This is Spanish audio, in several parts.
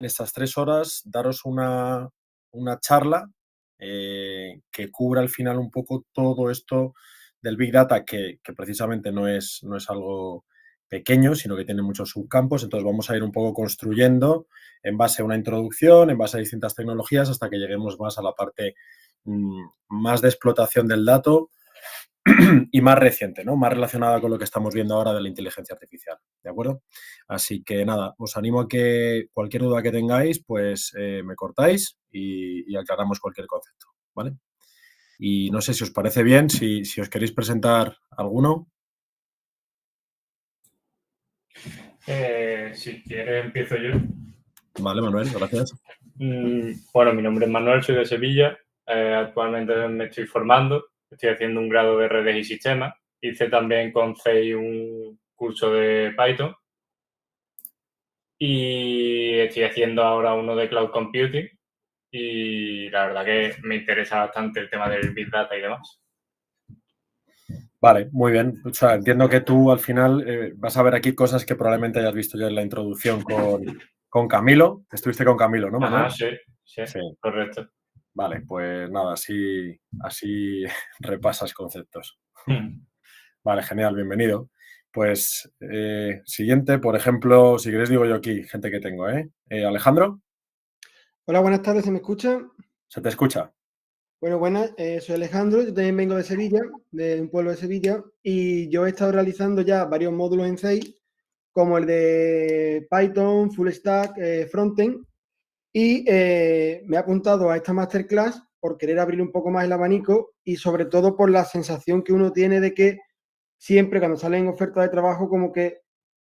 En estas tres horas daros una, una charla eh, que cubra al final un poco todo esto del Big Data, que, precisamente no es, no es algo pequeño, sino que tiene muchos subcampos. Entonces vamos a ir un poco construyendo en base a una introducción, en base a distintas tecnologías, hasta que lleguemos más a la parte mm, más de explotación del dato y más reciente, ¿no? Más relacionada con lo que estamos viendo ahora de la inteligencia artificial, ¿de acuerdo? Así que nada, os animo a que cualquier duda que tengáis, pues eh, me cortáis y, aclaramos cualquier concepto, ¿vale? Y no sé si os parece bien, si, os queréis presentar alguno. Eh, si quiere, empiezo yo. Vale, Manuel, gracias. Mm, bueno, mi nombre es Manuel, soy de Sevilla. Eh, actualmente me estoy formando Estoy haciendo un grado de redes y sistemas. Hice también con CEI un curso de Python. Y estoy haciendo ahora uno de Cloud Computing. Y la verdad que me interesa bastante el tema del Big Data y demás. Vale, muy bien. entiendo que tú al final eh, vas a ver aquí cosas que probablemente hayas visto ya en la introducción con, Camilo. Estuviste con Camilo, ¿no, sí, sí, sí, correcto. Vale, pues nada, así, así repasas conceptos. Hmm. Vale, genial, bienvenido. Pues eh, siguiente, por ejemplo, si queréis digo yo aquí, gente que tengo, ¿eh? ¿eh? Alejandro. Hola, buenas tardes, ¿se me escucha? ¿Se te escucha? Bueno, buenas, eh, soy Alejandro, yo también vengo de Sevilla, de un pueblo de Sevilla, y yo he estado realizando ya varios módulos en 6, como el de Python, Full Stack, Frontend, y eh, me ha apuntado a esta masterclass por querer abrir un poco más el abanico y sobre todo por la sensación que uno tiene de que siempre cuando salen ofertas de trabajo como que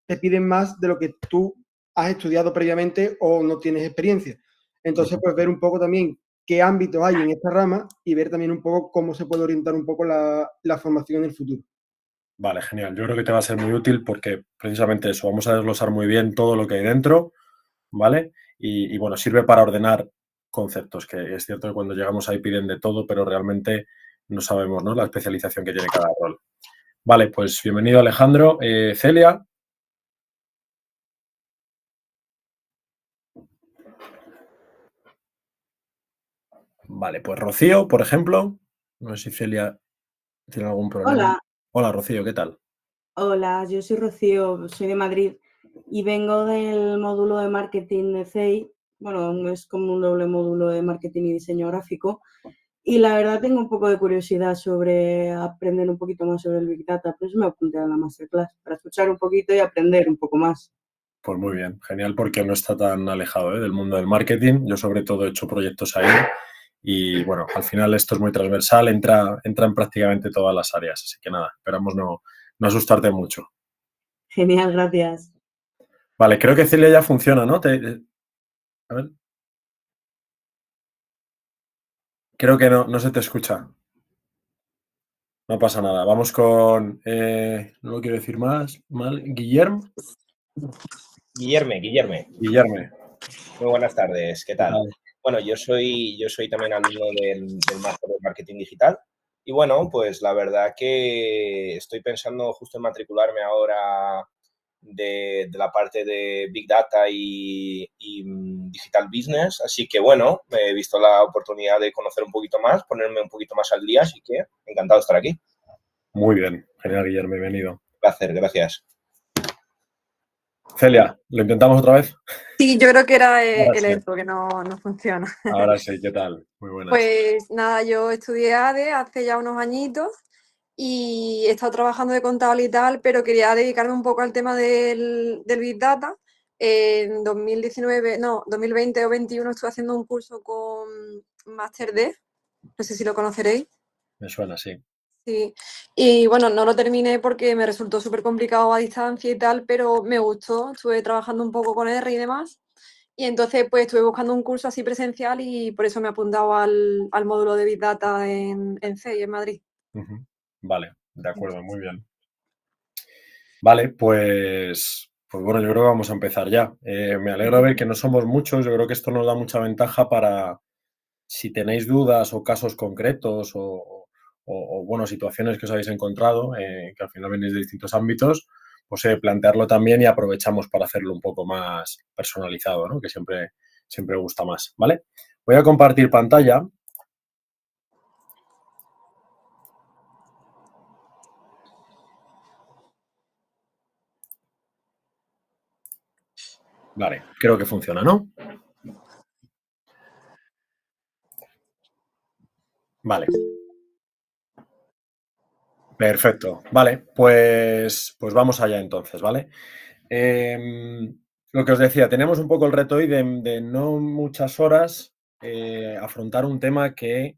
te piden más de lo que tú has estudiado previamente o no tienes experiencia. Entonces, pues ver un poco también qué ámbitos hay en esta rama y ver también un poco cómo se puede orientar un poco la, la formación en el futuro. Vale, genial. Yo creo que te va a ser muy útil porque precisamente eso, vamos a desglosar muy bien todo lo que hay dentro, ¿vale? y, bueno, sirve para ordenar conceptos, que es cierto que cuando llegamos ahí piden de todo, pero realmente no sabemos ¿no? la especialización que tiene cada rol. Vale, pues bienvenido Alejandro. Eh, Celia. Vale, pues Rocío, por ejemplo. No sé si Celia tiene algún problema. Hola. Hola, Rocío, ¿qué tal? Hola, yo soy Rocío, soy de Madrid y vengo del módulo de marketing de CI bueno, es como un doble módulo de marketing y diseño gráfico, y la verdad tengo un poco de curiosidad sobre aprender un poquito más sobre el Big Data, por eso me apunté a la masterclass, para escuchar un poquito y aprender un poco más. Pues muy bien, genial porque no está tan alejado ¿eh? del mundo del marketing. Yo sobre todo he hecho proyectos ahí y bueno, al final esto es muy transversal, entra, entra en prácticamente todas las áreas. Así que nada, esperamos no asustarte mucho. Genial, gracias. Vale, creo que Celia ya funciona, ¿no? Eh, a ver. Creo que no, no se te escucha. No pasa nada. Vamos con. Eh, no lo quiero decir más. Mal. Guillermo. Guillerme, Guillerme. Muy buenas tardes. ¿Qué tal? Bueno, yo soy, yo soy también alumno del, del de marketing digital. Y bueno, pues la verdad que estoy pensando justo en matricularme ahora de, la parte de Big Data y, mm, Digital Business. Así que bueno, he visto la oportunidad de conocer un poquito más, ponerme un poquito más al día, así que encantado de estar aquí. Muy bien, genial Guillermo, bienvenido. Placer, gracias. Celia, ¿lo intentamos otra vez? Sí, yo creo que era eh, el, sí. que no, no, funciona. Ahora sí, ¿qué tal? Muy buenas. Pues nada, yo estudié ADE hace ya unos añitos y he estado trabajando de contable y tal, pero quería dedicarme un poco al tema del, Big Data. En 2019, no, 2020 o 2021 estuve haciendo un curso con D, no sé si lo conoceréis. Me suena, sí. Sí, y bueno, no lo terminé porque me resultó súper complicado a distancia y tal, pero me gustó, estuve trabajando un poco con R y demás. Y entonces pues estuve buscando un curso así presencial y por eso me he apuntado al, módulo de Big Data en, en y en Madrid. Vale, de acuerdo, muy bien. Vale, pues, pues bueno, yo creo que vamos a empezar ya. Eh, me alegro ver que no somos muchos, yo creo que esto nos da mucha ventaja para si tenéis dudas o casos concretos o, bueno, situaciones que os habéis encontrado, eh, que al final venís de distintos ámbitos, pues eh, plantearlo también y aprovechamos para hacerlo un poco más personalizado, ¿no? que siempre, siempre gusta más. ¿vale? Voy a compartir pantalla Vale, creo que funciona, ¿no? Vale. Perfecto. Vale, pues, pues vamos allá entonces, ¿vale? Em, lo que os decía, tenemos un poco el reto hoy de, no muchas horas eh, afrontar un tema que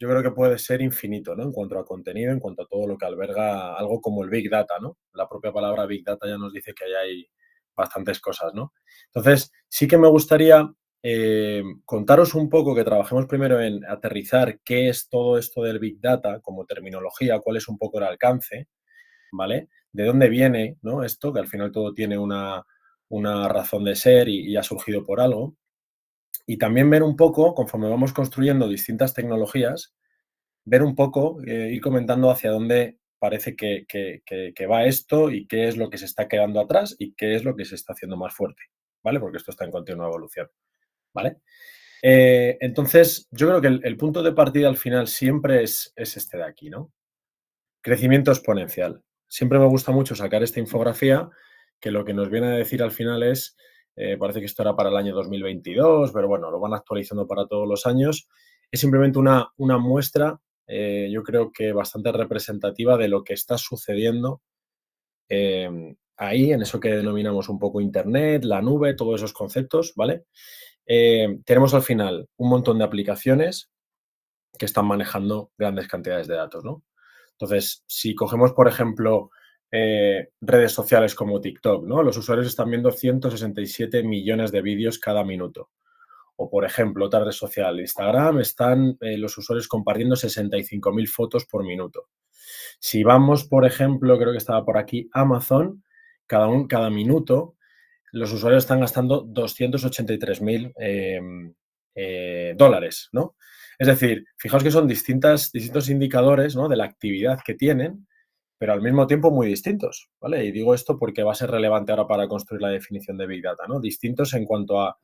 yo creo que puede ser infinito, ¿no? En cuanto a contenido, en cuanto a todo lo que alberga algo como el Big Data, ¿no? La propia palabra Big Data ya nos dice que hay ahí bastantes cosas, ¿no? Entonces, sí que me gustaría eh, contaros un poco, que trabajemos primero en aterrizar qué es todo esto del Big Data como terminología, cuál es un poco el alcance, ¿vale? De dónde viene ¿no? esto, que al final todo tiene una, razón de ser y, ha surgido por algo. Y también ver un poco, conforme vamos construyendo distintas tecnologías, ver un poco, eh, ir comentando hacia dónde parece que, va esto y qué es lo que se está quedando atrás y qué es lo que se está haciendo más fuerte, ¿vale? Porque esto está en continua evolución, ¿vale? Eh, entonces, yo creo que el, punto de partida al final siempre es, este de aquí, ¿no? Crecimiento exponencial. Siempre me gusta mucho sacar esta infografía que lo que nos viene a decir al final es, eh, parece que esto era para el año 2022, pero bueno, lo van actualizando para todos los años, es simplemente una, una muestra eh, yo creo que bastante representativa de lo que está sucediendo em, ahí, en eso que denominamos un poco Internet, la nube, todos esos conceptos, ¿vale? Eh, tenemos al final un montón de aplicaciones que están manejando grandes cantidades de datos, ¿no? Entonces, si cogemos, por ejemplo, eh, redes sociales como TikTok, ¿no? Los usuarios están viendo 167 millones de vídeos cada minuto. O, por ejemplo, otra social, Instagram, están eh, los usuarios compartiendo 65.000 fotos por minuto. Si vamos, por ejemplo, creo que estaba por aquí, Amazon, cada, un, cada minuto los usuarios están gastando 283.000 em, eh, dólares, ¿no? Es decir, fijaos que son distintas, distintos indicadores ¿no? de la actividad que tienen, pero al mismo tiempo muy distintos, ¿vale? Y digo esto porque va a ser relevante ahora para construir la definición de Big Data, ¿no? Distintos en cuanto a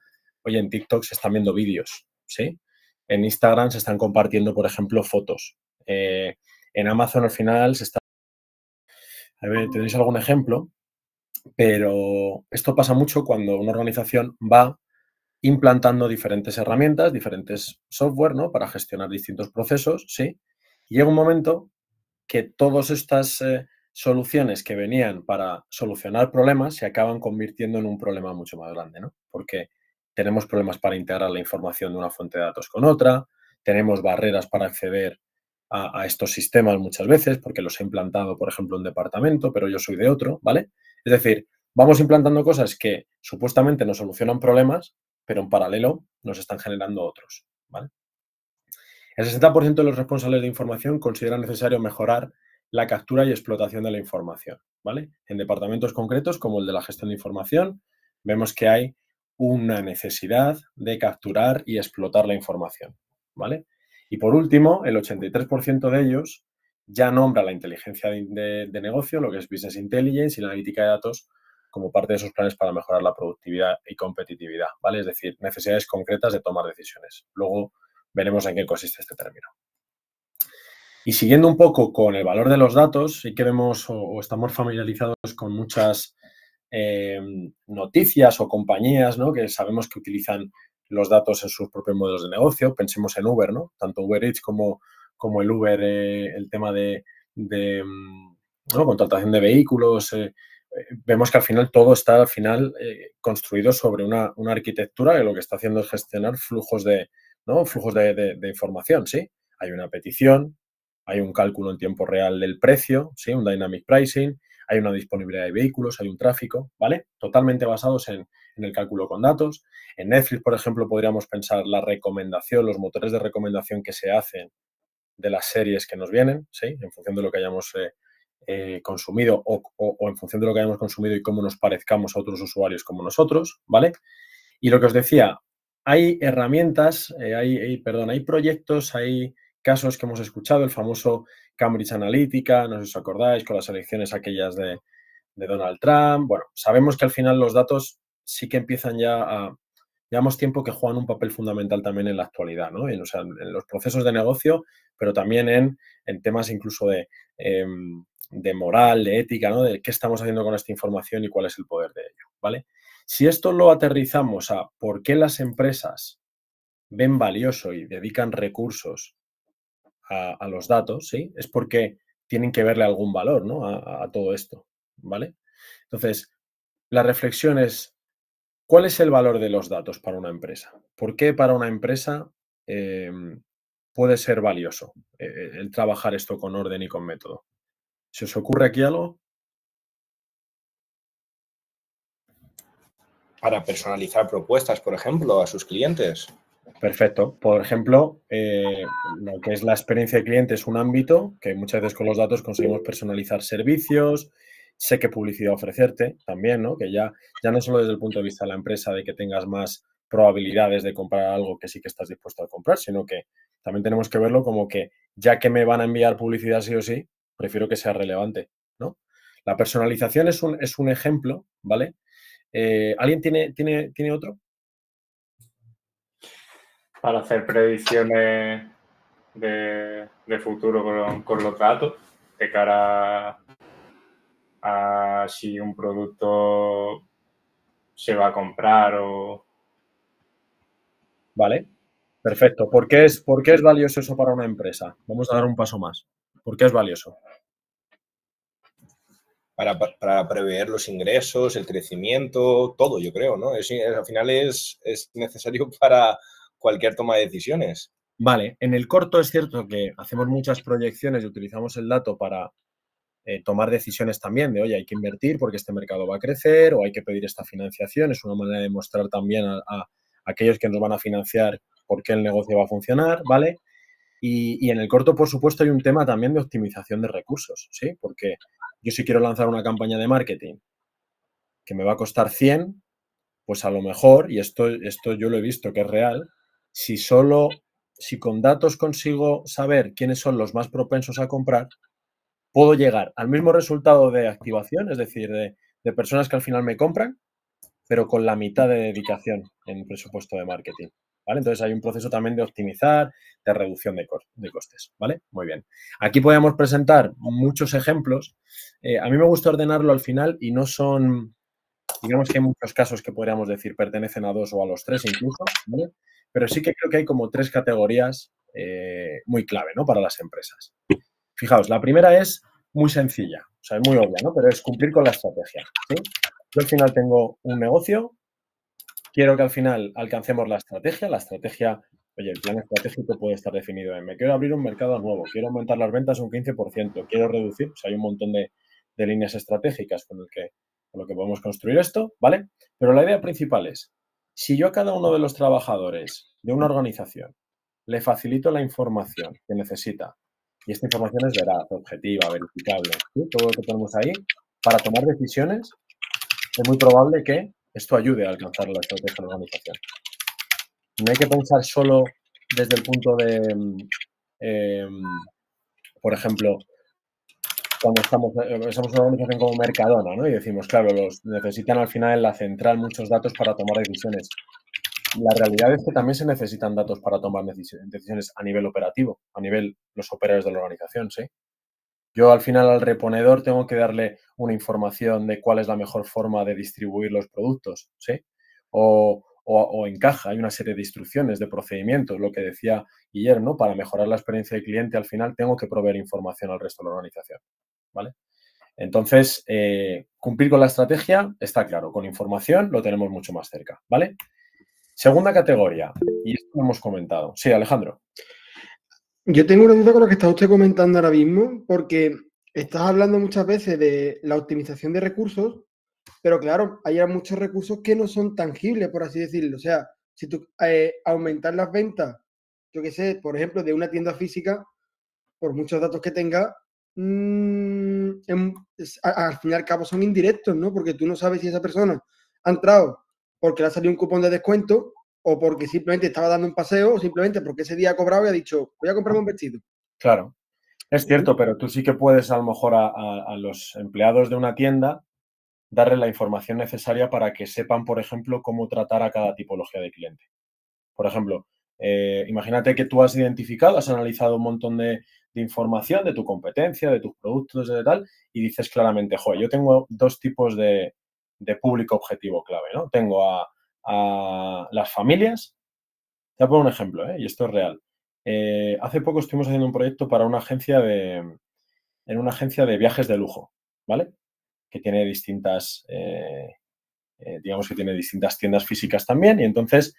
oye, en TikTok se están viendo vídeos, ¿sí? En Instagram se están compartiendo, por ejemplo, fotos. Eh, en Amazon al final se está... A ver, ¿tenéis algún ejemplo? Pero esto pasa mucho cuando una organización va implantando diferentes herramientas, diferentes software, ¿no? Para gestionar distintos procesos, ¿sí? llega un momento que todas estas eh, soluciones que venían para solucionar problemas se acaban convirtiendo en un problema mucho más grande, ¿no? Porque tenemos problemas para integrar la información de una fuente de datos con otra, tenemos barreras para acceder a, estos sistemas muchas veces porque los he implantado, por ejemplo, un departamento, pero yo soy de otro, ¿vale? Es decir, vamos implantando cosas que supuestamente nos solucionan problemas, pero en paralelo nos están generando otros, ¿vale? El 60% de los responsables de información consideran necesario mejorar la captura y explotación de la información, ¿vale? En departamentos concretos como el de la gestión de información, vemos que hay una necesidad de capturar y explotar la información, ¿vale? Y por último, el 83% de ellos ya nombra la inteligencia de, negocio, lo que es business intelligence y la analítica de datos como parte de sus planes para mejorar la productividad y competitividad, ¿vale? Es decir, necesidades concretas de tomar decisiones. Luego veremos en qué consiste este término. Y siguiendo un poco con el valor de los datos, sí que vemos o estamos familiarizados con muchas Em, noticias o compañías ¿no? que sabemos que utilizan los datos en sus propios modelos de negocio. Pensemos en Uber, ¿no? Tanto Uber Eats como, como el Uber, eh, el tema de, em, contratación de vehículos. Eh, eh, vemos que al final todo está al final construido sobre una, arquitectura que lo que está haciendo es gestionar flujos de, flujos de información, ¿sí? Hay una petición, hay un cálculo en tiempo real del precio, ¿sí? un dynamic pricing, hay una disponibilidad de vehículos, hay un tráfico, ¿vale? Totalmente basados en, el cálculo con datos. En Netflix, por ejemplo, podríamos pensar la recomendación, los motores de recomendación que se hacen de las series que nos vienen, ¿sí? En función de lo que hayamos eh, eh, consumido o, en función de lo que hayamos consumido y cómo nos parezcamos a otros usuarios como nosotros, ¿vale? Y lo que os decía, hay herramientas, eh, perdón, hay proyectos, hay casos que hemos escuchado, el famoso Cambridge Analytica, no sé si os acordáis, con las elecciones aquellas de, Donald Trump. Bueno, sabemos que al final los datos sí que empiezan ya a... Llevamos tiempo que juegan un papel fundamental también en la actualidad, ¿no? En, los procesos de negocio, pero también en, temas incluso em, de, moral, de ética, ¿no? De qué estamos haciendo con esta información y cuál es el poder de ello, ¿vale? Si esto lo aterrizamos a por qué las empresas ven valioso y dedican recursos a, los datos, ¿sí? Es porque tienen que verle algún valor, ¿no? A, todo esto, ¿vale? Entonces, la reflexión es, ¿cuál es el valor de los datos para una empresa? ¿Por qué para una empresa em, puede ser valioso eh, eh, el trabajar esto con orden y con método? ¿Se os ocurre aquí algo? Para personalizar propuestas, por ejemplo, a sus clientes. Perfecto. Por ejemplo, eh, lo que es la experiencia de cliente es un ámbito que muchas veces con los datos conseguimos personalizar servicios, sé qué publicidad ofrecerte también, ¿no? Que ya, ya no solo desde el punto de vista de la empresa de que tengas más probabilidades de comprar algo que sí que estás dispuesto a comprar, sino que también tenemos que verlo como que ya que me van a enviar publicidad sí o sí, prefiero que sea relevante, ¿no? La personalización es un, es un ejemplo, ¿vale? Eh, ¿Alguien tiene, tiene, tiene otro? para hacer predicciones de, futuro con, los datos de cara a, si un producto se va a comprar o... Vale, perfecto. ¿Por qué, es, ¿Por es valioso eso para una empresa? Vamos a dar un paso más. ¿Por qué es valioso? Para, prever los ingresos, el crecimiento, todo, yo creo, ¿no? al final es necesario para, cualquier toma de decisiones. Vale, en el corto es cierto que hacemos muchas proyecciones y utilizamos el dato para eh, tomar decisiones también de, oye, hay que invertir porque este mercado va a crecer o hay que pedir esta financiación. Es una manera de mostrar también a, aquellos que nos van a financiar por qué el negocio va a funcionar, ¿vale? Y, en el corto, por supuesto, hay un tema también de optimización de recursos, ¿sí? Porque yo si quiero lanzar una campaña de marketing que me va a costar 100, pues a lo mejor, y esto, esto yo lo he visto que es real, si solo, si con datos consigo saber quiénes son los más propensos a comprar, puedo llegar al mismo resultado de activación, es decir, de, personas que al final me compran, pero con la mitad de dedicación en presupuesto de marketing. Entonces hay un proceso también de optimizar, de reducción de, costes, ¿vale? Muy bien. Aquí podemos presentar muchos ejemplos. Eh, a mí me gusta ordenarlo al final y no son Digamos que hay muchos casos que podríamos decir pertenecen a dos o a los tres incluso, pero sí que creo que hay como tres categorías eh, muy clave ¿no? para las empresas. Fijaos, la primera es muy sencilla, o sea, es muy obvia, ¿no? pero es cumplir con la estrategia. Yo al final tengo un negocio, quiero que al final alcancemos la estrategia, la estrategia Oye, el plan estratégico puede estar definido en me quiero abrir un mercado nuevo, quiero aumentar las ventas un 15%, quiero reducir, o sea, hay un montón de, de líneas estratégicas con el que con lo que podemos construir esto, ¿vale? Pero la idea principal es, si yo a cada uno de los trabajadores de una organización le facilito la información que necesita, y esta información es veraz, objetiva, verificable, todo lo que tenemos ahí, para tomar decisiones, es muy probable que esto ayude a alcanzar la estrategia de la organización. No hay que pensar solo desde el punto de, mm, em, por ejemplo, cuando estamos, eh, somos una organización como Mercadona, ¿no? Y decimos, claro, los necesitan al final en la central muchos datos para tomar decisiones. La realidad es que también se necesitan datos para tomar decisiones a nivel operativo, a nivel los operadores de la organización, ¿sí? Yo al final al reponedor tengo que darle una información de cuál es la mejor forma de distribuir los productos, ¿sí? O o, encaja. Hay una serie de instrucciones, de procedimientos, lo que decía Guillermo, ¿no? para mejorar la experiencia del cliente, al final tengo que proveer información al resto de la organización. ¿vale? Entonces, eh, cumplir con la estrategia está claro, con información lo tenemos mucho más cerca. ¿vale? Segunda categoría, y esto lo hemos comentado. Sí, Alejandro. Yo tengo una duda con lo que está usted comentando ahora mismo, porque estás hablando muchas veces de la optimización de recursos, pero claro, hay muchos recursos que no son tangibles, por así decirlo. O sea, si tú eh, aumentas las ventas, yo qué sé, por ejemplo, de una tienda física, por muchos datos que tenga, mm, em, al fin y al cabo son indirectos, ¿no? Porque tú no sabes si esa persona ha entrado porque le ha salido un cupón de descuento o porque simplemente estaba dando un paseo o simplemente porque ese día ha cobrado y ha dicho, voy a comprarme un vestido. Claro. Es cierto, pero tú sí que puedes a lo mejor a los empleados de una tienda darle la información necesaria para que sepan, por ejemplo, cómo tratar a cada tipología de cliente. Por ejemplo, eh, imagínate que tú has identificado, has analizado un montón de, información de tu competencia, de tus productos, de tal, y dices claramente, joder, yo tengo dos tipos de, público objetivo clave, ¿no? Tengo a, las familias. Te voy a poner un ejemplo, ¿eh? y esto es real. Eh, hace poco estuvimos haciendo un proyecto para una agencia de en una agencia de viajes de lujo, ¿vale? que tiene distintas, eh, eh, digamos que tiene distintas tiendas físicas también. Y entonces,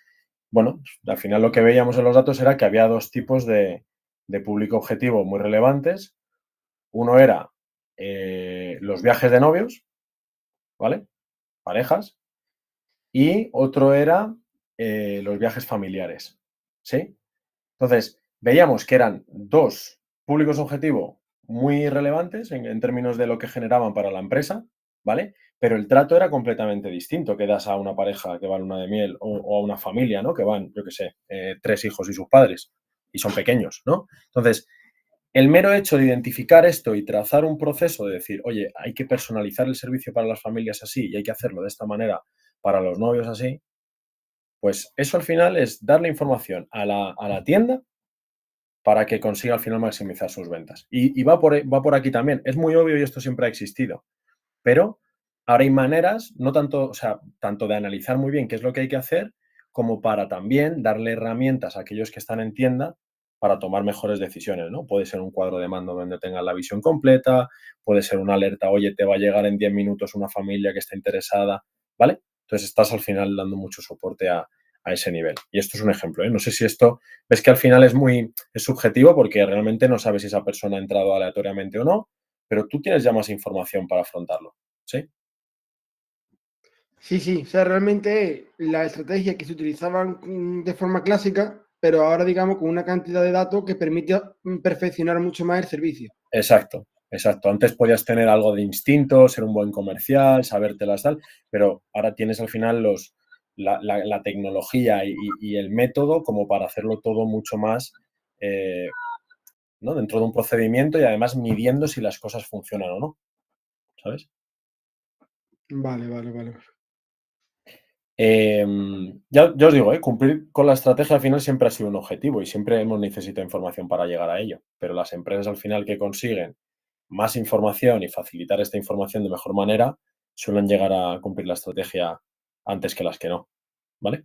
bueno, al final lo que veíamos en los datos era que había dos tipos de, de público objetivo muy relevantes. Uno era eh, los viajes de novios, ¿vale? Parejas. Y otro era los viajes familiares, ¿sí? Entonces, veíamos que eran dos públicos objetivo muy relevantes en, términos de lo que generaban para la empresa, ¿vale? Pero el trato era completamente distinto que das a una pareja que va a luna de miel o, a una familia, ¿no? Que van, yo qué sé, eh, tres hijos y sus padres y son pequeños, ¿no? Entonces, el mero hecho de identificar esto y trazar un proceso de decir, oye, hay que personalizar el servicio para las familias así y hay que hacerlo de esta manera para los novios así, pues eso al final es darle información a la, a la tienda para que consiga al final maximizar sus ventas. Y, va, por, e, va por aquí también. Es muy obvio y esto siempre ha existido. Pero ahora hay maneras, no tanto, o sea, tanto de analizar muy bien qué es lo que hay que hacer, como para también darle herramientas a aquellos que están en tienda para tomar mejores decisiones, ¿no? Puede ser un cuadro de mando donde tengan la visión completa, puede ser una alerta, oye, te va a llegar en 10 minutos una familia que está interesada, ¿vale? Entonces estás al final dando mucho soporte a, ese nivel. Y esto es un ejemplo. ¿eh? No sé si esto, ves que al final es muy es subjetivo porque realmente no sabes si esa persona ha entrado aleatoriamente o no, pero tú tienes ya más información para afrontarlo. ¿Sí? Sí, sí. O sea, realmente la estrategia que se utilizaban de forma clásica, pero ahora digamos con una cantidad de datos que permite perfeccionar mucho más el servicio. Exacto. Exacto, antes podías tener algo de instinto, ser un buen comercial, sabértelas tal, pero ahora tienes al final los, la, tecnología y, el método como para hacerlo todo mucho más eh, dentro de un procedimiento y además midiendo si las cosas funcionan o no. ¿Sabes? Vale, vale, vale. Em, ya, os digo, ¿eh? cumplir con la estrategia al final siempre ha sido un objetivo y siempre hemos necesitado información para llegar a ello. Pero las empresas al final que consiguen más información y facilitar esta información de mejor manera suelen llegar a cumplir la estrategia antes que las que no. ¿Vale?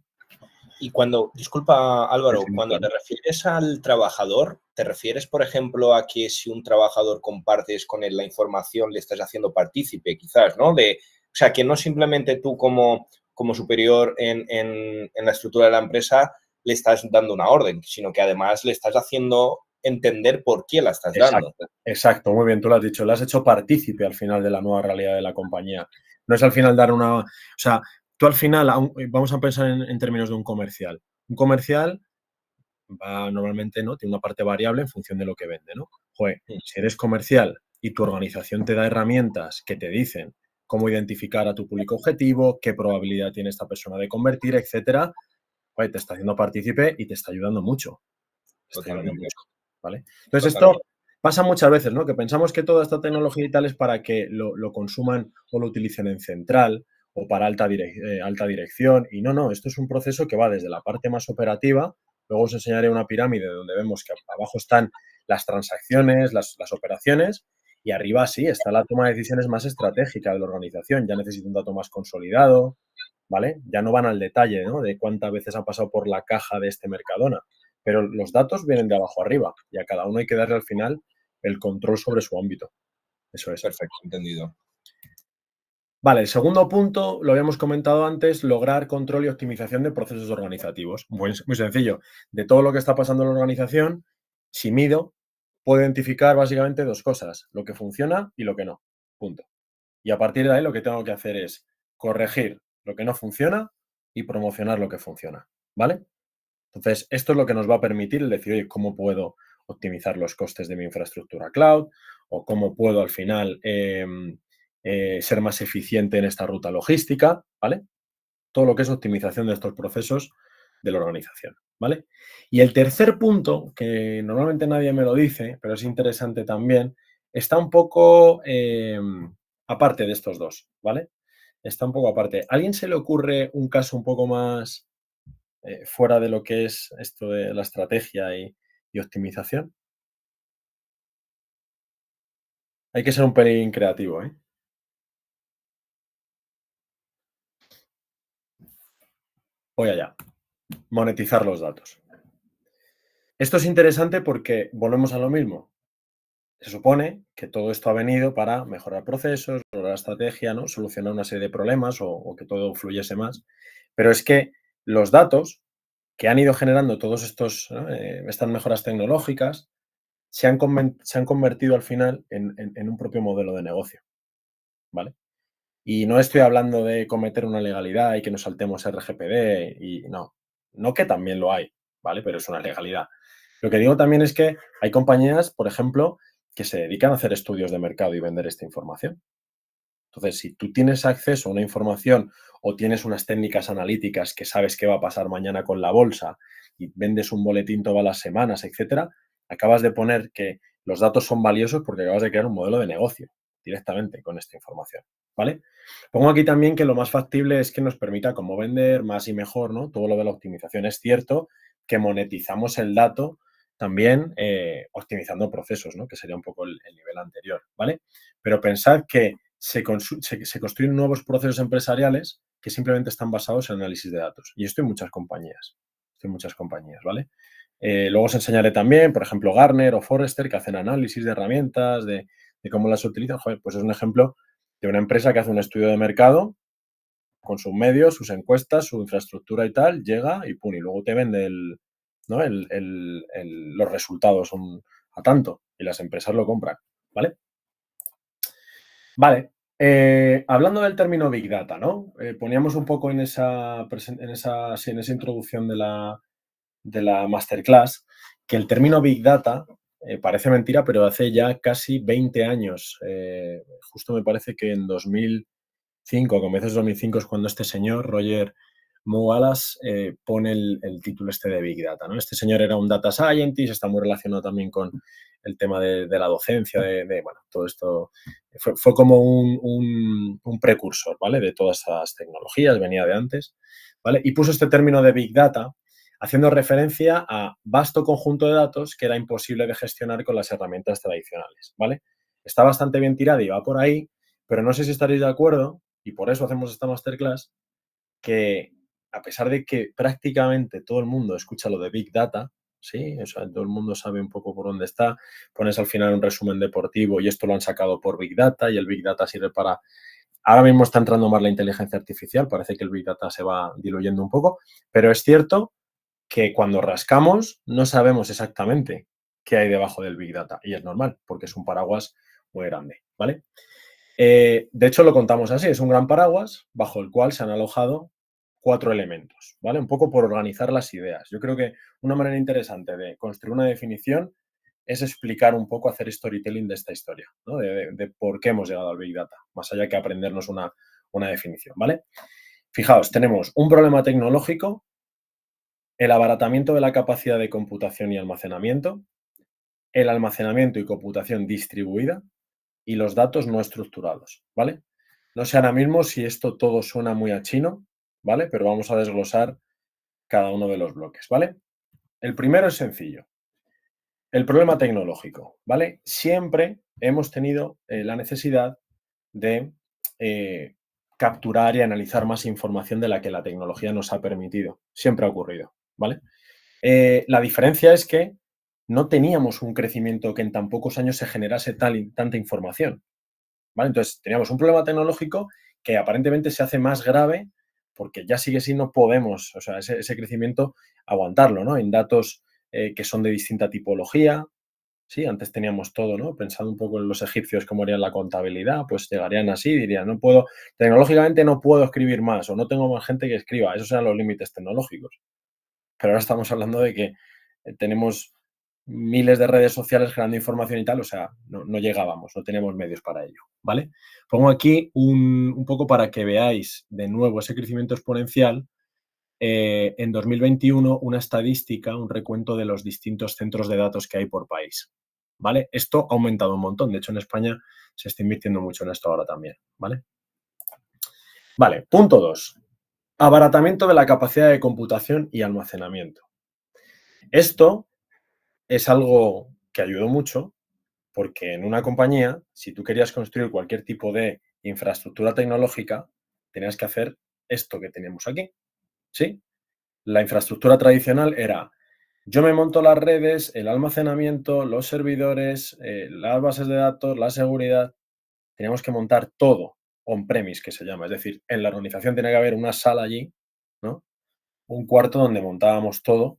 Y cuando, disculpa Álvaro, cuando te refieres al trabajador, ¿te refieres, por ejemplo, a que si un trabajador compartes con él la información, le estás haciendo partícipe, quizás, ¿no? De, o sea, que no simplemente tú como, como superior en, la estructura de la empresa le estás dando una orden, sino que además le estás haciendo entender por qué la estás dando. Exacto, exacto, muy bien, tú lo has dicho, le has hecho partícipe al final de la nueva realidad de la compañía. No es al final dar una, o sea, tú al final, eh, vamos a pensar en, términos de un comercial. Un comercial va normalmente, ¿no? Tiene una parte variable en función de lo que vende, ¿no? Joder, mm. si eres comercial y tu organización te da herramientas que te dicen cómo identificar a tu público objetivo, qué probabilidad tiene esta persona de convertir, etcétera, te está haciendo partícipe y te está ayudando mucho. Entonces, esto pasa muchas veces, ¿no? Que pensamos que toda esta tecnología y es para que lo, lo consuman o lo utilicen en central, o para alta, eh, alta dirección. Y no, no, esto es un proceso que va desde la parte más operativa. Luego os enseñaré una pirámide donde vemos que abajo están las transacciones, las, operaciones, y arriba sí, está la toma de decisiones más estratégica de la organización. Ya necesita un dato más consolidado, ¿vale? Ya no van al detalle, ¿no? De cuántas veces ha pasado por la caja de este Mercadona. Pero los datos vienen de abajo arriba y a cada uno hay que darle al final el control sobre su ámbito. Eso es. Perfecto, entendido. Vale, el segundo punto, lo habíamos comentado antes, lograr control y optimización de procesos organizativos. Muy, sencillo. De todo lo que está pasando en la organización, si mido, puedo identificar básicamente dos cosas, lo que funciona y lo que no. Punto. Y a partir de ahí lo que tengo que hacer es corregir lo que no funciona y promocionar lo que funciona. ¿Vale? Entonces, esto es lo que nos va a permitir decir, oye, ¿cómo puedo optimizar los costes de mi infraestructura cloud? ¿O cómo puedo al final... Em, eh, ser más eficiente en esta ruta logística, ¿vale? Todo lo que es optimización de estos procesos de la organización, ¿vale? Y el tercer punto, que normalmente nadie me lo dice, pero es interesante también, está un poco em, aparte de estos dos, ¿vale? Está un poco aparte. ¿A ¿Alguien se le ocurre un caso un poco más eh, fuera de lo que es esto de la estrategia y, y optimización? Hay que ser un pelín creativo, ¿eh? Voy allá. Monetizar los datos. Esto es interesante porque volvemos a lo mismo. Se supone que todo esto ha venido para mejorar procesos, mejorar estrategia, ¿no? solucionar una serie de problemas o, que todo fluyese más. Pero es que los datos que han ido generando todas eh, estas mejoras tecnológicas se han, se han convertido al final en un propio modelo de negocio. ¿Vale? Y no estoy hablando de cometer una legalidad y que nos saltemos RGPD y no, no que también lo hay, ¿vale? Pero es una legalidad. Lo que digo también es que hay compañías, por ejemplo, que se dedican a hacer estudios de mercado y vender esta información. Entonces, si tú tienes acceso a una información o tienes unas técnicas analíticas que sabes qué va a pasar mañana con la bolsa y vendes un boletín todas las semanas, etcétera, acabas de poner que los datos son valiosos porque acabas de crear un modelo de negocio directamente con esta información, ¿vale? Pongo aquí también que lo más factible es que nos permita como vender más y mejor, ¿no? Todo lo de la optimización. Es cierto que monetizamos el dato también eh, optimizando procesos, ¿no? Que sería un poco el, nivel anterior, ¿vale? Pero pensad que se, construyen nuevos procesos empresariales que simplemente están basados en análisis de datos. Y esto en muchas compañías. en muchas compañías, ¿vale? Eh, luego os enseñaré también, por ejemplo, Garner o Forrester, que hacen análisis de herramientas, de ¿Y cómo las utilizan, joder, pues es un ejemplo de una empresa que hace un estudio de mercado con sus medios, sus encuestas, su infraestructura y tal, llega y pum, y luego te vende el, el, los resultados a tanto y las empresas lo compran, ¿vale? Vale, eh, hablando del término Big Data, ¿no? Eh, poníamos un poco en esa, en en esa introducción de la, de la masterclass que el término Big Data eh, parece mentira, pero hace ya casi 20 años, eh, justo me parece que en 2005, con comienzos de 2005 es cuando este señor, Roger Mugalas, eh, pone el, título este de Big Data. ¿no? Este señor era un data scientist, está muy relacionado también con el tema de, la docencia, de, bueno, todo esto. Fue, como un, precursor, ¿vale? De todas estas tecnologías, venía de antes, ¿vale? Y puso este término de Big Data, haciendo referencia a vasto conjunto de datos que era imposible de gestionar con las herramientas tradicionales, ¿vale? Está bastante bien tirada y va por ahí, pero no sé si estaréis de acuerdo, y por eso hacemos esta masterclass, que a pesar de que prácticamente todo el mundo escucha lo de Big Data, ¿sí? O sea, todo el mundo sabe un poco por dónde está, pones al final un resumen deportivo y esto lo han sacado por Big Data y el Big Data sirve para... Ahora mismo está entrando más la inteligencia artificial, parece que el Big Data se va diluyendo un poco, pero es cierto que cuando rascamos no sabemos exactamente qué hay debajo del Big Data. Y es normal, porque es un paraguas muy grande, ¿vale? Eh, de hecho, lo contamos así, es un gran paraguas bajo el cual se han alojado cuatro elementos, ¿vale? Un poco por organizar las ideas. Yo creo que una manera interesante de construir una definición es explicar un poco, hacer storytelling de esta historia, ¿no? De, por qué hemos llegado al Big Data, más allá que aprendernos una, una definición, ¿vale? Fijaos, tenemos un problema tecnológico el abaratamiento de la capacidad de computación y almacenamiento, el almacenamiento y computación distribuida y los datos no estructurados, ¿vale? No sé ahora mismo si esto todo suena muy a chino, ¿vale? Pero vamos a desglosar cada uno de los bloques, ¿vale? El primero es sencillo. El problema tecnológico, ¿vale? Siempre hemos tenido eh, la necesidad de eh, capturar y analizar más información de la que la tecnología nos ha permitido. Siempre ha ocurrido, ¿vale? Eh, la diferencia es que no teníamos un crecimiento que en tan pocos años se generase tal, tanta información. ¿vale? Entonces, teníamos un problema tecnológico que aparentemente se hace más grave porque ya sigue si no podemos, o sea, ese, crecimiento aguantarlo, ¿no? En datos eh, que son de distinta tipología, sí, antes teníamos todo, ¿no? Pensando un poco en los egipcios, cómo harían la contabilidad, pues llegarían así, dirían, no puedo, tecnológicamente no puedo escribir más o no tengo más gente que escriba, esos eran los límites tecnológicos. Pero ahora estamos hablando de que eh, tenemos miles de redes sociales generando información y tal, o sea, no, llegábamos, no tenemos medios para ello, ¿vale? Pongo aquí un, poco para que veáis de nuevo ese crecimiento exponencial. Eh, en 2021, una estadística, un recuento de los distintos centros de datos que hay por país, ¿vale? Esto ha aumentado un montón, de hecho en España se está invirtiendo mucho en esto ahora también, ¿vale? Vale, punto 2. Abaratamiento de la capacidad de computación y almacenamiento. Esto es algo que ayudó mucho porque en una compañía, si tú querías construir cualquier tipo de infraestructura tecnológica, tenías que hacer esto que tenemos aquí. ¿Sí? La infraestructura tradicional era, yo me monto las redes, el almacenamiento, los servidores, eh, las bases de datos, la seguridad. Teníamos que montar todo on-premise, que se llama. Es decir, en la organización tiene que haber una sala allí, ¿no? Un cuarto donde montábamos todo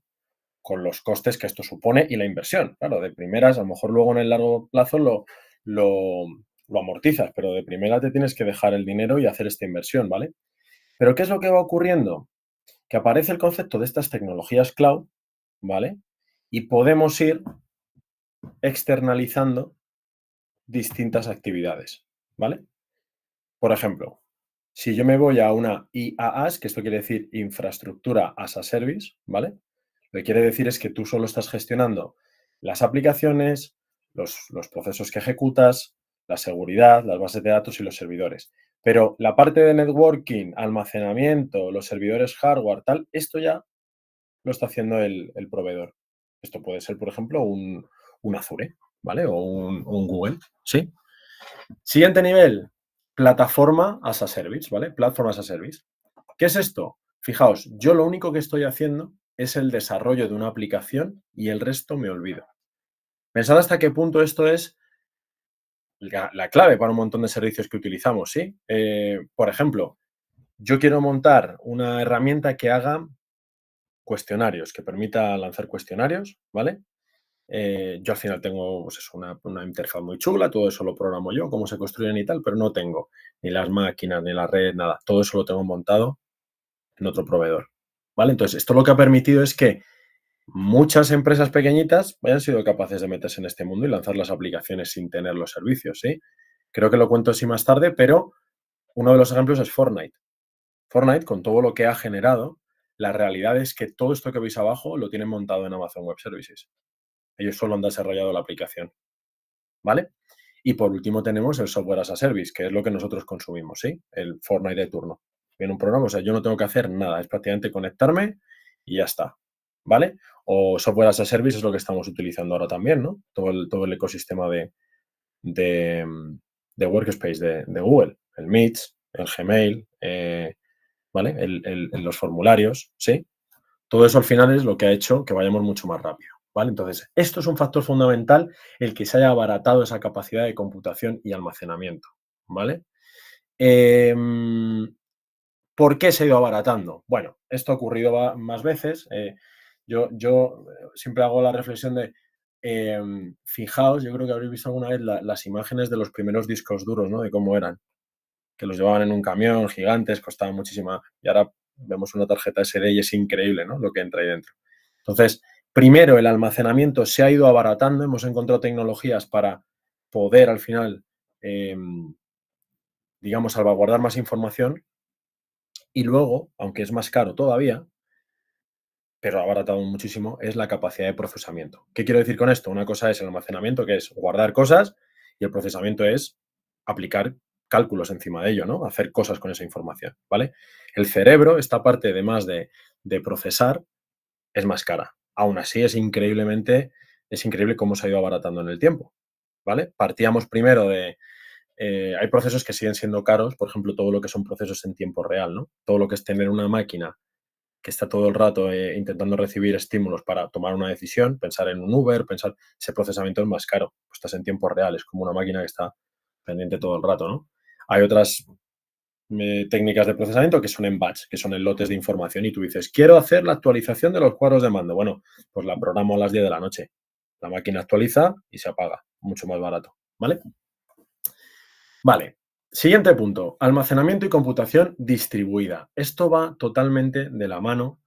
con los costes que esto supone y la inversión. Claro, de primeras, a lo mejor luego en el largo plazo lo, lo, lo amortizas, pero de primera te tienes que dejar el dinero y hacer esta inversión, ¿vale? Pero ¿qué es lo que va ocurriendo? Que aparece el concepto de estas tecnologías cloud, ¿vale? Y podemos ir externalizando distintas actividades, ¿vale? Por ejemplo, si yo me voy a una IaaS, que esto quiere decir infraestructura as a service, ¿vale? Lo que quiere decir es que tú solo estás gestionando las aplicaciones, los, procesos que ejecutas, la seguridad, las bases de datos y los servidores. Pero la parte de networking, almacenamiento, los servidores hardware, tal, esto ya lo está haciendo el, proveedor. Esto puede ser, por ejemplo, un, Azure, ¿vale? O un, un, Google, ¿sí? Siguiente nivel, plataforma as a service, ¿vale? Plataforma as a service. ¿Qué es esto? Fijaos, yo lo único que estoy haciendo es el desarrollo de una aplicación y el resto me olvido. Pensad hasta qué punto esto es la, clave para un montón de servicios que utilizamos, ¿sí? Eh, por ejemplo, yo quiero montar una herramienta que haga cuestionarios, que permita lanzar cuestionarios, ¿vale? Eh, yo al final tengo pues una, interfaz muy chula, todo eso lo programo yo, cómo se construyen y tal, pero no tengo ni las máquinas, ni la red, nada. Todo eso lo tengo montado en otro proveedor. ¿Vale? Entonces, esto lo que ha permitido es que muchas empresas pequeñitas hayan sido capaces de meterse en este mundo y lanzar las aplicaciones sin tener los servicios, Creo que lo cuento así más tarde, pero uno de los ejemplos es Fortnite. Fortnite, con todo lo que ha generado, la realidad es que todo esto que veis abajo lo tienen montado en Amazon Web Services. Ellos solo han desarrollado la aplicación. ¿Vale? Y por último tenemos el software as a service, que es lo que nosotros consumimos, ¿sí? El Fortnite de turno. Viene un programa, o sea, yo no tengo que hacer nada, es prácticamente conectarme y ya está. ¿Vale? O software as a service es lo que estamos utilizando ahora también, ¿no? Todo el, todo el ecosistema de, de, Workspace de, Google, el Meet, el Gmail, eh, ¿vale? los formularios, ¿sí? Todo eso al final es lo que ha hecho que vayamos mucho más rápido. Entonces, esto es un factor fundamental, el que se haya abaratado esa capacidad de computación y almacenamiento. ¿Vale? Em, ¿Por qué se ha ido abaratando? Bueno, esto ha ocurrido más veces. Eh, yo, eh, siempre hago la reflexión de, em, fijaos, yo creo que habréis visto alguna vez las imágenes de los primeros discos duros, ¿no? De cómo eran. Que los llevaban en un camión, gigantes, costaban muchísima. Y ahora vemos una tarjeta SD y es increíble, ¿no? Lo que entra ahí dentro. Entonces, Primero, el almacenamiento se ha ido abaratando, hemos encontrado tecnologías para poder al final, em, digamos, salvaguardar más información. Y luego, aunque es más caro todavía, pero ha abaratado muchísimo, es la capacidad de procesamiento. ¿Qué quiero decir con esto? Una cosa es el almacenamiento, que es guardar cosas, y el procesamiento es aplicar cálculos encima de ello, ¿no? Hacer cosas con esa información, ¿vale? El cerebro, esta parte, además de procesar, es más cara. Aún así, es increíblemente, es increíble cómo se ha ido abaratando en el tiempo. ¿Vale? Partíamos primero de. Eh, hay procesos que siguen siendo caros, por ejemplo, todo lo que son procesos en tiempo real, ¿no? Todo lo que es tener una máquina que está todo el rato eh, intentando recibir estímulos para tomar una decisión, pensar en un Uber, pensar, ese procesamiento es más caro, pues estás en tiempo real, es como una máquina que está pendiente todo el rato, ¿no? Hay otras técnicas de procesamiento que son en batch, que son en lotes de información, y tú dices, quiero hacer la actualización de los cuadros de mando. Bueno, pues la programo a las 10 de la noche. La máquina actualiza y se apaga. Mucho más barato. ¿Vale? Vale. Siguiente punto, almacenamiento y computación distribuida. Esto va totalmente de la mano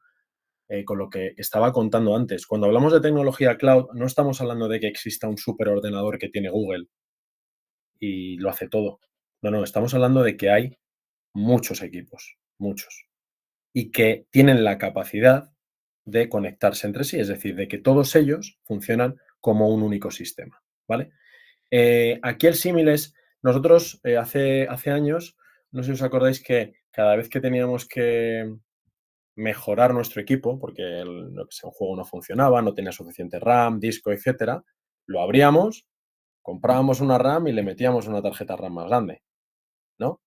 eh, con lo que estaba contando antes. Cuando hablamos de tecnología cloud, no estamos hablando de que exista un superordenador que tiene Google y lo hace todo. No, no, estamos hablando de que hay muchos equipos, muchos, y que tienen la capacidad de conectarse entre sí, es decir, de que todos ellos funcionan como un único sistema, ¿vale? Eh, aquí el símil es, nosotros eh, hace, hace años, no sé si os acordáis que cada vez que teníamos que mejorar nuestro equipo, porque el, juego no funcionaba, no tenía suficiente RAM, disco, etcétera, lo abríamos, comprábamos una RAM y le metíamos una tarjeta RAM más grande, ¿no?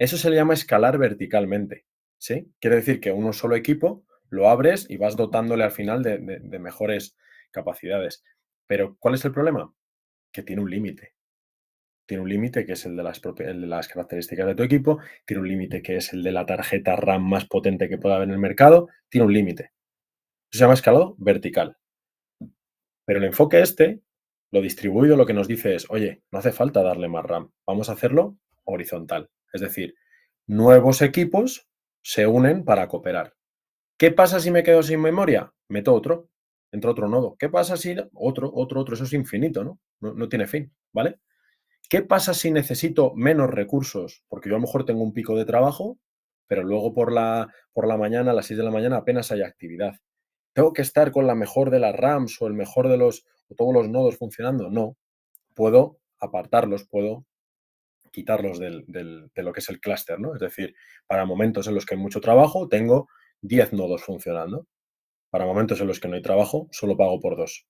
Eso se le llama escalar verticalmente. ¿sí? Quiere decir que uno solo equipo lo abres y vas dotándole al final de, mejores capacidades. Pero ¿cuál es el problema? Que tiene un límite. Tiene un límite que es el de, las de las características de tu equipo, tiene un límite que es el de la tarjeta RAM más potente que pueda haber en el mercado, tiene un límite. Eso se llama escalado vertical. Pero el enfoque este, lo distribuido, lo que nos dice es, oye, no hace falta darle más RAM, vamos a hacerlo horizontal. Es decir, nuevos equipos se unen para cooperar. ¿Qué pasa si me quedo sin memoria? Meto otro, entro otro nodo. ¿Qué pasa si otro, otro, otro? Eso es infinito, ¿no? No, tiene fin, ¿vale? ¿Qué pasa si necesito menos recursos? Porque yo a lo mejor tengo un pico de trabajo, pero luego por la, por la mañana, a las 6 de la mañana, apenas hay actividad. ¿Tengo que estar con la mejor de las RAMs o el mejor de los, o todos los nodos funcionando? No. Puedo apartarlos, puedo quitarlos de lo que es el clúster, ¿no? Es decir, para momentos en los que hay mucho trabajo, tengo 10 nodos funcionando. Para momentos en los que no hay trabajo, solo pago por dos.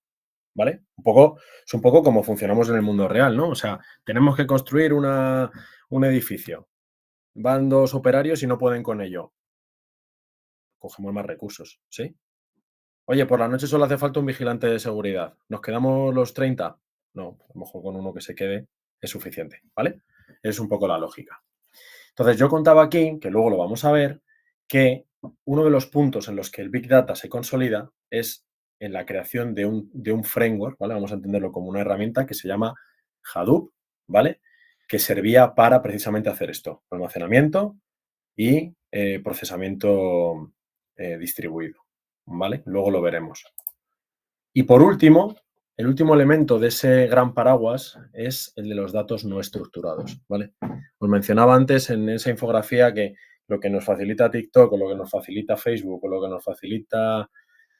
¿Vale? Un poco, es un poco como funcionamos en el mundo real, ¿no? O sea, tenemos que construir un edificio. Van dos operarios y no pueden con ello. Cogemos más recursos, ¿sí? Oye, por la noche solo hace falta un vigilante de seguridad. ¿Nos quedamos los 30? No, a lo mejor con uno que se quede es suficiente, ¿vale? Es un poco la lógica. Entonces, yo contaba aquí, que luego lo vamos a ver, que uno de los puntos en los que el Big Data se consolida es en la creación de un, framework, ¿vale? Vamos a entenderlo como una herramienta que se llama Hadoop, ¿vale? Que servía para precisamente hacer esto, almacenamiento y eh, procesamiento eh, distribuido, ¿vale? Luego lo veremos. Y por último, el último elemento de ese gran paraguas es el de los datos no estructurados, ¿vale? Os mencionaba antes en esa infografía que lo que nos facilita TikTok o lo que nos facilita Facebook o lo que nos facilita,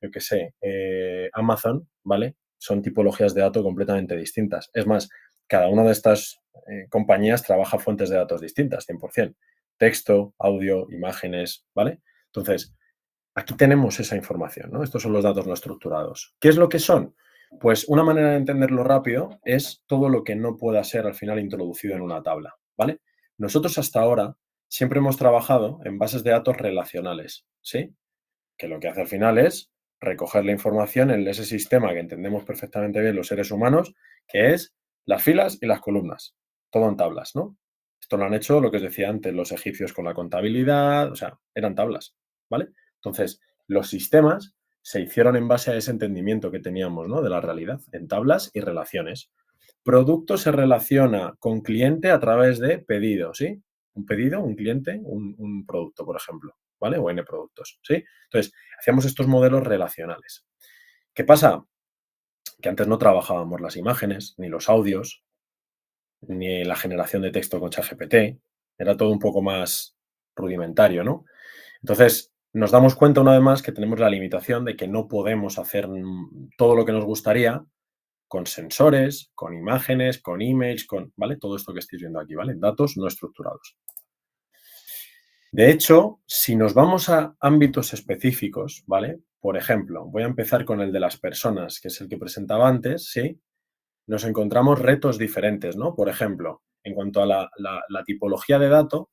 yo qué sé, eh, Amazon, ¿vale? Son tipologías de datos completamente distintas. Es más, cada una de estas eh, compañías trabaja fuentes de datos distintas, 100%. Texto, audio, imágenes, ¿vale? Entonces, aquí tenemos esa información, ¿no? Estos son los datos no estructurados. ¿Qué es lo que son? Pues una manera de entenderlo rápido es todo lo que no pueda ser al final introducido en una tabla, ¿vale? Nosotros hasta ahora siempre hemos trabajado en bases de datos relacionales, ¿sí? Que lo que hace al final es recoger la información en ese sistema que entendemos perfectamente bien los seres humanos, que es las filas y las columnas, todo en tablas, ¿no? Esto lo han hecho lo que os decía antes, los egipcios con la contabilidad, o sea, eran tablas, ¿vale? Entonces, los sistemas se hicieron en base a ese entendimiento que teníamos ¿no? de la realidad, en tablas y relaciones. Producto se relaciona con cliente a través de pedido, ¿sí? Un pedido, un cliente, un, un producto, por ejemplo, ¿vale? O N productos, ¿sí? Entonces, hacíamos estos modelos relacionales. ¿Qué pasa? Que antes no trabajábamos las imágenes, ni los audios, ni la generación de texto con ChatGPT. Era todo un poco más rudimentario, ¿no? Entonces, nos damos cuenta una vez más que tenemos la limitación de que no podemos hacer todo lo que nos gustaría con sensores, con imágenes, con emails, con, ¿vale? Todo esto que estáis viendo aquí, ¿vale? Datos no estructurados. De hecho, si nos vamos a ámbitos específicos, ¿vale? Por ejemplo, voy a empezar con el de las personas, que es el que presentaba antes, ¿sí? Nos encontramos retos diferentes, ¿no? Por ejemplo, en cuanto a la, la tipología de dato,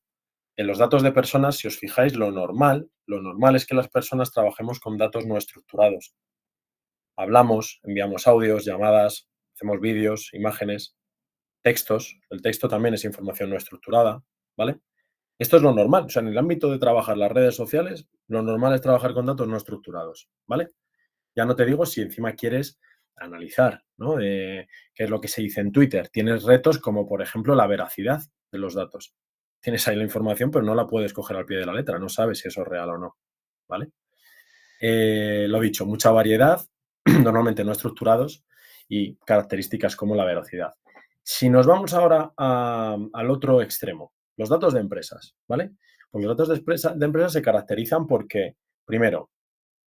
en los datos de personas, si os fijáis, lo normal, lo normal es que las personas trabajemos con datos no estructurados. Hablamos, enviamos audios, llamadas, hacemos vídeos, imágenes, textos. El texto también es información no estructurada, ¿vale? Esto es lo normal. O sea, en el ámbito de trabajar las redes sociales, lo normal es trabajar con datos no estructurados, ¿vale? Ya no te digo si encima quieres analizar, ¿no? Eh, qué es lo que se dice en Twitter. Tienes retos como, por ejemplo, la veracidad de los datos tienes ahí la información, pero no la puedes coger al pie de la letra, no sabes si eso es real o no, ¿vale? Eh, lo dicho, mucha variedad, normalmente no estructurados y características como la velocidad. Si nos vamos ahora al otro extremo, los datos de empresas, ¿vale? los datos de empresas se caracterizan porque, primero,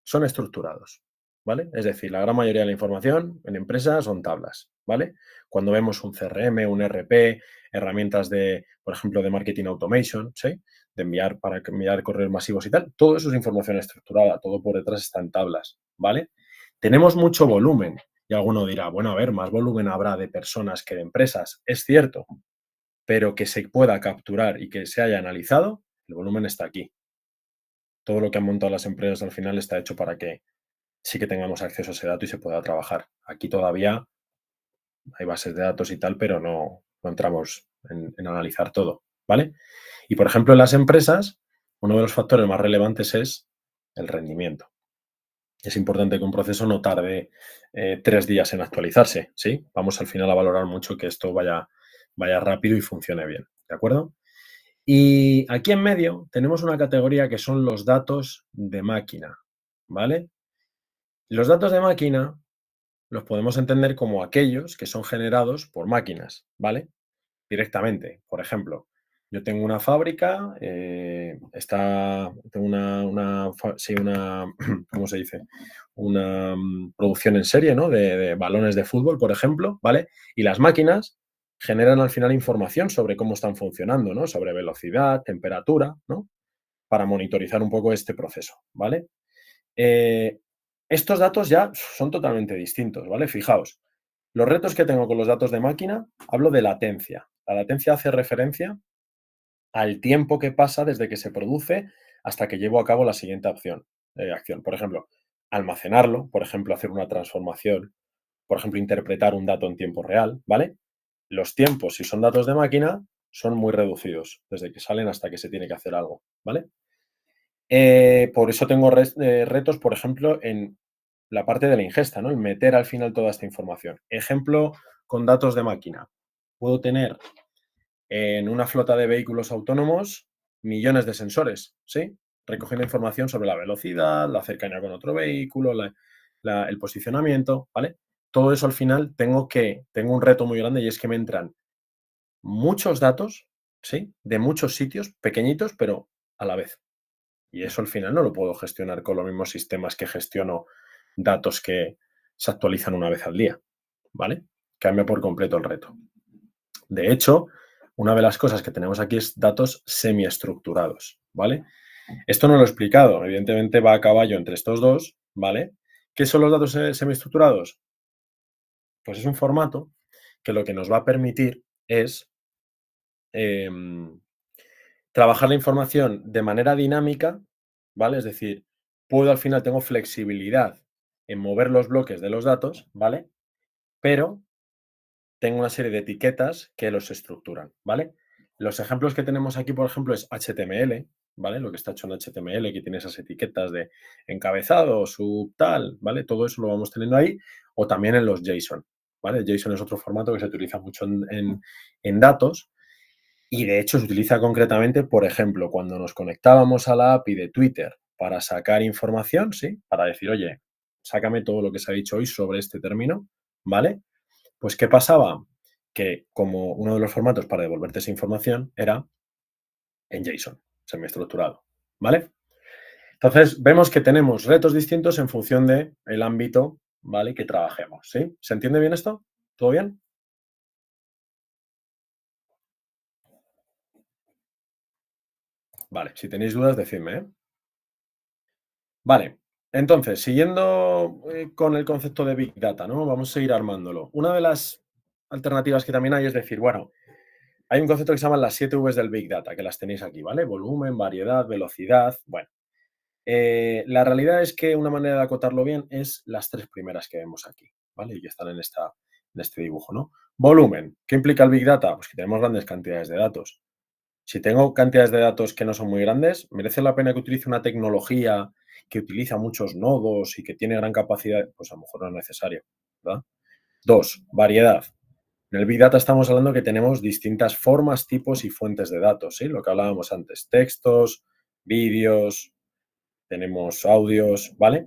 son estructurados. ¿vale? Es decir, la gran mayoría de la información en empresas son tablas, ¿vale? Cuando vemos un CRM, un RP, herramientas de, por ejemplo, de marketing automation, ¿sí? De enviar para enviar correos masivos y tal, todo eso es información estructurada, todo por detrás está en tablas, ¿vale? Tenemos mucho volumen y alguno dirá, bueno, a ver, más volumen habrá de personas que de empresas, es cierto, pero que se pueda capturar y que se haya analizado, el volumen está aquí. Todo lo que han montado las empresas al final está hecho para que sí que tengamos acceso a ese dato y se pueda trabajar. Aquí todavía hay bases de datos y tal, pero no, entramos en, analizar todo, ¿vale? Y, por ejemplo, en las empresas, uno de los factores más relevantes es el rendimiento. Es importante que un proceso no tarde eh, tres días en actualizarse, ¿sí? Vamos al final a valorar mucho que esto vaya, vaya rápido y funcione bien, ¿de acuerdo? Y aquí en medio tenemos una categoría que son los datos de máquina, ¿vale? Los datos de máquina los podemos entender como aquellos que son generados por máquinas, ¿vale? Directamente. Por ejemplo, yo tengo una fábrica, eh, está, tengo una, una, ¿cómo se dice? Una mm, producción en serie, ¿no? De, balones de fútbol, por ejemplo, ¿vale? Y las máquinas generan al final información sobre cómo están funcionando, ¿no? Sobre velocidad, temperatura, ¿no? Para monitorizar un poco este proceso, ¿vale? Eh, estos datos ya son totalmente distintos, ¿vale? Fijaos, los retos que tengo con los datos de máquina, hablo de latencia. La latencia hace referencia al tiempo que pasa desde que se produce hasta que llevo a cabo la siguiente opción, eh, acción. Por ejemplo, almacenarlo, por ejemplo, hacer una transformación, por ejemplo, interpretar un dato en tiempo real, ¿vale? Los tiempos, si son datos de máquina, son muy reducidos, desde que salen hasta que se tiene que hacer algo, ¿vale? Eh, por eso tengo eh, retos, por ejemplo, en la parte de la ingesta, ¿no? meter al final toda esta información. Ejemplo con datos de máquina. Puedo tener en una flota de vehículos autónomos millones de sensores, ¿sí? Recogiendo información sobre la velocidad, la cercanía con otro vehículo, el posicionamiento, ¿vale? Todo eso al final tengo que, tengo un reto muy grande y es que me entran muchos datos, ¿sí? De muchos sitios, pequeñitos, pero a la vez. Y eso al final no lo puedo gestionar con los mismos sistemas que gestiono datos que se actualizan una vez al día. ¿Vale? Cambia por completo el reto. De hecho, una de las cosas que tenemos aquí es datos semiestructurados. ¿Vale? Esto no lo he explicado. Evidentemente va a caballo entre estos dos. ¿Vale? ¿Qué son los datos semiestructurados? Pues es un formato que lo que nos va a permitir es em, trabajar la información de manera dinámica, ¿vale? Es decir, puedo al final, tengo flexibilidad en mover los bloques de los datos, ¿vale? Pero tengo una serie de etiquetas que los estructuran, ¿vale? Los ejemplos que tenemos aquí, por ejemplo, es HTML, ¿vale? Lo que está hecho en HTML, que tiene esas etiquetas de encabezado, sub, tal, ¿vale? Todo eso lo vamos teniendo ahí, o también en los JSON, ¿vale? JSON es otro formato que se utiliza mucho en, en datos, y de hecho se utiliza concretamente, por ejemplo, cuando nos conectábamos a la API de Twitter para sacar información, ¿sí? Para decir, oye, sácame todo lo que se ha dicho hoy sobre este término, ¿vale? Pues, ¿qué pasaba? Que como uno de los formatos para devolverte esa información era en JSON, semiestructurado, ¿vale? Entonces, vemos que tenemos retos distintos en función del el ámbito, ¿vale? Que trabajemos, ¿sí? ¿Se entiende bien esto? ¿Todo bien? Vale, si tenéis dudas, decidme. ¿eh? Vale, entonces, siguiendo eh, con el concepto de Big Data, ¿no? Vamos a seguir armándolo. Una de las alternativas que también hay es decir, bueno, hay un concepto que se llama las 7 Vs del Big Data, que las tenéis aquí, ¿vale? Volumen, variedad, velocidad, bueno. Eh, la realidad es que una manera de acotarlo bien es las tres primeras que vemos aquí, ¿vale? Y que están en, esta, en este dibujo, ¿no? Volumen. ¿Qué implica el Big Data? Pues que tenemos grandes cantidades de datos si tengo cantidades de datos que no son muy grandes, ¿merece la pena que utilice una tecnología que utiliza muchos nodos y que tiene gran capacidad? Pues a lo mejor no es necesario. ¿verdad? Dos, variedad. En el Big Data estamos hablando que tenemos distintas formas, tipos y fuentes de datos, ¿sí? Lo que hablábamos antes, textos, vídeos, tenemos audios, ¿vale?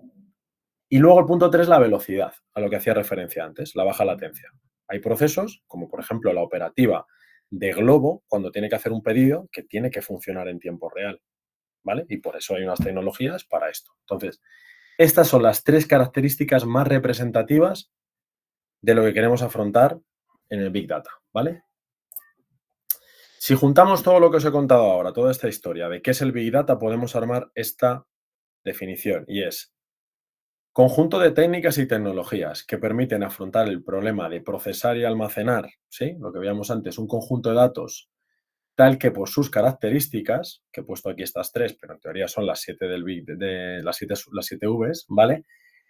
Y luego el punto tres, la velocidad, a lo que hacía referencia antes, la baja latencia. Hay procesos, como por ejemplo la operativa de Globo cuando tiene que hacer un pedido que tiene que funcionar en tiempo real. ¿Vale? Y por eso hay unas tecnologías para esto. Entonces, estas son las tres características más representativas de lo que queremos afrontar en el Big Data, ¿vale? Si juntamos todo lo que os he contado ahora, toda esta historia de qué es el Big Data, podemos armar esta definición y es Conjunto de técnicas y tecnologías que permiten afrontar el problema de procesar y almacenar, ¿sí? lo que veíamos antes, un conjunto de datos tal que por sus características, que he puesto aquí estas tres, pero en teoría son las siete del de, las siete, las Vs, ¿vale?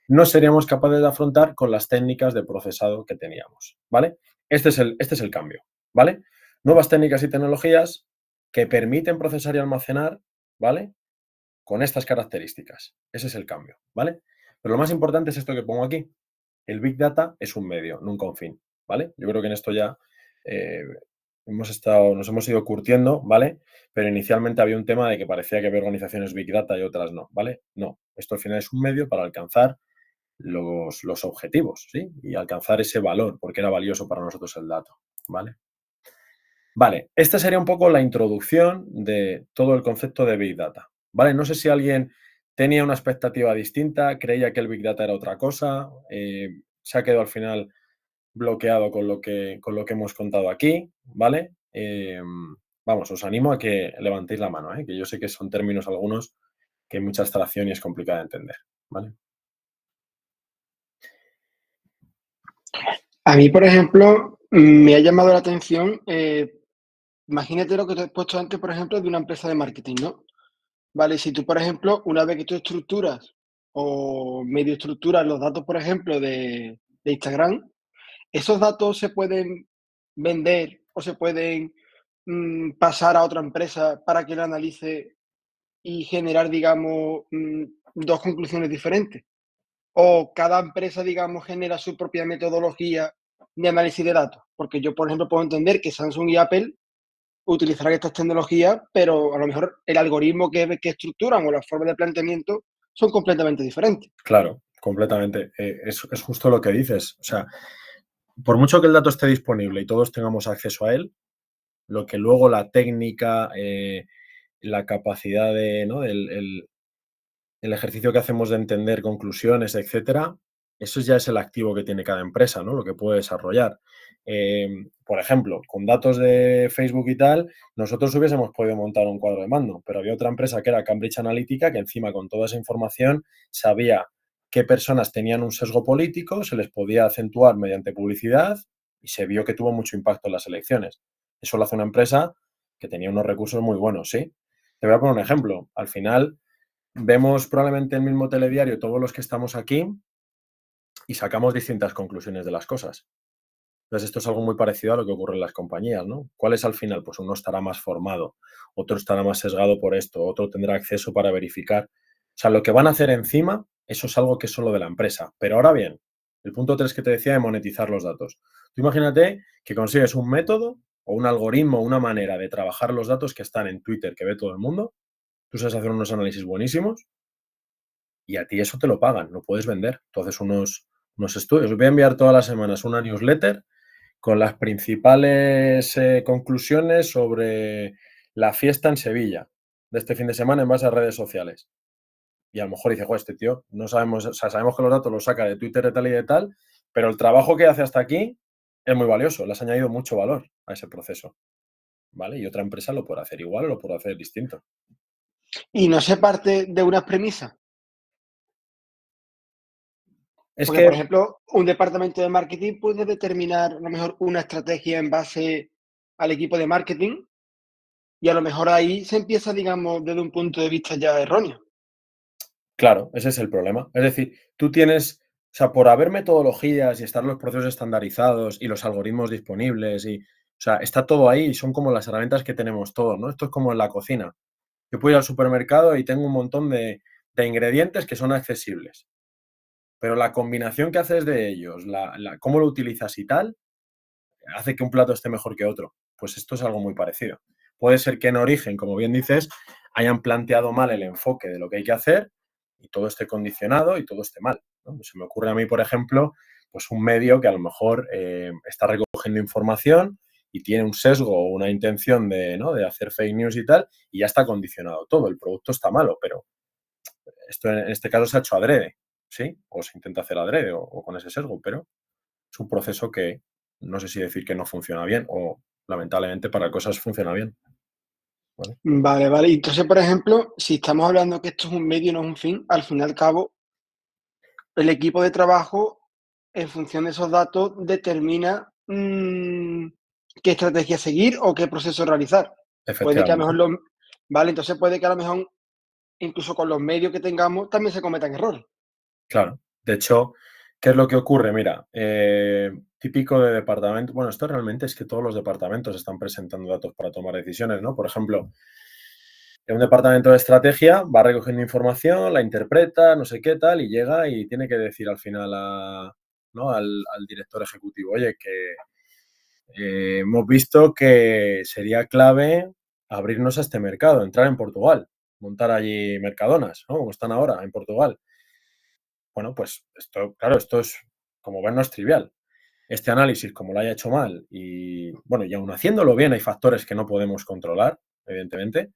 No seríamos capaces de afrontar con las técnicas de procesado que teníamos, ¿vale? Este es el, este es el cambio, ¿vale? Nuevas técnicas y tecnologías que permiten procesar y almacenar, ¿vale? Con estas características. Ese es el cambio, ¿vale? Pero lo más importante es esto que pongo aquí. El Big Data es un medio, nunca un fin, ¿vale? Yo creo que en esto ya eh, hemos estado, nos hemos ido curtiendo, ¿vale? Pero inicialmente había un tema de que parecía que había organizaciones Big Data y otras no, ¿vale? No, esto al final es un medio para alcanzar los, los objetivos, ¿sí? Y alcanzar ese valor, porque era valioso para nosotros el dato, ¿vale? Vale, esta sería un poco la introducción de todo el concepto de Big Data, ¿vale? No sé si alguien tenía una expectativa distinta, creía que el Big Data era otra cosa, eh, se ha quedado al final bloqueado con lo que, con lo que hemos contado aquí, ¿vale? Em, vamos, os animo a que levantéis la mano, ¿eh? que yo sé que son términos algunos que hay mucha abstracción y es complicado de entender, ¿vale? A mí, por ejemplo, me ha llamado la atención, eh, imagínate lo que te he puesto antes, por ejemplo, de una empresa de marketing, ¿no? Vale, si tú, por ejemplo, una vez que tú estructuras o medio estructuras los datos, por ejemplo, de, Instagram, esos datos se pueden vender o se pueden mm, pasar a otra empresa para que la analice y generar, digamos, mm, dos conclusiones diferentes. O cada empresa, digamos, genera su propia metodología de análisis de datos. Porque yo, por ejemplo, puedo entender que Samsung y Apple utilizarán estas tecnologías, pero a lo mejor el algoritmo que, que estructuran o las formas de planteamiento son completamente diferentes. Claro, completamente. Eh, es, justo lo que dices. O sea, por mucho que el dato esté disponible y todos tengamos acceso a él, lo que luego la técnica, eh, la capacidad de, ¿no? El, el, el, ejercicio que hacemos de entender conclusiones, etcétera, eso ya es el activo que tiene cada empresa, ¿no? Lo que puede desarrollar. Eh, por ejemplo, con datos de Facebook y tal, nosotros hubiésemos podido montar un cuadro de mando, pero había otra empresa que era Cambridge Analytica que encima con toda esa información sabía qué personas tenían un sesgo político, se les podía acentuar mediante publicidad y se vio que tuvo mucho impacto en las elecciones. Eso lo hace una empresa que tenía unos recursos muy buenos, ¿sí? Te voy a poner un ejemplo. Al final vemos probablemente el mismo telediario todos los que estamos aquí y sacamos distintas conclusiones de las cosas. Entonces, esto es algo muy parecido a lo que ocurre en las compañías, ¿no? ¿Cuál es al final? Pues uno estará más formado, otro estará más sesgado por esto, otro tendrá acceso para verificar. O sea, lo que van a hacer encima, eso es algo que es solo de la empresa. Pero ahora bien, el punto 3 que te decía de monetizar los datos. Tú imagínate que consigues un método o un algoritmo, una manera de trabajar los datos que están en Twitter, que ve todo el mundo. Tú sabes hacer unos análisis buenísimos y a ti eso te lo pagan, lo puedes vender. Entonces, unos, unos estudios. Voy a enviar todas las semanas una newsletter con las principales eh, conclusiones sobre la fiesta en Sevilla de este fin de semana en base a redes sociales. Y a lo mejor dice, joder, este tío, no sabemos, o sabemos que los datos los saca de Twitter de tal y de tal, pero el trabajo que hace hasta aquí es muy valioso, le has añadido mucho valor a ese proceso. ¿Vale? Y otra empresa lo puede hacer igual o lo puede hacer distinto. ¿Y no se parte de una premisa? que... Por ejemplo, un departamento de marketing puede determinar a lo mejor una estrategia en base al equipo de marketing y a lo mejor ahí se empieza, digamos, desde un punto de vista ya erróneo. Claro, ese es el problema. Es decir, tú tienes, o sea, por haber metodologías y estar los procesos estandarizados y los algoritmos disponibles y, o sea, está todo ahí son como las herramientas que tenemos todos, ¿no? Esto es como en la cocina. Yo puedo ir al supermercado y tengo un montón de ingredientes que son accesibles. Pero la combinación que haces de ellos, la, cómo lo utilizas y tal, hace que un plato esté mejor que otro. Pues esto es algo muy parecido. Puede ser que en origen, como bien dices, hayan planteado mal el enfoque de lo que hay que hacer y todo esté condicionado y todo esté mal. Se me ocurre a mí, por ejemplo, pues un medio que a lo mejor eh, está recogiendo información y tiene un sesgo o una intención de, ¿no? de hacer fake news y tal, y ya está condicionado todo. El producto está malo, pero esto en este caso se ha hecho adrede sí, o se intenta hacer adrede o, con ese sesgo, pero es un proceso que no sé si decir que no funciona bien o lamentablemente para cosas funciona bien. Mm, vale. vale, Entonces, por ejemplo, si estamos hablando que esto es un medio y no es un fin, al fin y al cabo, el equipo de trabajo, en función de esos datos, determina mm, qué estrategia seguir o qué proceso realizar. Puede que a lo mejor vale, entonces puede que a lo mejor, incluso con los medios que tengamos, también se cometan errores. Claro, de hecho, ¿qué es lo que ocurre? Mira, eh, típico de departamento, bueno, esto realmente es que todos los departamentos están presentando datos para tomar decisiones, ¿no? Por ejemplo, un departamento de estrategia va recogiendo información, la interpreta, no sé qué tal, y llega y tiene que decir al final ¿no? al, director ejecutivo, oye, que eh, hemos visto que sería clave abrirnos a este mercado, entrar en Portugal, montar allí mercadonas, ¿no? Como están ahora en Portugal. Bueno, pues esto, claro, esto es, como ver, no es trivial. Este análisis, como lo haya hecho mal, y bueno, y aún haciéndolo bien, hay factores que no podemos controlar, evidentemente,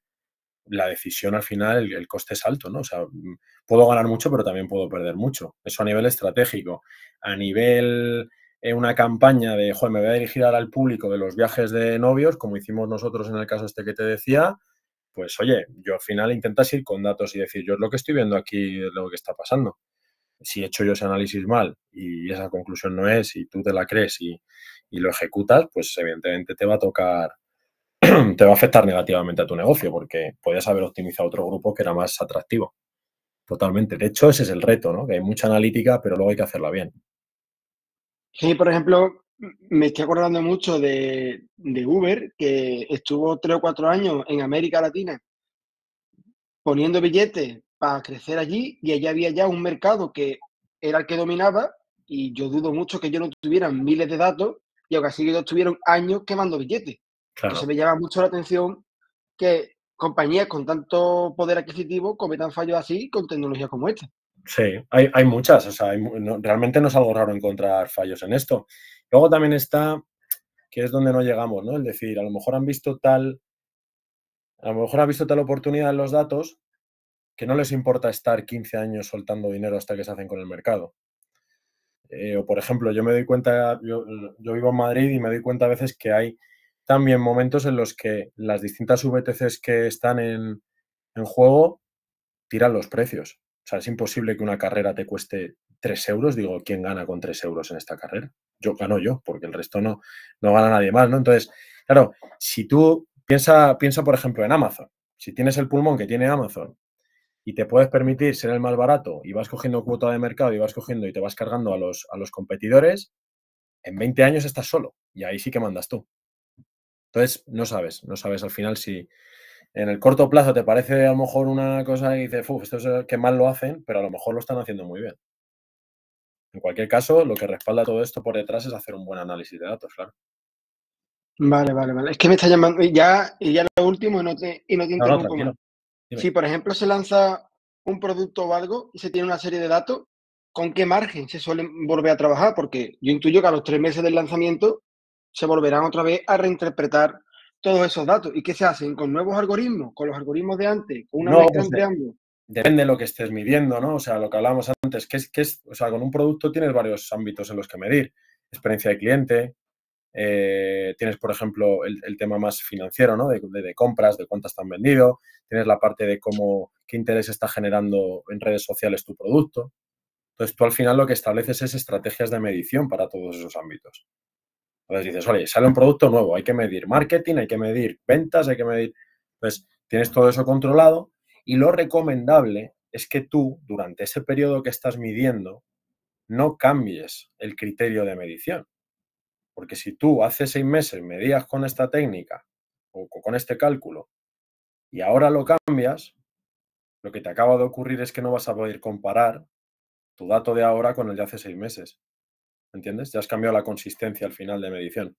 la decisión al final, el, coste es alto, ¿no? O sea, mm, puedo ganar mucho, pero también puedo perder mucho. Eso a nivel estratégico. A nivel eh, una campaña de, joder, me voy a dirigir ahora al público de los viajes de novios, como hicimos nosotros en el caso este que te decía, pues oye, yo al final intentas ir con datos y decir, yo es lo que estoy viendo aquí, es lo que está pasando si he hecho yo ese análisis mal y esa conclusión no es y tú te la crees y, lo ejecutas, pues evidentemente te va a tocar, te va a afectar negativamente a tu negocio porque podías haber optimizado otro grupo que era más atractivo. Totalmente. De hecho, ese es el reto, ¿no? Que hay mucha analítica, pero luego hay que hacerla bien. Sí, por ejemplo, me estoy acordando mucho de Uber, que estuvo tres o cuatro años en América Latina poniendo billetes para crecer allí y allí había ya un mercado que era el que dominaba y yo dudo mucho que ellos no tuvieran miles de datos y aunque así ellos tuvieron años quemando billetes. Claro. Se me llama mucho la atención que compañías con tanto poder adquisitivo cometan fallos así con tecnología como esta. Sí, hay, muchas, o sea, realmente no es algo raro encontrar fallos en esto. Luego también está, que es donde no llegamos, ¿no? Es decir, a lo mejor han visto tal, a lo mejor han visto tal oportunidad en los datos que no les importa estar 15 años soltando dinero hasta que se hacen con el mercado. Eh, o por ejemplo, yo me doy cuenta, yo, vivo en Madrid y me doy cuenta a veces que hay también momentos en los que las distintas VTCs que están en, juego tiran los precios. O sea, es imposible que una carrera te cueste 3 euros. Digo, ¿quién gana con 3 euros en esta carrera? Yo gano yo, porque el resto no, no gana nadie más, ¿no? Entonces, claro, si tú piensa, piensa, por ejemplo, en Amazon. Si tienes el pulmón que tiene Amazon y te puedes permitir ser el más barato y vas cogiendo cuota de mercado y vas cogiendo y te vas cargando a los, a los competidores, en 20 años estás solo y ahí sí que mandas tú. Entonces, no sabes, no sabes al final si en el corto plazo te parece a lo mejor una cosa y dices, uff, esto es eh, que mal lo hacen, pero a lo mejor lo están haciendo muy bien. En cualquier caso, lo que respalda todo esto por detrás es hacer un buen análisis de datos, claro. Vale, vale, vale. Es que me está llamando y ya, y ya lo último y no te, y no si, por ejemplo, se lanza un producto o algo y se tiene una serie de datos, ¿con qué margen se suelen volver a trabajar? Porque yo intuyo que a los tres meses del lanzamiento se volverán otra vez a reinterpretar todos esos datos. ¿Y qué se hacen? ¿Con nuevos algoritmos? ¿Con los algoritmos de antes? ¿Con una no, Depende de lo que estés midiendo, ¿no? O sea, lo que hablábamos antes, que es, que es, o sea, con un producto tienes varios ámbitos en los que medir. Experiencia de cliente, eh, tienes, por ejemplo, el, tema más financiero, ¿no? De, compras, de cuántas te han vendido, tienes la parte de cómo, qué interés está generando en redes sociales tu producto. Entonces, tú al final lo que estableces es estrategias de medición para todos esos ámbitos. Entonces dices, oye, sale un producto nuevo, hay que medir marketing, hay que medir ventas, hay que medir... Entonces, tienes todo eso controlado y lo recomendable es que tú, durante ese periodo que estás midiendo, no cambies el criterio de medición. Porque si tú hace seis meses medías con esta técnica o con este cálculo y ahora lo cambias, lo que te acaba de ocurrir es que no vas a poder comparar tu dato de ahora con el de hace seis meses. ¿Entiendes? Ya has cambiado la consistencia al final de medición.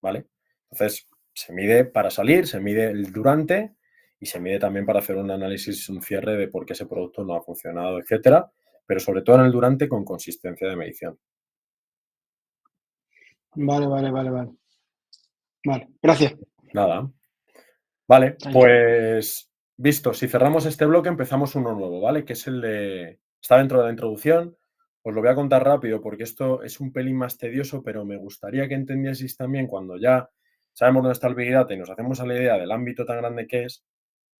¿Vale? Entonces, se mide para salir, se mide el durante y se mide también para hacer un análisis, un cierre de por qué ese producto no ha funcionado, etcétera, pero sobre todo en el durante con consistencia de medición. Vale, vale, vale, vale. Vale, gracias. Nada. Vale, pues visto, si cerramos este bloque empezamos uno nuevo, ¿vale? Que es el de... Está dentro de la introducción. Os lo voy a contar rápido porque esto es un pelín más tedioso, pero me gustaría que entendieseis también cuando ya sabemos dónde está el Big Data y nos hacemos a la idea del ámbito tan grande que es,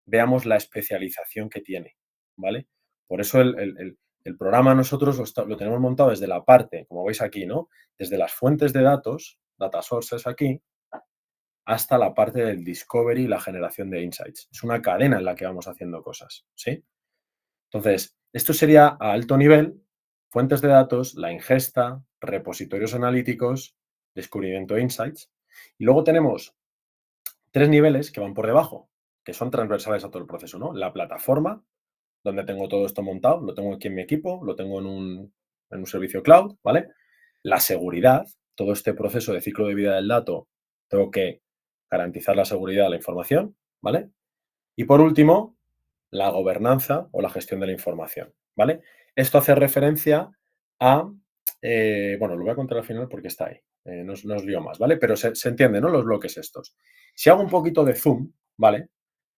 veamos la especialización que tiene, ¿vale? Por eso el el programa nosotros lo, tenemos montado desde la parte, como veis aquí, ¿no? Desde las fuentes de datos, data sources aquí, hasta la parte del discovery y la generación de insights. Es una cadena en la que vamos haciendo cosas, ¿sí? Entonces, esto sería a alto nivel, fuentes de datos, la ingesta, repositorios analíticos, descubrimiento de insights. Y luego tenemos tres niveles que van por debajo, que son transversales a todo el proceso, ¿no? La plataforma, donde tengo todo esto montado, lo tengo aquí en mi equipo, lo tengo en un, servicio cloud, ¿vale? La seguridad, todo este proceso de ciclo de vida del dato, tengo que garantizar la seguridad de la información, ¿vale? Y por último, la gobernanza o la gestión de la información, ¿vale? Esto hace referencia a, eh, bueno, lo voy a contar al final porque está ahí, eh, no, os lío más, ¿vale? Pero se, se, entiende, ¿no? Los bloques estos. Si hago un poquito de zoom, ¿vale?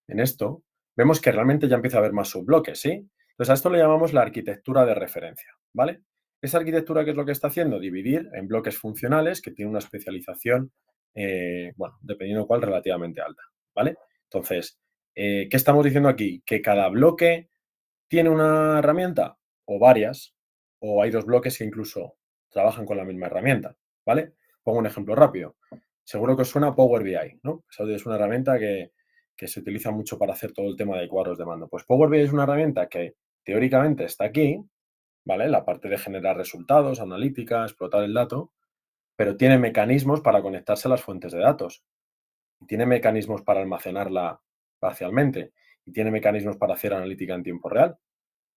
En esto, vemos que realmente ya empieza a haber más subbloques, ¿sí? Entonces a esto le llamamos la arquitectura de referencia, ¿vale? Esa arquitectura, ¿qué es lo que está haciendo? Dividir en bloques funcionales que tienen una especialización, eh, bueno, dependiendo cuál, relativamente alta, ¿vale? Entonces, eh, ¿qué estamos diciendo aquí? Que cada bloque tiene una herramienta o varias, o hay dos bloques que incluso trabajan con la misma herramienta, ¿vale? Pongo un ejemplo rápido. Seguro que os suena Power BI, ¿no? esa es una herramienta que que se utiliza mucho para hacer todo el tema de cuadros de mando. Pues Power BI es una herramienta que teóricamente está aquí, ¿vale? La parte de generar resultados, analítica, explotar el dato, pero tiene mecanismos para conectarse a las fuentes de datos. tiene mecanismos para almacenarla parcialmente. Y tiene mecanismos para hacer analítica en tiempo real.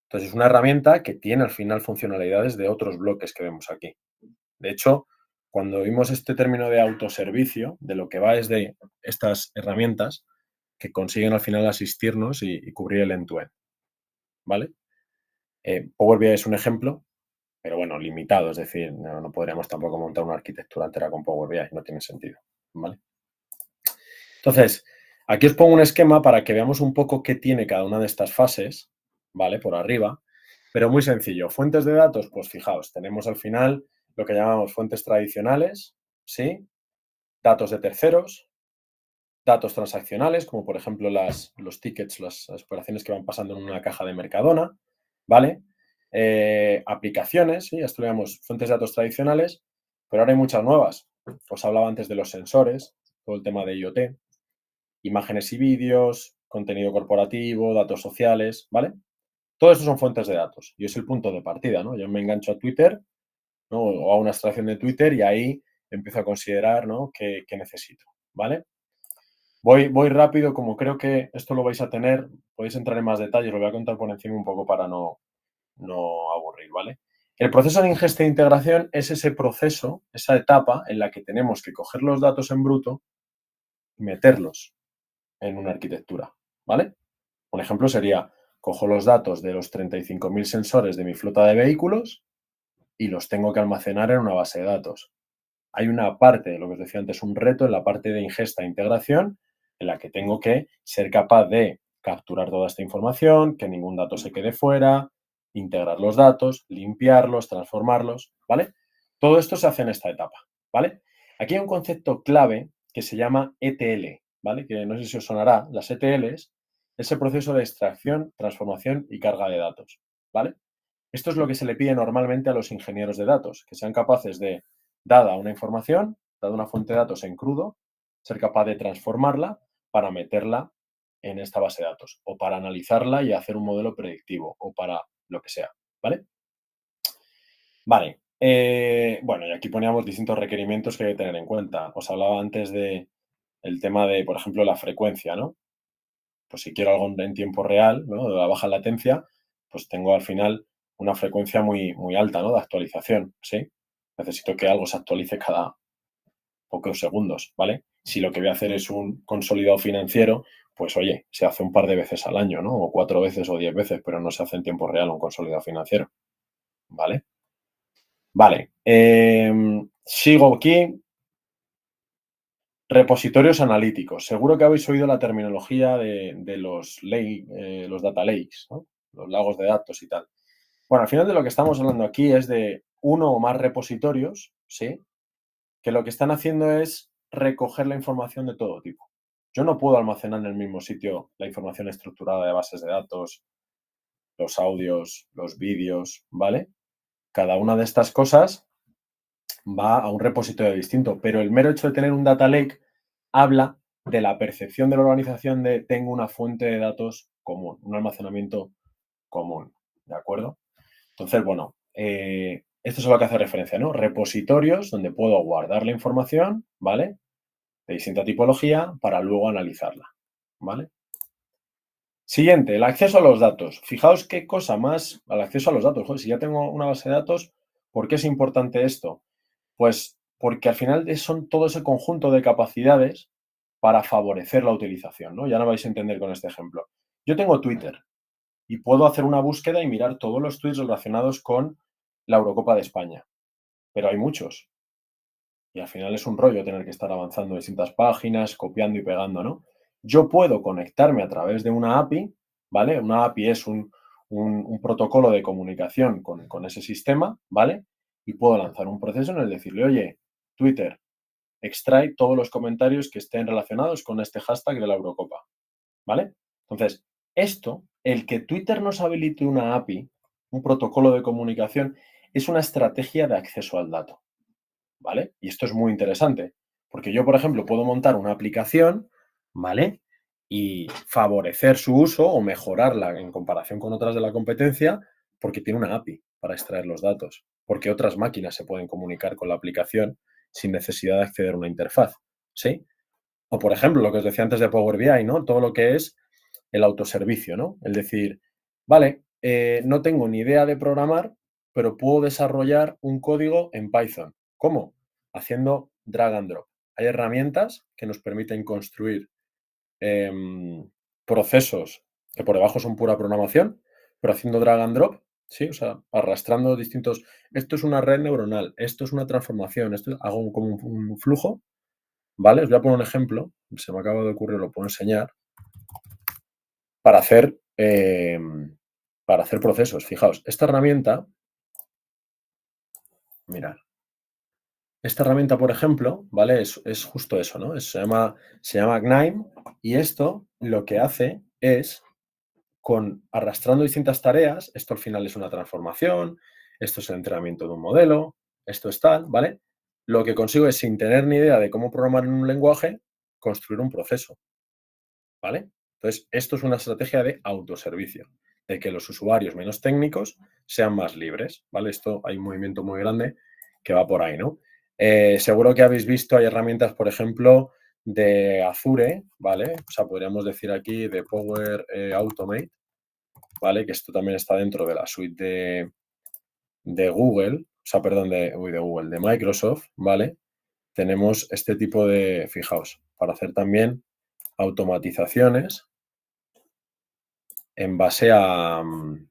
Entonces, es una herramienta que tiene al final funcionalidades de otros bloques que vemos aquí. De hecho, cuando vimos este término de autoservicio, de lo que va es de estas herramientas, que consiguen al final asistirnos y, cubrir el end-to-end. -end, to end vale eh, Power BI es un ejemplo, pero bueno, limitado, es decir, no, no, podríamos tampoco montar una arquitectura entera con Power BI, no tiene sentido. ¿Vale? Entonces, aquí os pongo un esquema para que veamos un poco qué tiene cada una de estas fases, ¿vale? Por arriba, pero muy sencillo. Fuentes de datos, pues fijaos, tenemos al final lo que llamamos fuentes tradicionales, ¿sí? Datos de terceros, datos transaccionales, como por ejemplo las, los tickets, las, operaciones que van pasando en una caja de Mercadona, ¿vale? Eh, aplicaciones, ¿sí? ya estudiamos fuentes de datos tradicionales, pero ahora hay muchas nuevas. Os hablaba antes de los sensores, todo el tema de IoT, imágenes y vídeos, contenido corporativo, datos sociales, ¿vale? Todo eso son fuentes de datos y es el punto de partida, ¿no? Yo me engancho a Twitter o a una extracción de Twitter y ahí empiezo a considerar, ¿no? qué necesito, ¿vale? Voy, rápido, como creo que esto lo vais a tener, podéis entrar en más detalles, lo voy a contar por encima un poco para no, aburrir, ¿vale? El proceso de ingesta e integración es ese proceso, esa etapa en la que tenemos que coger los datos en bruto y meterlos en una arquitectura, ¿vale? Un ejemplo sería, cojo los datos de los 35.000 sensores de mi flota de vehículos y los tengo que almacenar en una base de datos. Hay una parte, lo que os decía antes, un reto en la parte de ingesta e integración en la que tengo que ser capaz de capturar toda esta información, que ningún dato se quede fuera, integrar los datos, limpiarlos, transformarlos, ¿vale? Todo esto se hace en esta etapa, ¿vale? Aquí hay un concepto clave que se llama ETL, ¿vale? Que no sé si os sonará, las ETLs es proceso de extracción, transformación y carga de datos, ¿vale? Esto es lo que se le pide normalmente a los ingenieros de datos, que sean capaces de, dada una información, dada una fuente de datos en crudo, ser capaz de transformarla para meterla en esta base de datos o para analizarla y hacer un modelo predictivo o para lo que sea, ¿vale? Vale, eh, bueno, y aquí poníamos distintos requerimientos que hay que tener en cuenta. Os hablaba antes de tema de, por ejemplo, la frecuencia, ¿no? Pues si quiero algo en tiempo real, ¿no? De la baja latencia, pues tengo al final una frecuencia muy, muy alta, ¿no? De actualización, ¿sí? Necesito que algo se actualice cada, pocos segundos, ¿vale? Si lo que voy a hacer es un consolidado financiero, pues oye, se hace un par de veces al año, ¿no? O cuatro veces o diez veces, pero no se hace en tiempo real un consolidado financiero, ¿vale? Vale, em, sigo aquí. Repositorios analíticos. Seguro que habéis oído la terminología de, los, eh, los data lakes, ¿no? los lagos de datos y tal. Bueno, al final de lo que estamos hablando aquí es de uno o más repositorios, ¿sí? que lo que están haciendo es recoger la información de todo tipo. Yo no puedo almacenar en el mismo sitio la información estructurada de bases de datos, los audios, los vídeos, ¿vale? Cada una de estas cosas va a un repositorio distinto, pero el mero hecho de tener un data lake habla de la percepción de la organización de tengo una fuente de datos común, un almacenamiento común, ¿de acuerdo? Entonces, bueno, eh, esto es lo que hace referencia, ¿no? Repositorios donde puedo guardar la información, ¿vale? De distinta tipología para luego analizarla, ¿vale? Siguiente, el acceso a los datos. Fijaos qué cosa más al acceso a los datos. Joder, si ya tengo una base de datos, ¿por qué es importante esto? Pues porque al final son todo ese conjunto de capacidades para favorecer la utilización, ¿no? Ya no vais a entender con este ejemplo. Yo tengo Twitter y puedo hacer una búsqueda y mirar todos los tweets relacionados con la Eurocopa de España. Pero hay muchos. Y al final es un rollo tener que estar avanzando distintas páginas, copiando y pegando, ¿no? Yo puedo conectarme a través de una API, ¿vale? Una API es un, protocolo de comunicación con, con ese sistema, ¿vale? Y puedo lanzar un proceso en el decirle, oye, Twitter, extrae todos los comentarios que estén relacionados con este hashtag de la Eurocopa, ¿vale? Entonces, esto, el que Twitter nos habilite una API, un protocolo de comunicación, es una estrategia de acceso al dato. ¿Vale? Y esto es muy interesante, porque yo, por ejemplo, puedo montar una aplicación, ¿vale? Y favorecer su uso o mejorarla en comparación con otras de la competencia, porque tiene una API para extraer los datos, porque otras máquinas se pueden comunicar con la aplicación sin necesidad de acceder a una interfaz, ¿sí? O, por ejemplo, lo que os decía antes de Power BI, ¿no? Todo lo que es el autoservicio, ¿no? El decir, vale, eh, no tengo ni idea de programar, pero puedo desarrollar un código en Python. ¿Cómo? Haciendo drag and drop. Hay herramientas que nos permiten construir em, procesos que por debajo son pura programación, pero haciendo drag and drop, ¿sí? O sea, arrastrando distintos... Esto es una red neuronal, esto es una transformación, esto hago como un, flujo, ¿vale? Os voy a poner un ejemplo, se me acaba de ocurrir, lo puedo enseñar, para hacer, em, para hacer procesos. Fijaos, esta herramienta mirar. Esta herramienta, por ejemplo, ¿vale? Es, justo eso, ¿no? se, llama, se llama GNIME y esto lo que hace es, con arrastrando distintas tareas, esto al final es una transformación, esto es el entrenamiento de un modelo, esto es tal, ¿vale? Lo que consigo es, sin tener ni idea de cómo programar en un lenguaje, construir un proceso, ¿vale? Entonces, esto es una estrategia de autoservicio, de que los usuarios menos técnicos sean más libres, ¿vale? Esto hay un movimiento muy grande que va por ahí, ¿no? Eh, seguro que habéis visto, hay herramientas, por ejemplo, de Azure, ¿vale? O sea, podríamos decir aquí de Power eh, Automate, ¿vale? Que esto también está dentro de la suite de, Google, o sea, perdón, de, de Google, de Microsoft, ¿vale? Tenemos este tipo de, fijaos, para hacer también automatizaciones en base a, mm,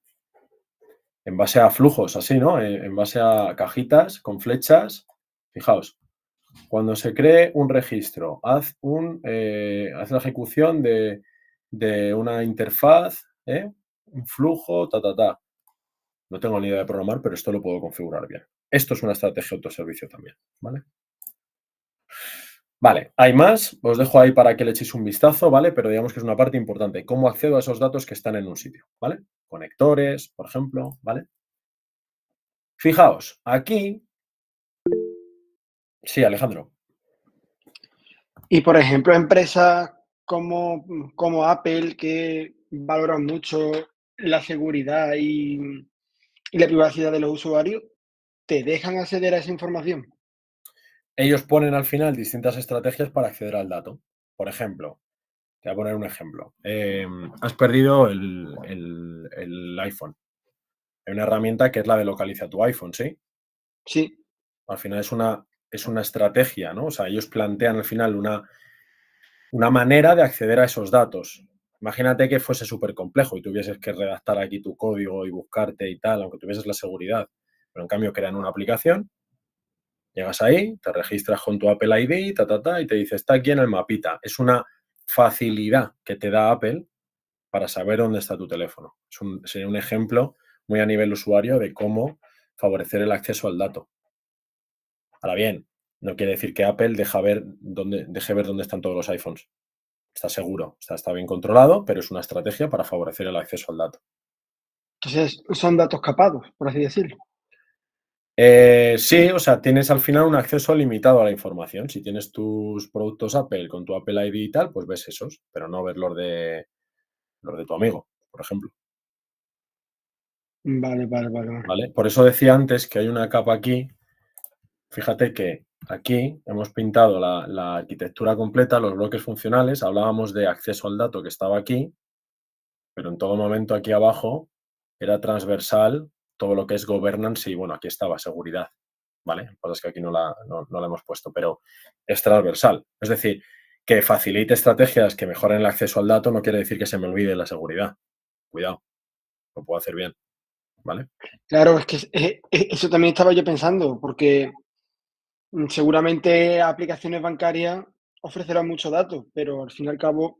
en base a flujos, así, ¿no? Eh, en base a cajitas con flechas. Fijaos, cuando se cree un registro, haz, un, eh, la ejecución de, una interfaz, ¿eh? un flujo, ta, ta, ta. No tengo ni idea de programar, pero esto lo puedo configurar bien. Esto es una estrategia de autoservicio también, ¿vale? Vale, hay más, os dejo ahí para que le echéis un vistazo, ¿vale? Pero digamos que es una parte importante, cómo accedo a esos datos que están en un sitio, ¿vale? Conectores, por ejemplo, ¿vale? Fijaos, aquí... Sí, Alejandro. Y por ejemplo, empresas como, como Apple que valoran mucho la seguridad y, y la privacidad de los usuarios, ¿te dejan acceder a esa información? ellos ponen al final distintas estrategias para acceder al dato. Por ejemplo, te voy a poner un ejemplo. Em, has perdido el, iPhone. Hay una herramienta que es la de localizar tu iPhone, ¿sí? Sí. Al final es una, es una estrategia, ¿no? O sea, ellos plantean al final una, una manera de acceder a esos datos. Imagínate que fuese súper complejo y tuvieses que redactar aquí tu código y buscarte y tal, aunque tuvieses la seguridad. Pero en cambio crean una aplicación Llegas ahí, te registras con tu Apple ID, ta, ta, y te dice, está aquí en el mapita. Es una facilidad que te da Apple para saber dónde está tu teléfono. sería un ejemplo muy a nivel usuario de cómo favorecer el acceso al dato. Ahora bien, no quiere decir que Apple ver dónde, deje ver dónde están todos los iPhones. Está seguro, está, está bien controlado, pero es una estrategia para favorecer el acceso al dato. Entonces, son datos capados, por así decirlo. Eh, sí, o sea, tienes al final un acceso limitado a la información. Si tienes tus productos Apple con tu Apple ID y tal, pues ves esos, pero no ves los de los de tu amigo, por ejemplo. Vale, vale, vale. Vale, por eso decía antes que hay una capa aquí. Fíjate que aquí hemos pintado la, la arquitectura completa, los bloques funcionales. Hablábamos de acceso al dato que estaba aquí, pero en todo momento aquí abajo era transversal todo lo que es governance y bueno, aquí estaba seguridad, ¿vale? Cosas es que aquí no la, no, la hemos puesto, pero es transversal. Es decir, que facilite estrategias que mejoren el acceso al dato no quiere decir que se me olvide la seguridad. Cuidado, lo puedo hacer bien, ¿vale? Claro, es que eh, eh, eso también estaba yo pensando, porque mm, seguramente aplicaciones bancarias ofrecerán mucho dato, pero al fin y al cabo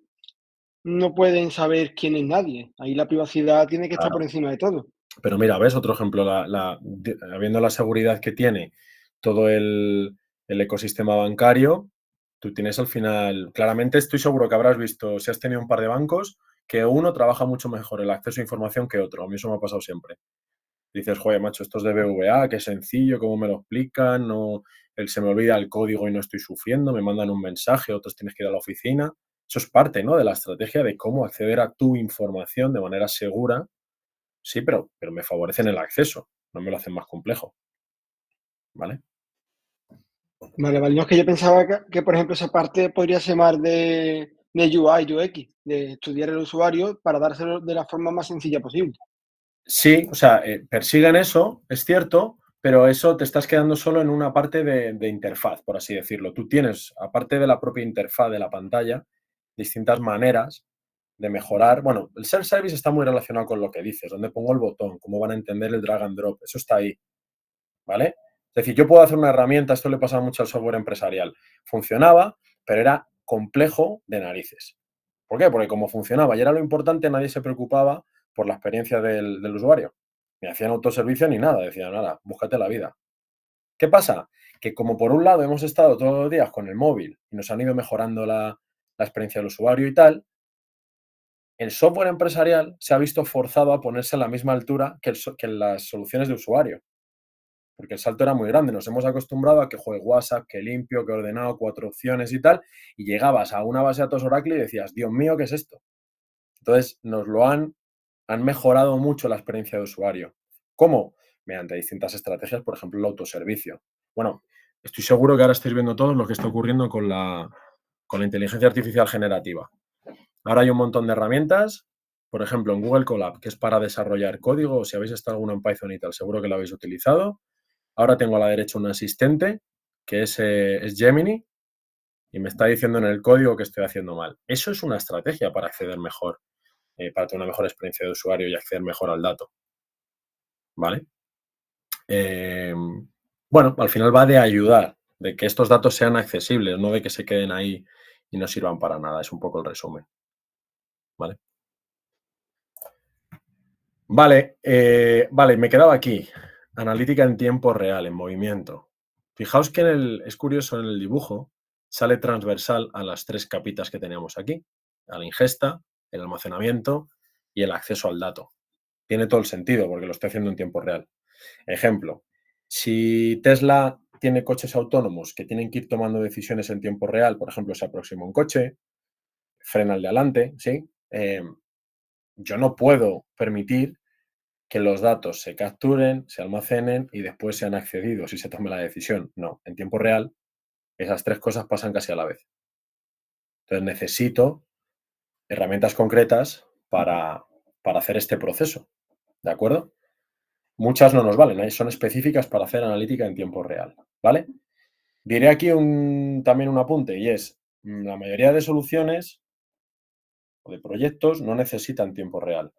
no pueden saber quién es nadie. Ahí la privacidad tiene que estar por encima de todo. Pero mira, ves otro ejemplo, la, la, habiendo la seguridad que tiene todo el, ecosistema bancario, tú tienes al final, claramente estoy seguro que habrás visto, si has tenido un par de bancos, que uno trabaja mucho mejor el acceso a información que otro. A mí eso me ha pasado siempre. Dices, joder, macho, esto es de BVA, qué sencillo, cómo me lo explican, no, él se me olvida el código y no estoy sufriendo, me mandan un mensaje, otros tienes que ir a la oficina. Eso es parte ¿no? de la estrategia de cómo acceder a tu información de manera segura Sí, pero, pero me favorecen el acceso, no me lo hacen más complejo. ¿Vale? Vale, vale. es que yo pensaba que, por ejemplo, esa parte podría ser más de, de UI, UX, de estudiar el usuario para dárselo de la forma más sencilla posible. Sí, o sea, eh, persiguen eso, es cierto, pero eso te estás quedando solo en una parte de, interfaz, por así decirlo. Tú tienes, aparte de la propia interfaz de la pantalla, distintas maneras de mejorar. Bueno, el self-service está muy relacionado con lo que dices, dónde pongo el botón, cómo van a entender el drag and drop, eso está ahí, ¿vale? Es decir, yo puedo hacer una herramienta, esto le pasa mucho al software empresarial, funcionaba, pero era complejo de narices. ¿Por qué? Porque como funcionaba y era lo importante, nadie se preocupaba por la experiencia del, usuario. me hacían autoservicio ni nada, decían, nada, búscate la vida. ¿Qué pasa? Que como por un lado hemos estado todos los días con el móvil y nos han ido mejorando la, la experiencia del usuario y tal, el software empresarial se ha visto forzado a ponerse a la misma altura que, las soluciones de usuario. Porque el salto era muy grande. Nos hemos acostumbrado a que juegue WhatsApp, que limpio, que ordenado, cuatro opciones y tal. Y llegabas a una base de datos Oracle y decías, Dios mío, ¿qué es esto? Entonces, nos lo han, han mejorado mucho la experiencia de usuario. ¿Cómo? Mediante distintas estrategias, por ejemplo, el autoservicio. Bueno, estoy seguro que ahora estáis viendo todos lo que está ocurriendo con la, con la inteligencia artificial generativa. Ahora hay un montón de herramientas, por ejemplo, en Google Colab, que es para desarrollar código, si habéis estado alguno en Python y tal, seguro que lo habéis utilizado. Ahora tengo a la derecha un asistente, que es, eh, Gemini, y me está diciendo en el código que estoy haciendo mal. Eso es una estrategia para acceder mejor, eh, para tener una mejor experiencia de usuario y acceder mejor al dato. ¿Vale? Eh, bueno, al final va de ayudar, de que estos datos sean accesibles, no de que se queden ahí y no sirvan para nada. Es un poco el resumen. ¿vale? Eh, vale, me quedaba aquí. Analítica en tiempo real, en movimiento. Fijaos que en el, es curioso, en el dibujo sale transversal a las tres capitas que teníamos aquí, a la ingesta, el almacenamiento y el acceso al dato. Tiene todo el sentido porque lo estoy haciendo en tiempo real. Ejemplo, si Tesla tiene coches autónomos que tienen que ir tomando decisiones en tiempo real, por ejemplo, se aproxima un coche, frena el de adelante, ¿sí? Em, yo no puedo permitir que los datos se capturen, se almacenen y después sean accedidos y se tome la decisión. No, en tiempo real esas tres cosas pasan casi a la vez. Entonces necesito herramientas concretas para, hacer este proceso. ¿De acuerdo? Muchas no nos valen, son específicas para hacer analítica en tiempo real. ¿Vale? Diré aquí también un apunte y es, mm, la mayoría de soluciones de proyectos no necesitan tiempo real,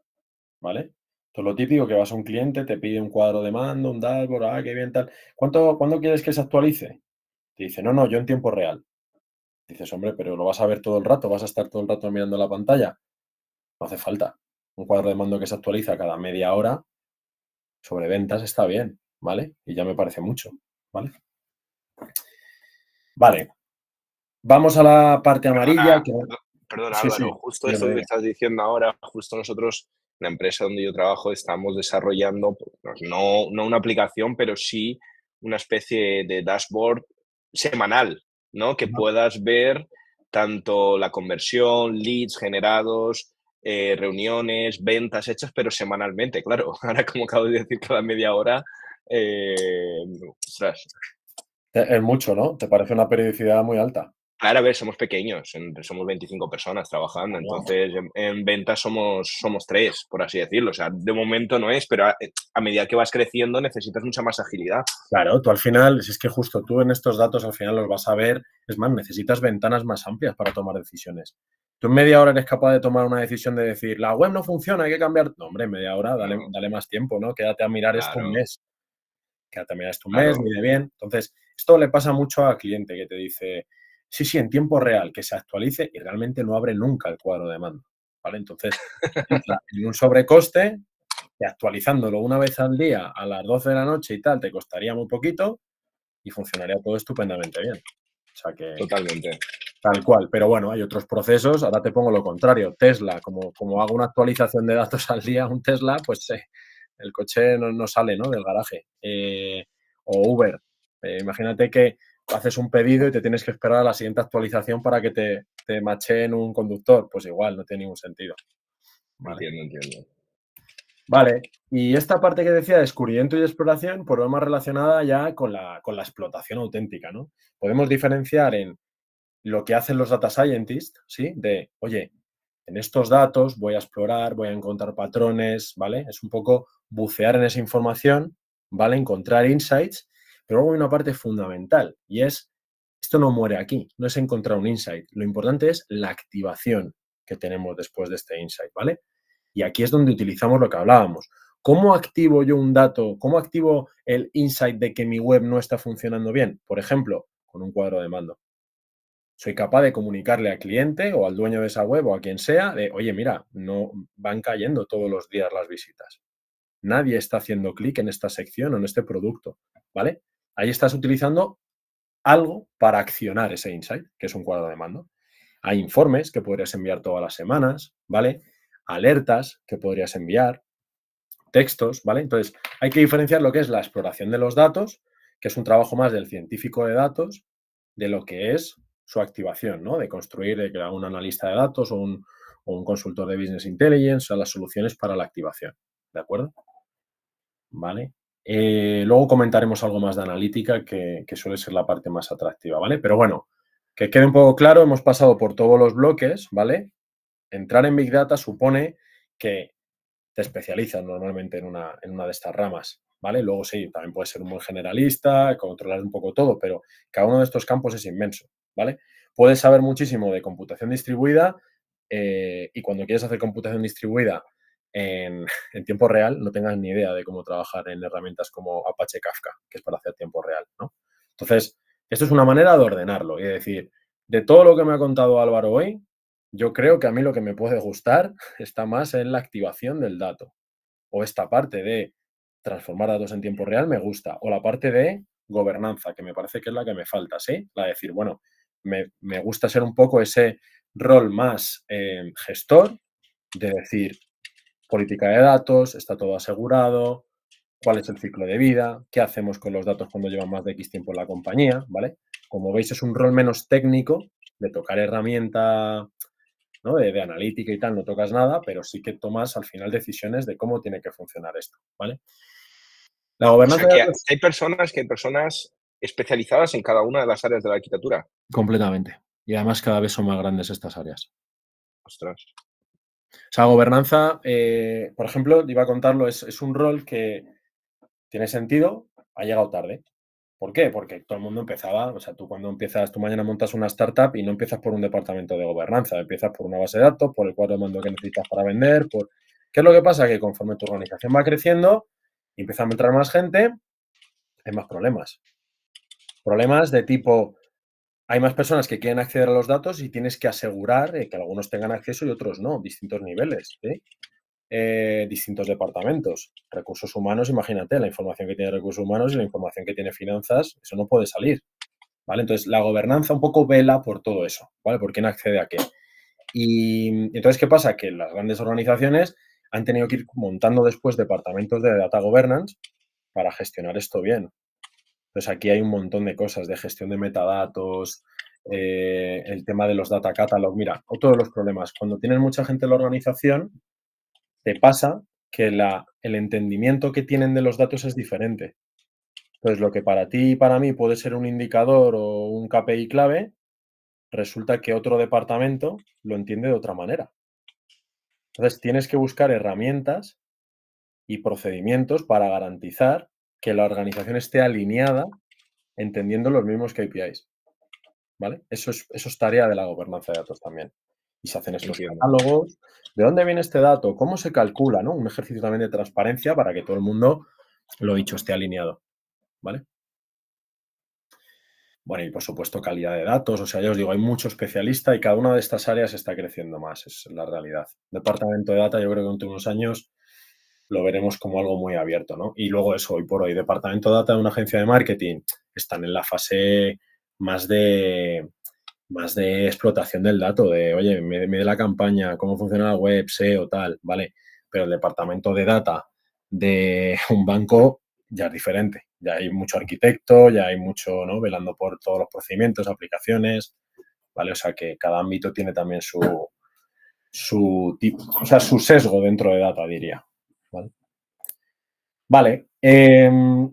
¿vale? Esto lo típico que vas a un cliente, te pide un cuadro de mando, un dashboard, ah, qué bien tal. ¿Cuánto, ¿Cuándo quieres que se actualice? Te dice, no, no, yo en tiempo real. Dices, hombre, pero lo vas a ver todo el rato, vas a estar todo el rato mirando la pantalla. No hace falta. Un cuadro de mando que se actualiza cada media hora sobre ventas está bien, ¿vale? Y ya me parece mucho, ¿vale? Vale. Vamos a la parte amarilla. Que... Perdón, Álvaro, justo eso que estás diciendo ahora, justo nosotros, la empresa donde yo trabajo, estamos desarrollando, pues, no, una aplicación, pero sí una especie de dashboard semanal, ¿no? Que puedas ver tanto la conversión, leads generados, eh, reuniones, ventas hechas, pero semanalmente, claro. Ahora, como acabo de decir, cada media hora, eh, Es mucho, ¿no? ¿Te parece una periodicidad muy alta? Claro, a ver, somos pequeños, somos 25 personas trabajando, entonces en, ventas somos, somos tres, por así decirlo. O sea, de momento no es, pero eh, a, medida que vas creciendo necesitas mucha más agilidad. Claro, tú al final, si es que justo tú en estos datos al final los vas a ver, es más, necesitas ventanas más amplias para tomar decisiones. Tú en media hora eres capaz de tomar una decisión de decir, la web no funciona, hay que cambiar. No, hombre, en media hora, dale, dale más tiempo, ¿no? Quédate a mirar esto un mes. Quédate a mirar esto un mes, mide bien. Entonces, esto le pasa mucho al cliente que te dice, sí, sí, en tiempo real, que se actualice y realmente no abre nunca el cuadro de mando. ¿Vale? Entonces, en un sobrecoste, y actualizándolo una vez al día a las 12 de la noche y tal, te costaría muy poquito y funcionaría todo estupendamente bien. O sea que. Totalmente. Tal cual, pero bueno, hay otros procesos. Ahora te pongo lo contrario. Tesla, como, como hago una actualización de datos al día, un Tesla, pues eh, el coche no, sale ¿no? del garaje. Eh, o Uber. Eh, imagínate que haces un pedido y te tienes que esperar a la siguiente actualización para que te, te macheen un conductor. Pues igual, no tiene ningún sentido. Vale. Entiendo, entiendo. Vale, y esta parte que decía descubrimiento y exploración, por pues lo más relacionada ya con la, con la explotación auténtica, ¿no? Podemos diferenciar en lo que hacen los data scientists, ¿sí? De, oye, en estos datos voy a explorar, voy a encontrar patrones, ¿vale? Es un poco bucear en esa información, ¿vale? Encontrar insights pero luego hay una parte fundamental y es, esto no muere aquí, no es encontrar un insight. Lo importante es la activación que tenemos después de este insight, ¿vale? Y aquí es donde utilizamos lo que hablábamos. ¿Cómo activo yo un dato? ¿Cómo activo el insight de que mi web no está funcionando bien? Por ejemplo, con un cuadro de mando. Soy capaz de comunicarle al cliente o al dueño de esa web o a quien sea de, oye, mira, no van cayendo todos los días las visitas. Nadie está haciendo clic en esta sección o en este producto, ¿vale? Ahí estás utilizando algo para accionar ese insight, que es un cuadro de mando. Hay informes que podrías enviar todas las semanas, ¿vale? Alertas que podrías enviar, textos, ¿vale? Entonces, hay que diferenciar lo que es la exploración de los datos, que es un trabajo más del científico de datos, de lo que es su activación, ¿no? De construir, de crear un analista de datos o un, consultor de business intelligence, o las soluciones para la activación, ¿de acuerdo? ¿Vale? Eh, luego comentaremos algo más de analítica, que, suele ser la parte más atractiva, ¿vale? Pero bueno, que quede un poco claro, hemos pasado por todos los bloques, ¿vale? Entrar en Big Data supone que te especializas normalmente en una, en una de estas ramas, ¿vale? Luego sí, también puedes ser un generalista, controlar un poco todo, pero cada uno de estos campos es inmenso, ¿vale? Puedes saber muchísimo de computación distribuida eh, y cuando quieres hacer computación distribuida en, tiempo real no tengas ni idea de cómo trabajar en herramientas como Apache Kafka, que es para hacer tiempo real, ¿no? Entonces, esto es una manera de ordenarlo y decir, de todo lo que me ha contado Álvaro hoy, yo creo que a mí lo que me puede gustar está más en la activación del dato o esta parte de transformar datos en tiempo real me gusta o la parte de gobernanza, que me parece que es la que me falta, ¿sí? La de decir, bueno, me, gusta ser un poco ese rol más eh, gestor de decir, política de datos, está todo asegurado, cuál es el ciclo de vida, qué hacemos con los datos cuando llevan más de X tiempo en la compañía, ¿vale? Como veis, es un rol menos técnico de tocar herramienta ¿no? de, analítica y tal, no tocas nada, pero sí que tomas al final decisiones de cómo tiene que funcionar esto, ¿vale? La gobernanza... hay personas que hay personas especializadas en cada una de las áreas de la arquitectura. Completamente. Y además cada vez son más grandes estas áreas. Ostras. O sea, gobernanza, eh, por ejemplo, iba a contarlo, es, un rol que tiene sentido, ha llegado tarde. ¿Por qué? Porque todo el mundo empezaba, o sea, tú cuando empiezas, tú mañana montas una startup y no empiezas por un departamento de gobernanza, empiezas por una base de datos, por el cuadro de mando que necesitas para vender, por... ¿Qué es lo que pasa? Que conforme tu organización va creciendo y empieza a entrar más gente, hay más problemas. Problemas de tipo, hay más personas que quieren acceder a los datos y tienes que asegurar eh, que algunos tengan acceso y otros no, distintos niveles, eh, distintos departamentos. Recursos humanos, imagínate, la información que tiene recursos humanos y la información que tiene finanzas, eso no puede salir. ¿Vale? Entonces, la gobernanza un poco vela por todo eso, ¿vale? Por quién accede a qué. Y entonces, ¿qué pasa? Que las grandes organizaciones han tenido que ir montando después departamentos de data governance para gestionar esto bien, entonces aquí hay un montón de cosas de gestión de metadatos, eh, el tema de los data catalog. Mira, otro de los problemas, cuando tienes mucha gente en la organización, te pasa que el entendimiento que tienen de los datos es diferente. Entonces, lo que para ti y para mí puede ser un indicador o un KPI clave, resulta que otro departamento lo entiende de otra manera. Entonces, tienes que buscar herramientas y procedimientos para garantizar que la organización esté alineada entendiendo los mismos KPIs. ¿Vale? Eso es, tarea de la gobernanza de datos también. Y se hacen estos diálogos, ¿De dónde viene este dato? ¿Cómo se calcula? Un ejercicio también de transparencia para que todo el mundo, lo dicho, esté alineado. ¿Vale? Bueno, y por supuesto calidad de datos. O sea, ya os digo, hay mucho especialista y cada una de estas áreas está creciendo más, es la realidad. Departamento de Data, yo creo que durante unos años lo veremos como algo muy abierto, ¿no? Y luego eso, hoy por hoy, departamento de data de una agencia de marketing, están en la fase más de más de explotación del dato, de oye, me, me de la campaña, cómo funciona la web, SEO, tal, ¿vale? Pero el departamento de data de un banco ya es diferente. Ya hay mucho arquitecto, ya hay mucho, ¿no? Velando por todos los procedimientos, aplicaciones, ¿vale? O sea que cada ámbito tiene también su, su tipo, o sea, su sesgo dentro de data, diría. ¿vale? Em,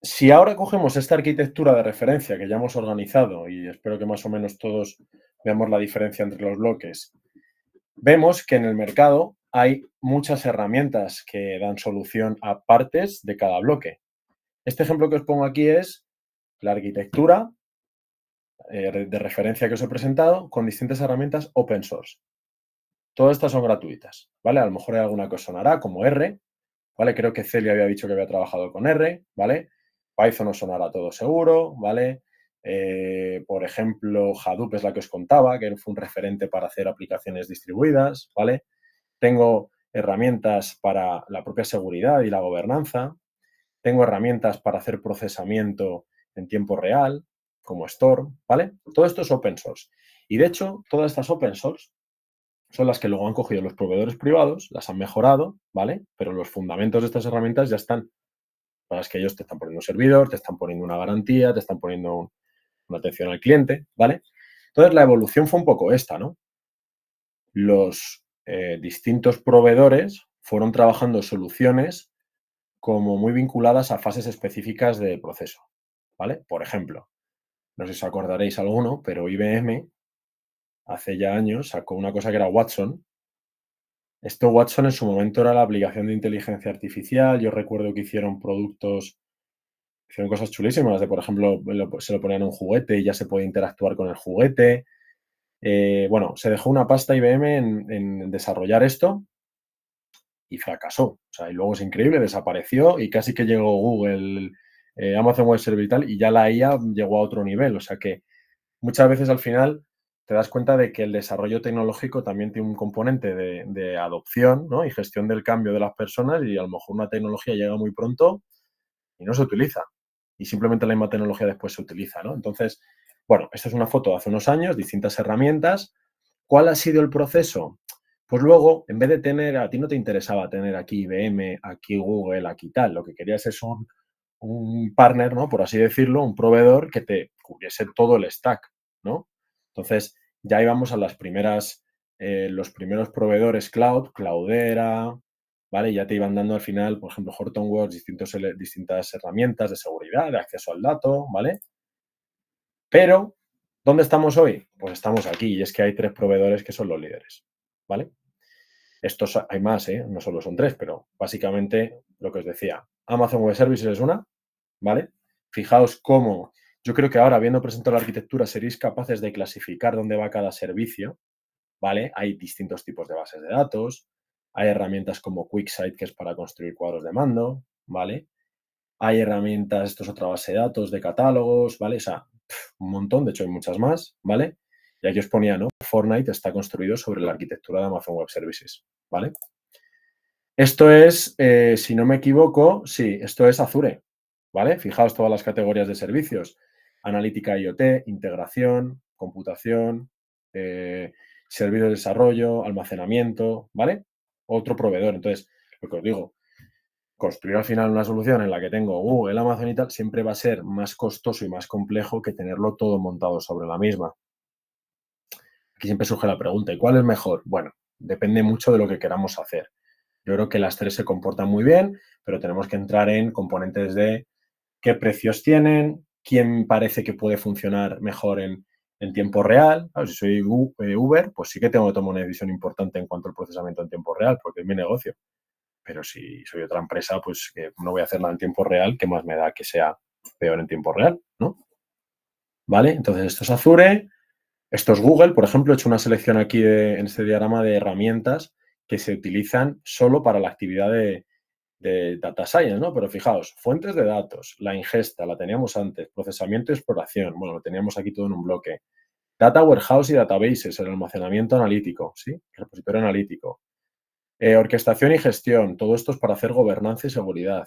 si ahora cogemos esta arquitectura de referencia que ya hemos organizado, y espero que más o menos todos veamos la diferencia entre los bloques, vemos que en el mercado hay muchas herramientas que dan solución a partes de cada bloque. Este ejemplo que os pongo aquí es la arquitectura eh, de referencia que os he presentado con distintas herramientas open source. Todas estas son gratuitas, ¿vale? A lo mejor hay alguna que os sonará, como R, ¿vale? Creo que Celia había dicho que había trabajado con R, ¿vale? Python os sonará todo seguro, ¿vale? Eh, por ejemplo, Hadoop es la que os contaba, que fue un referente para hacer aplicaciones distribuidas, ¿vale? Tengo herramientas para la propia seguridad y la gobernanza. Tengo herramientas para hacer procesamiento en tiempo real, como Storm, ¿vale? Todo esto es open source. Y de hecho, todas estas open source son las que luego han cogido los proveedores privados, las han mejorado, ¿vale? Pero los fundamentos de estas herramientas ya están. Para que ellos te están poniendo un servidor, te están poniendo una garantía, te están poniendo una atención al cliente, ¿vale? Entonces la evolución fue un poco esta, ¿no? Los eh, distintos proveedores fueron trabajando soluciones como muy vinculadas a fases específicas del proceso, ¿vale? Por ejemplo, no sé si os acordaréis alguno, pero IBM hace ya años, sacó una cosa que era Watson. Esto Watson en su momento era la aplicación de inteligencia artificial. Yo recuerdo que hicieron productos, hicieron cosas chulísimas, de por ejemplo, se lo ponían un juguete y ya se podía interactuar con el juguete. Eh, bueno, se dejó una pasta IBM en, desarrollar esto y fracasó. O sea, y luego es increíble, desapareció y casi que llegó Google, eh, Amazon Web Service y tal, y ya la IA llegó a otro nivel. O sea que muchas veces al final te das cuenta de que el desarrollo tecnológico también tiene un componente de, adopción y gestión del cambio de las personas y a lo mejor una tecnología llega muy pronto y no se utiliza. Y simplemente la misma tecnología después se utiliza. ¿no? Entonces, bueno, esta es una foto de hace unos años, distintas herramientas. ¿Cuál ha sido el proceso? Pues luego, en vez de tener, a ti no te interesaba tener aquí IBM, aquí Google, aquí tal, lo que querías es un, un partner, ¿no? Por así decirlo, un proveedor que te cubriese todo el stack, ¿no? Entonces, ya íbamos a las primeras, eh, los primeros proveedores cloud, Cloudera, ¿vale? Ya te iban dando al final, por ejemplo, Hortonworks, distintas herramientas de seguridad, de acceso al dato, ¿vale? Pero, ¿dónde estamos hoy? Pues estamos aquí y es que hay tres proveedores que son los líderes, ¿vale? Estos hay más, ¿eh? No solo son tres, pero básicamente lo que os decía, Amazon Web Services es una, ¿vale? Fijaos cómo yo creo que ahora, habiendo presentado la arquitectura, seréis capaces de clasificar dónde va cada servicio, ¿vale? Hay distintos tipos de bases de datos, hay herramientas como QuickSight, que es para construir cuadros de mando, ¿vale? Hay herramientas, esto es otra base de datos, de catálogos, ¿vale? O sea, un montón, de hecho hay muchas más, ¿vale? Y aquí os ponía, ¿no? Fortnite está construido sobre la arquitectura de Amazon Web Services, ¿vale? Esto es, eh, si no me equivoco, sí, esto es Azure, ¿vale? Fijaos todas las categorías de servicios analítica IoT, integración, computación, eh, servicio de desarrollo, almacenamiento, ¿vale? Otro proveedor. Entonces, lo que os digo, construir al final una solución en la que tengo Google, Amazon y tal, siempre va a ser más costoso y más complejo que tenerlo todo montado sobre la misma. Aquí siempre surge la pregunta, ¿y cuál es mejor? Bueno, depende mucho de lo que queramos hacer. Yo creo que las tres se comportan muy bien, pero tenemos que entrar en componentes de qué precios tienen, quién parece que puede funcionar mejor en, tiempo real. si soy eh, Uber, pues sí que tengo que tomar una decisión importante en cuanto al procesamiento en tiempo real, porque es mi negocio. Pero si soy otra empresa, pues no voy a hacer nada en tiempo real, ¿Qué más me da que sea peor en tiempo real, ¿Vale? Entonces, esto es Azure, esto es Google. Por ejemplo, he hecho una selección aquí en este diagrama de herramientas que se utilizan solo para la actividad de, de data science, ¿no? Pero fijaos, fuentes de datos, la ingesta, la teníamos antes, procesamiento y exploración, bueno, lo teníamos aquí todo en un bloque. Data warehouse y databases, el almacenamiento analítico, ¿sí? repositorio analítico. Eh, orquestación y gestión, todo esto es para hacer gobernanza y seguridad.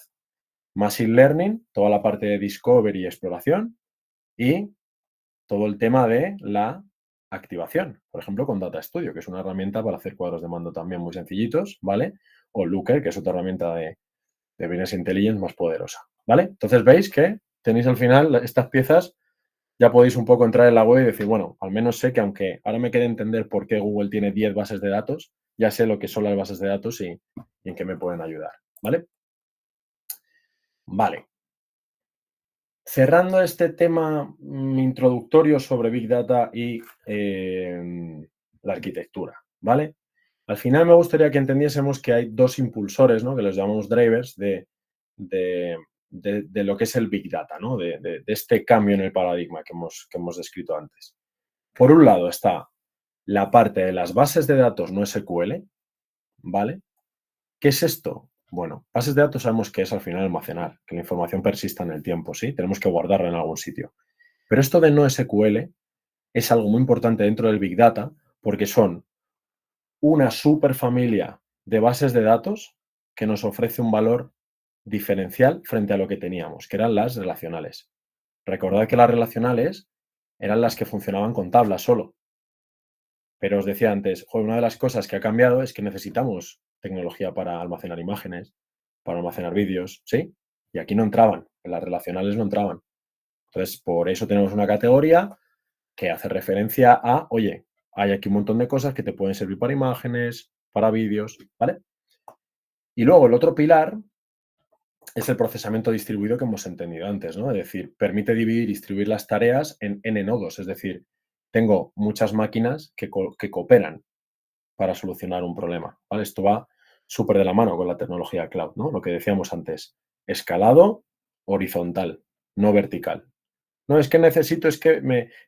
Machine learning, toda la parte de discovery y exploración. Y todo el tema de la activación, por ejemplo, con Data Studio, que es una herramienta para hacer cuadros de mando también muy sencillitos, ¿vale? O Looker, que es otra herramienta de, de Business Intelligence más poderosa. ¿Vale? Entonces veis que tenéis al final estas piezas, ya podéis un poco entrar en la web y decir, bueno, al menos sé que aunque ahora me quede entender por qué Google tiene 10 bases de datos, ya sé lo que son las bases de datos y, en qué me pueden ayudar. ¿Vale? Vale. Cerrando este tema mm, introductorio sobre Big Data y eh, la arquitectura, ¿vale? Al final me gustaría que entendiésemos que hay dos impulsores, ¿no? que los llamamos drivers de, lo que es el Big Data, ¿no? de, este cambio en el paradigma que hemos, que hemos descrito antes. Por un lado está la parte de las bases de datos no SQL, ¿vale? ¿Qué es esto? Bueno, bases de datos sabemos que es al final almacenar, que la información persista en el tiempo, ¿sí? Tenemos que guardarla en algún sitio. Pero esto de no SQL es algo muy importante dentro del Big Data porque son una superfamilia de bases de datos que nos ofrece un valor diferencial frente a lo que teníamos, que eran las relacionales. Recordad que las relacionales eran las que funcionaban con tablas solo. Pero os decía antes, una de las cosas que ha cambiado es que necesitamos tecnología para almacenar imágenes, para almacenar vídeos, ¿sí? Y aquí no entraban, en las relacionales no entraban. Entonces, por eso tenemos una categoría que hace referencia a, oye, hay aquí un montón de cosas que te pueden servir para imágenes, para vídeos, ¿vale? Y luego el otro pilar es el procesamiento distribuido que hemos entendido antes, ¿no? Es decir, permite dividir y distribuir las tareas en n nodos, es decir, tengo muchas máquinas que, que cooperan para solucionar un problema, ¿vale? Esto va súper de la mano con la tecnología cloud, ¿no? Lo que decíamos antes, escalado horizontal, no vertical. No es que necesito, es que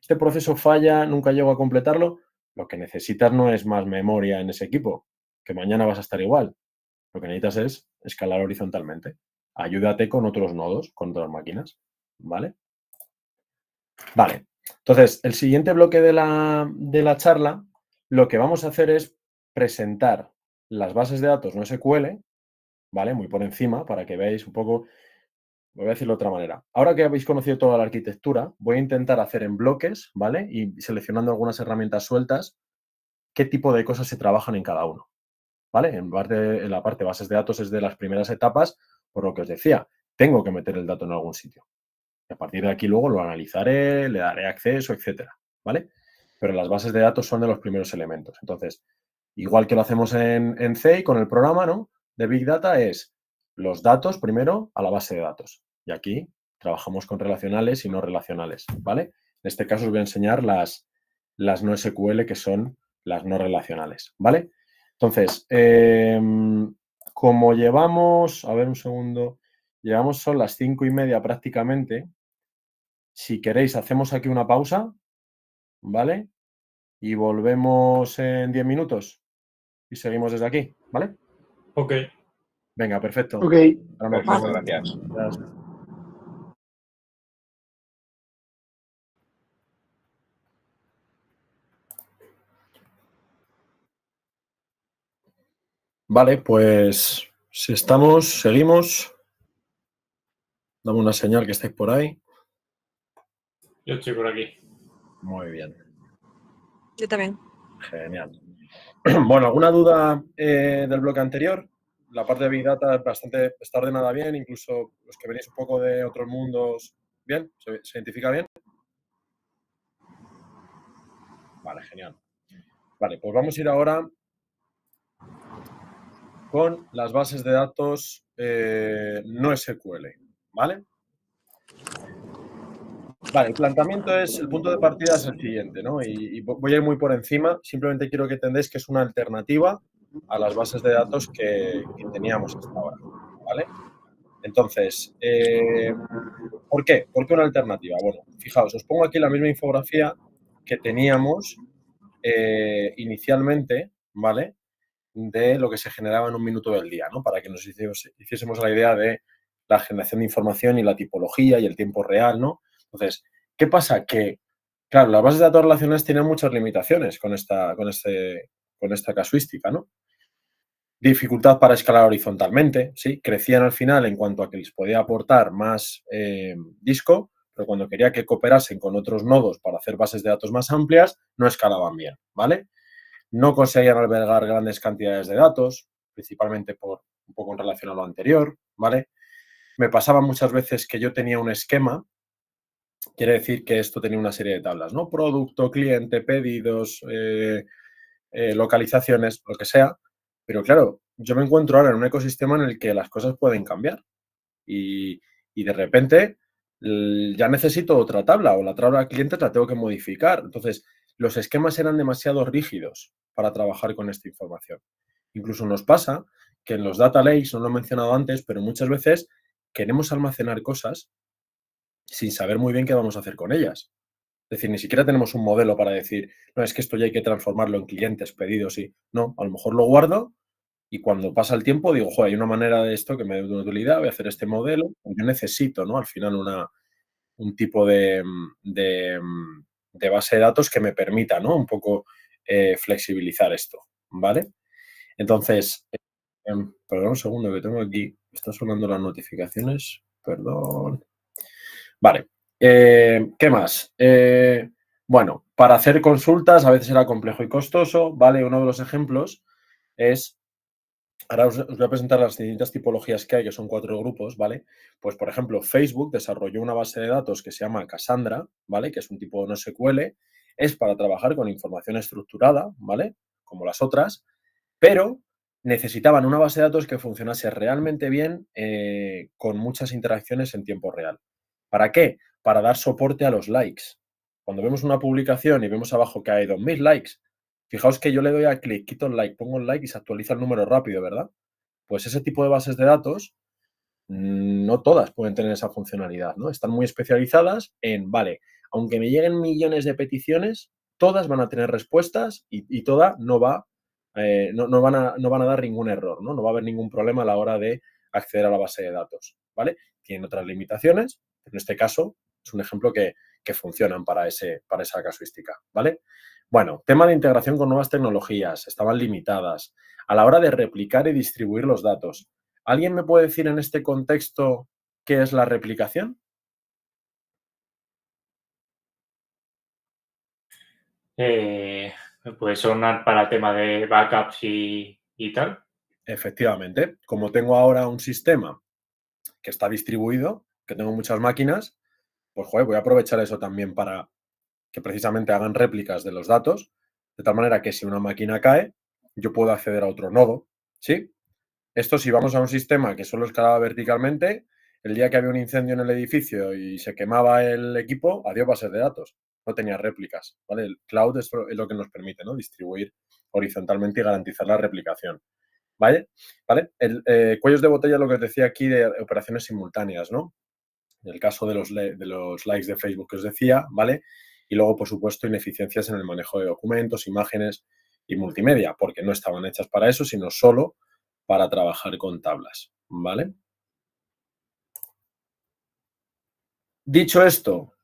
este proceso falla, nunca llego a completarlo. Lo que necesitas no es más memoria en ese equipo, que mañana vas a estar igual. Lo que necesitas es escalar horizontalmente. Ayúdate con otros nodos, con otras máquinas. ¿Vale? Vale. Entonces, el siguiente bloque de la, de la charla, lo que vamos a hacer es presentar las bases de datos no SQL, ¿vale? Muy por encima, para que veáis un poco voy a decirlo de otra manera. Ahora que habéis conocido toda la arquitectura, voy a intentar hacer en bloques, ¿vale? Y seleccionando algunas herramientas sueltas, qué tipo de cosas se trabajan en cada uno, ¿vale? En, la parte bases de datos es de las primeras etapas, por lo que os decía, tengo que meter el dato en algún sitio. Y a partir de aquí luego lo analizaré, le daré acceso, etcétera, ¿vale? Pero las bases de datos son de los primeros elementos. Entonces, igual que lo hacemos en, en C con el programa, ¿no? De Big Data es los datos primero a la base de datos y aquí trabajamos con relacionales y no relacionales, ¿vale? En este caso os voy a enseñar las, las no SQL, que son las no relacionales, ¿vale? Entonces, em, como llevamos, a ver un segundo, llevamos son las cinco y media prácticamente. Si queréis, hacemos aquí una pausa, ¿vale? Y volvemos en diez minutos y seguimos desde aquí, ¿vale? Ok. Venga, perfecto. Ok. Muchas gracias. Vale, pues si estamos, seguimos. Dame una señal que estáis por ahí. Yo estoy por aquí. Muy bien. Yo también. Genial. Bueno, ¿alguna duda eh, del bloque anterior? La parte de Big Data es bastante, está ordenada bien, incluso los que venís un poco de otros mundos, ¿bien? se identifica bien? Vale, genial. Vale, pues vamos a ir ahora con las bases de datos eh, no SQL, ¿vale? Vale, el planteamiento es, el punto de partida es el siguiente, ¿no? Y, voy a ir muy por encima, simplemente quiero que entendáis que es una alternativa a las bases de datos que, teníamos hasta ahora, ¿vale? Entonces, eh, ¿por qué? ¿Por qué una alternativa? Bueno, fijaos, os pongo aquí la misma infografía que teníamos eh, inicialmente, ¿vale? de lo que se generaba en un minuto del día, ¿no? Para que nos hiciésemos la idea de la generación de información y la tipología y el tiempo real, ¿no? Entonces, ¿qué pasa? Que, claro, las bases de datos relacionales tienen muchas limitaciones con esta, con este, con esta casuística, ¿no? Dificultad para escalar horizontalmente, ¿sí? Crecían al final en cuanto a que les podía aportar más eh, disco, pero cuando quería que cooperasen con otros nodos para hacer bases de datos más amplias, no escalaban bien, ¿vale? no conseguían albergar grandes cantidades de datos, principalmente por un poco en relación a lo anterior, ¿vale? Me pasaba muchas veces que yo tenía un esquema, quiere decir que esto tenía una serie de tablas, ¿no? Producto, cliente, pedidos, eh, eh, localizaciones, lo que sea, pero claro, yo me encuentro ahora en un ecosistema en el que las cosas pueden cambiar y, y de repente ya necesito otra tabla o la tabla cliente la tengo que modificar. Entonces, los esquemas eran demasiado rígidos para trabajar con esta información. Incluso nos pasa que en los data lakes, no lo he mencionado antes, pero muchas veces queremos almacenar cosas sin saber muy bien qué vamos a hacer con ellas. Es decir, ni siquiera tenemos un modelo para decir, no, es que esto ya hay que transformarlo en clientes, pedidos y... No, a lo mejor lo guardo y cuando pasa el tiempo digo, joder, hay una manera de esto que me dé una utilidad, voy a hacer este modelo. Yo necesito, ¿no? Al final una, un tipo de, mm, mm, de base de datos que me permita, ¿no? Un poco eh, flexibilizar esto, ¿vale? Entonces, eh, em, perdón un segundo que tengo aquí, está sonando las notificaciones, perdón. Vale, eh, ¿qué más? bueno, para hacer consultas a veces era complejo y costoso, ¿vale? Uno de los ejemplos es Ahora os, voy a presentar las distintas tipologías que hay, que son cuatro grupos, ¿vale? Pues, por ejemplo, Facebook desarrolló una base de datos que se llama Cassandra, ¿vale? Que es un tipo no SQL, es para trabajar con información estructurada, ¿vale? Como las otras, pero necesitaban una base de datos que funcionase realmente bien eh, con muchas interacciones en tiempo real. ¿Para qué? Para dar soporte a los likes. Cuando vemos una publicación y vemos abajo que hay 2.000 likes, Fijaos que yo le doy a clic, quito el like, pongo el like y se actualiza el número rápido, ¿verdad? Pues ese tipo de bases de datos, mm, no todas pueden tener esa funcionalidad, ¿no? Están muy especializadas en, vale, aunque me lleguen millones de peticiones, todas van a tener respuestas y, todas toda no va, eh, no, van a, no van a dar ningún error, ¿no? No va a haber ningún problema a la hora de acceder a la base de datos, ¿vale? Tienen otras limitaciones, en este caso es un ejemplo que, funcionan para, ese, para esa casuística, ¿vale? Bueno, tema de integración con nuevas tecnologías, estaban limitadas. A la hora de replicar y distribuir los datos, ¿alguien me puede decir en este contexto qué es la replicación? Eh, puede sonar para el tema de backups y, tal. Efectivamente, como tengo ahora un sistema que está distribuido, que tengo muchas máquinas, pues voy a aprovechar eso también para que precisamente hagan réplicas de los datos, de tal manera que si una máquina cae, yo puedo acceder a otro nodo, ¿sí? Esto si vamos a un sistema que solo escalaba verticalmente, el día que había un incendio en el edificio y se quemaba el equipo, adiós bases de datos, no tenía réplicas, ¿vale? El cloud es lo que nos permite, ¿no? Distribuir horizontalmente y garantizar la replicación. ¿Vale? ¿Vale? El, eh, cuellos de botella, lo que os decía aquí de operaciones simultáneas, ¿no? En el caso de los, de los likes de Facebook que os decía, ¿vale? y luego, por supuesto, ineficiencias en el manejo de documentos, imágenes y multimedia, porque no estaban hechas para eso, sino solo para trabajar con tablas, ¿vale? Dicho esto,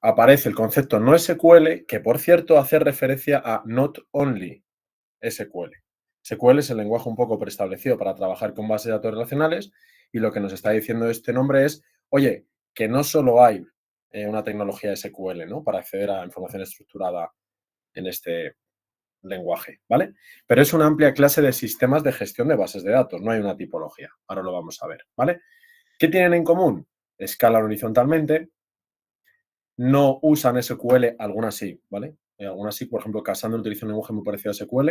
aparece el concepto no SQL, que por cierto hace referencia a not only SQL. SQL es el lenguaje un poco preestablecido para trabajar con bases de datos relacionales y lo que nos está diciendo este nombre es, oye, que no solo hay eh, una tecnología SQL, ¿no? Para acceder a información estructurada en este lenguaje, ¿vale? Pero es una amplia clase de sistemas de gestión de bases de datos, no hay una tipología, ahora lo vamos a ver, ¿vale? ¿Qué tienen en común? Escalan horizontalmente, no usan SQL, algunas sí, ¿vale? Eh, algunas sí, por ejemplo, Cassandra utiliza un lenguaje muy parecido a SQL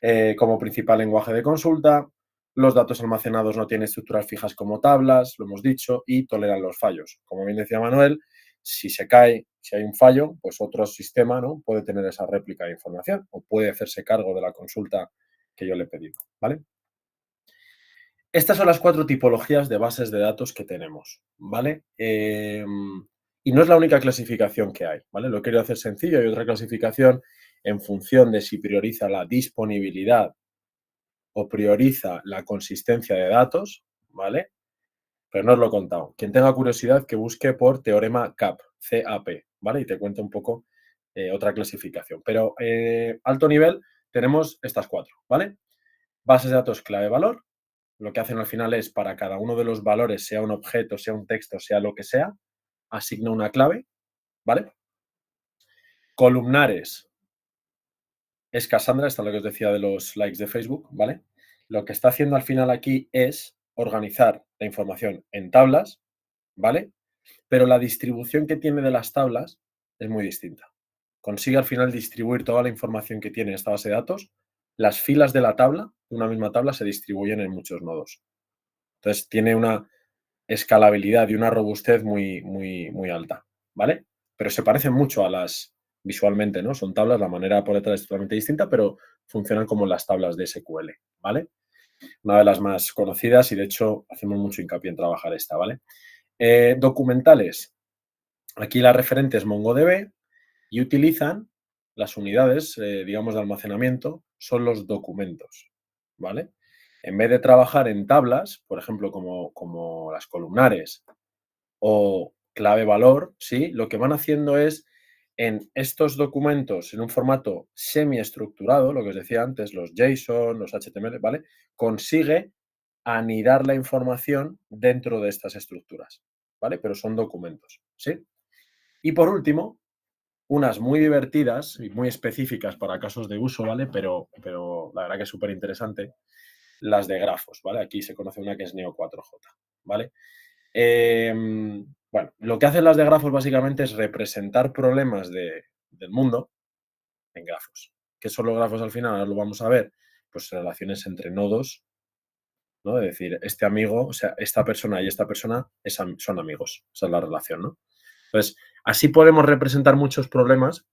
eh, como principal lenguaje de consulta, los datos almacenados no tienen estructuras fijas como tablas, lo hemos dicho, y toleran los fallos. Como bien decía Manuel, si se cae, si hay un fallo, pues otro sistema ¿no? puede tener esa réplica de información o puede hacerse cargo de la consulta que yo le he pedido. ¿vale? Estas son las cuatro tipologías de bases de datos que tenemos, ¿vale? Em, y no es la única clasificación que hay, ¿vale? Lo quiero hacer sencillo, hay otra clasificación en función de si prioriza la disponibilidad o prioriza la consistencia de datos, ¿vale? Pero no os lo he contado. Quien tenga curiosidad que busque por teorema CAP, CAP, ¿vale? Y te cuento un poco eh, otra clasificación. Pero eh, alto nivel tenemos estas cuatro, ¿vale? Bases de datos clave-valor. Lo que hacen al final es para cada uno de los valores, sea un objeto, sea un texto, sea lo que sea, asigna una clave, ¿vale? Columnares es Cassandra, está lo que os decía de los likes de Facebook, ¿vale? Lo que está haciendo al final aquí es organizar la información en tablas, ¿vale? Pero la distribución que tiene de las tablas es muy distinta. Consigue al final distribuir toda la información que tiene esta base de datos. Las filas de la tabla, de una misma tabla, se distribuyen en muchos nodos. Entonces, tiene una escalabilidad y una robustez muy, muy, muy alta, ¿vale? Pero se parece mucho a las visualmente, ¿no? Son tablas, la manera por detrás es totalmente distinta, pero funcionan como las tablas de SQL, ¿vale? Una de las más conocidas y de hecho hacemos mucho hincapié en trabajar esta, ¿vale? Eh, documentales. Aquí la referente es MongoDB y utilizan las unidades, eh, digamos, de almacenamiento, son los documentos, ¿vale? En vez de trabajar en tablas, por ejemplo, como, como las columnares o clave valor, ¿sí? Lo que van haciendo es en estos documentos en un formato semiestructurado, lo que os decía antes, los JSON, los HTML, ¿vale? Consigue anidar la información dentro de estas estructuras, ¿vale? Pero son documentos, ¿sí? Y por último, unas muy divertidas y muy específicas para casos de uso, ¿vale? Pero, pero la verdad que es súper interesante, las de grafos, ¿vale? Aquí se conoce una que es Neo4j, ¿vale? Eh, bueno, lo que hacen las de grafos básicamente es representar problemas del mundo en grafos. ¿Qué son los grafos al final? Ahora lo vamos a ver. Pues relaciones entre nodos, ¿no? Es decir, este amigo, o sea, esta persona y esta persona son amigos. Esa es la relación, ¿no? Entonces, así podemos representar muchos problemas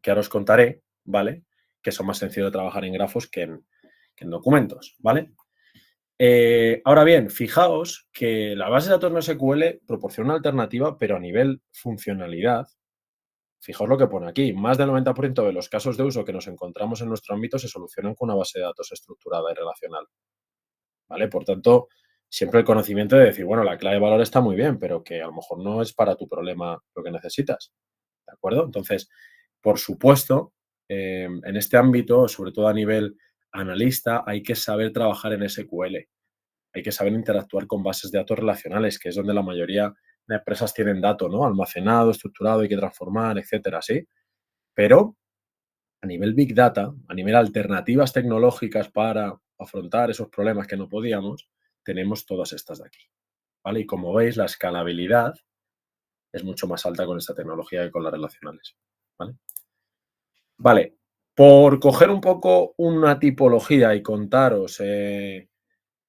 que ahora os contaré, ¿vale? Que son más sencillo de trabajar en grafos que en, que en documentos, ¿vale? Eh, ahora bien, fijaos que la base de datos SQL proporciona una alternativa, pero a nivel funcionalidad, fijaos lo que pone aquí, más del 90% de los casos de uso que nos encontramos en nuestro ámbito se solucionan con una base de datos estructurada y relacional. ¿Vale? Por tanto, siempre el conocimiento de decir, bueno, la clave de valor está muy bien, pero que a lo mejor no es para tu problema lo que necesitas. ¿De acuerdo? Entonces, por supuesto, eh, en este ámbito, sobre todo a nivel analista, hay que saber trabajar en SQL, hay que saber interactuar con bases de datos relacionales, que es donde la mayoría de empresas tienen datos, ¿no? Almacenado, estructurado, hay que transformar, etcétera, ¿sí? Pero a nivel Big Data, a nivel alternativas tecnológicas para afrontar esos problemas que no podíamos, tenemos todas estas de aquí, ¿vale? Y como veis, la escalabilidad es mucho más alta con esta tecnología que con las relacionales, ¿vale? Vale, por coger un poco una tipología y contaros eh,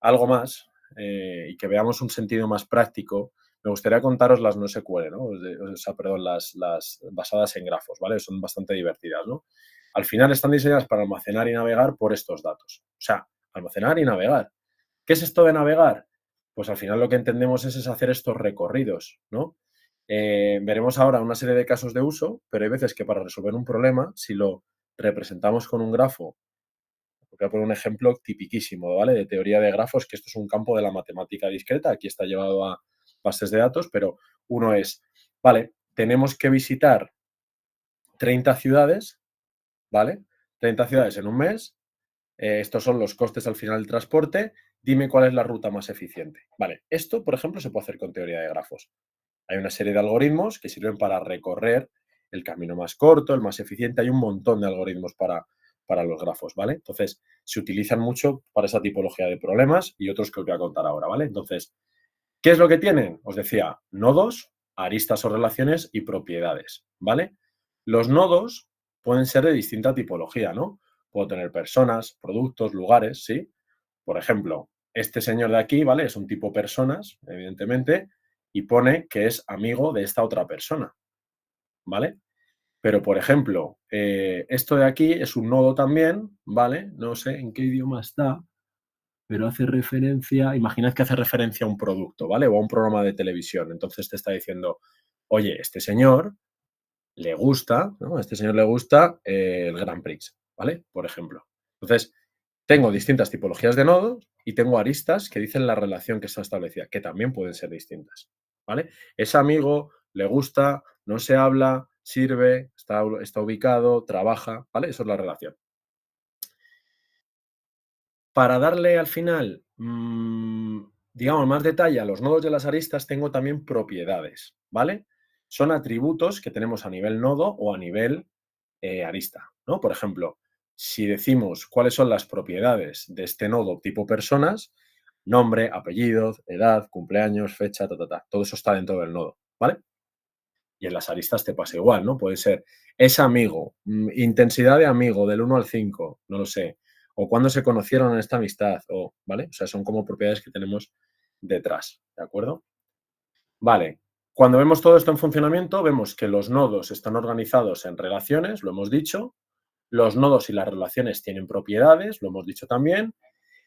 algo más eh, y que veamos un sentido más práctico, me gustaría contaros las no SQL, ¿no? O sea, perdón, las, basadas en grafos, ¿vale? Son bastante divertidas, ¿no? Al final están diseñadas para almacenar y navegar por estos datos. O sea, almacenar y navegar. ¿Qué es esto de navegar? Pues al final lo que entendemos es, hacer estos recorridos, ¿no? Eh, veremos ahora una serie de casos de uso, pero hay veces que para resolver un problema, si lo representamos con un grafo, voy a poner un ejemplo tipiquísimo, ¿vale? De teoría de grafos, que esto es un campo de la matemática discreta, aquí está llevado a bases de datos, pero uno es, vale, tenemos que visitar 30 ciudades, ¿vale? 30 ciudades en un mes, eh, estos son los costes al final del transporte, dime cuál es la ruta más eficiente. Vale, esto, por ejemplo, se puede hacer con teoría de grafos. Hay una serie de algoritmos que sirven para recorrer el camino más corto, el más eficiente. Hay un montón de algoritmos para, para los grafos, ¿vale? Entonces, se utilizan mucho para esa tipología de problemas y otros que os voy a contar ahora, ¿vale? Entonces, ¿qué es lo que tienen? Os decía, nodos, aristas o relaciones y propiedades, ¿vale? Los nodos pueden ser de distinta tipología, ¿no? Puedo tener personas, productos, lugares, ¿sí? Por ejemplo, este señor de aquí, ¿vale? Es un tipo personas, evidentemente, y pone que es amigo de esta otra persona, ¿vale? Pero, por ejemplo, eh, esto de aquí es un nodo también, ¿vale? No sé en qué idioma está, pero hace referencia, imaginad que hace referencia a un producto, ¿vale? O a un programa de televisión. Entonces te está diciendo, oye, este señor le gusta, ¿no? este señor le gusta eh, el Grand Prix, ¿vale? Por ejemplo. Entonces, tengo distintas tipologías de nodos y tengo aristas que dicen la relación que ha establecida, que también pueden ser distintas, ¿vale? ese amigo, le gusta, no se habla, sirve, está, ubicado, trabaja, ¿vale? Eso es la relación. Para darle al final, mm, digamos, más detalle a los nodos de las aristas, tengo también propiedades, ¿vale? Son atributos que tenemos a nivel nodo o a nivel eh, arista, ¿no? Por ejemplo, si decimos cuáles son las propiedades de este nodo tipo personas, nombre, apellidos, edad, cumpleaños, fecha, ta, ta, ta, todo eso está dentro del nodo, ¿vale? Y en las aristas te pasa igual, ¿no? Puede ser, es amigo, mm, intensidad de amigo, del 1 al 5, no lo sé. O cuándo se conocieron en esta amistad, o, ¿vale? O sea, son como propiedades que tenemos detrás, ¿de acuerdo? Vale, cuando vemos todo esto en funcionamiento, vemos que los nodos están organizados en relaciones, lo hemos dicho, los nodos y las relaciones tienen propiedades, lo hemos dicho también,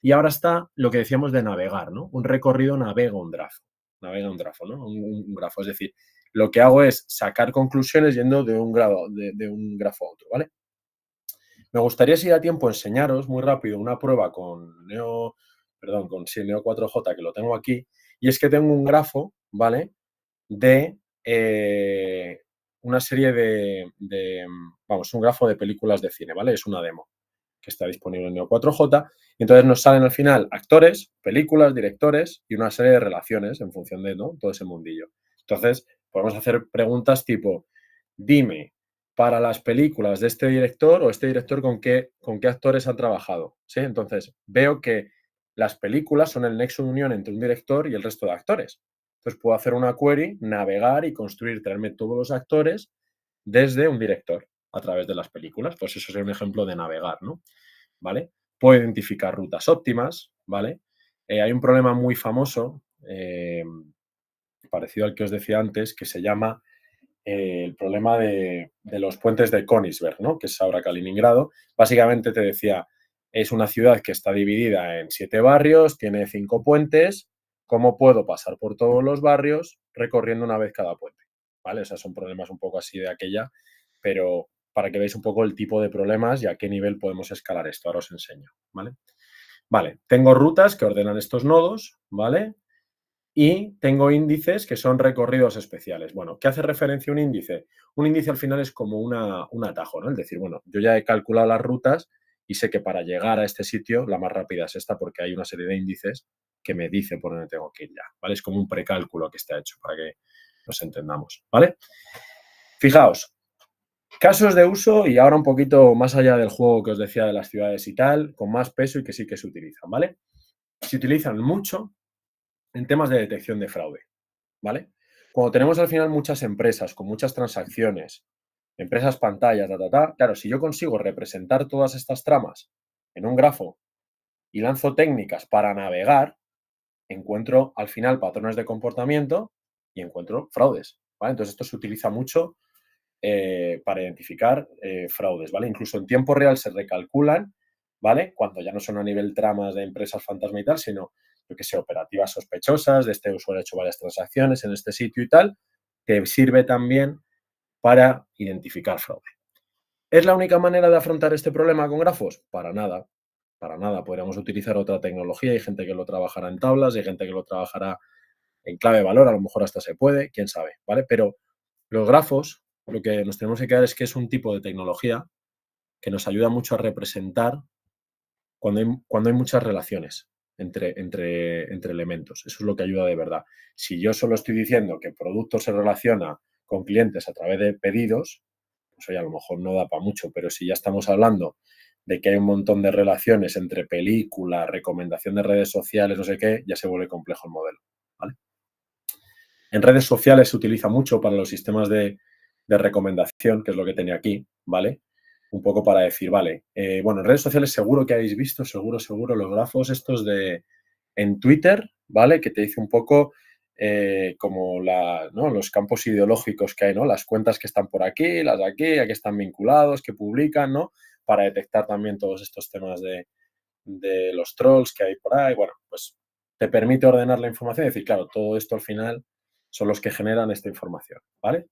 y ahora está lo que decíamos de navegar, ¿no? Un recorrido navega un grafo, navega un grafo, ¿no? Un, un grafo, es decir, lo que hago es sacar conclusiones yendo de un, de, un grafo a otro, ¿vale? Me gustaría, si da tiempo, enseñaros muy rápido una prueba con Neo, perdón, con Neo 4J, que lo tengo aquí, y es que tengo un grafo, ¿vale? De eh, una serie de, vamos, un grafo de películas de cine, ¿vale? Es una demo que está disponible en Neo 4J. Y entonces nos salen al final actores, películas, directores y una serie de relaciones en función de todo ese mundillo. Entonces, Podemos hacer preguntas tipo, dime, para las películas de este director o este director con qué, con qué actores ha trabajado. ¿Sí? Entonces, veo que las películas son el nexo de unión entre un director y el resto de actores. Entonces, puedo hacer una query, navegar y construir, traerme todos los actores desde un director a través de las películas. Pues eso es un ejemplo de navegar, ¿no? ¿Vale? Puedo identificar rutas óptimas, ¿vale? Eh, hay un problema muy famoso eh, parecido al que os decía antes, que se llama eh, el problema de, los puentes de Königsberg, ¿no? que es ahora Kaliningrado. Básicamente te decía, es una ciudad que está dividida en siete barrios, tiene cinco puentes. ¿Cómo puedo pasar por todos los barrios recorriendo una vez cada puente? ¿Vale? O son problemas un poco así de aquella, pero para que veáis un poco el tipo de problemas y a qué nivel podemos escalar esto. Ahora os enseño, ¿vale? Vale, tengo rutas que ordenan estos nodos, ¿vale? Y tengo índices que son recorridos especiales. Bueno, ¿qué hace referencia un índice? Un índice al final es como una, un atajo, ¿no? Es decir, bueno, yo ya he calculado las rutas y sé que para llegar a este sitio la más rápida es esta porque hay una serie de índices que me dice por dónde tengo que ir ya, ¿vale? Es como un precálculo que está hecho para que nos entendamos, ¿vale? Fijaos, casos de uso y ahora un poquito más allá del juego que os decía de las ciudades y tal, con más peso y que sí que se utilizan, ¿vale? Se utilizan mucho en temas de detección de fraude, ¿vale? Cuando tenemos al final muchas empresas con muchas transacciones, empresas pantallas, ta, ta, ta, claro, si yo consigo representar todas estas tramas en un grafo y lanzo técnicas para navegar, encuentro al final patrones de comportamiento y encuentro fraudes, ¿vale? Entonces esto se utiliza mucho eh, para identificar eh, fraudes, ¿vale? Incluso en tiempo real se recalculan, ¿vale? Cuando ya no son a nivel tramas de empresas fantasma y tal, sino yo que sé, operativas sospechosas, de este usuario ha hecho varias transacciones en este sitio y tal, que sirve también para identificar fraude. ¿Es la única manera de afrontar este problema con grafos? Para nada, para nada. Podríamos utilizar otra tecnología, hay gente que lo trabajará en tablas, hay gente que lo trabajará en clave valor, a lo mejor hasta se puede, quién sabe, ¿vale? Pero los grafos, lo que nos tenemos que quedar es que es un tipo de tecnología que nos ayuda mucho a representar cuando hay muchas relaciones entre, elementos. Eso es lo que ayuda de verdad. Si yo solo estoy diciendo que producto se relaciona con clientes a través de pedidos, pues ya a lo mejor no da para mucho, pero si ya estamos hablando de que hay un montón de relaciones entre película, recomendación de redes sociales, no sé qué, ya se vuelve complejo el modelo. En redes sociales se utiliza mucho para los sistemas de, de recomendación, que es lo que tenía aquí, ¿vale? un poco para decir, vale, eh, bueno, en redes sociales seguro que habéis visto, seguro, seguro, los grafos estos de en Twitter, ¿vale? Que te dice un poco eh, como la, los campos ideológicos que hay, ¿no? Las cuentas que están por aquí, las de aquí, a que están vinculados, que publican, ¿no? Para detectar también todos estos temas de, de los trolls que hay por ahí. Bueno, pues te permite ordenar la información y decir, claro, todo esto al final son los que generan esta información, ¿vale?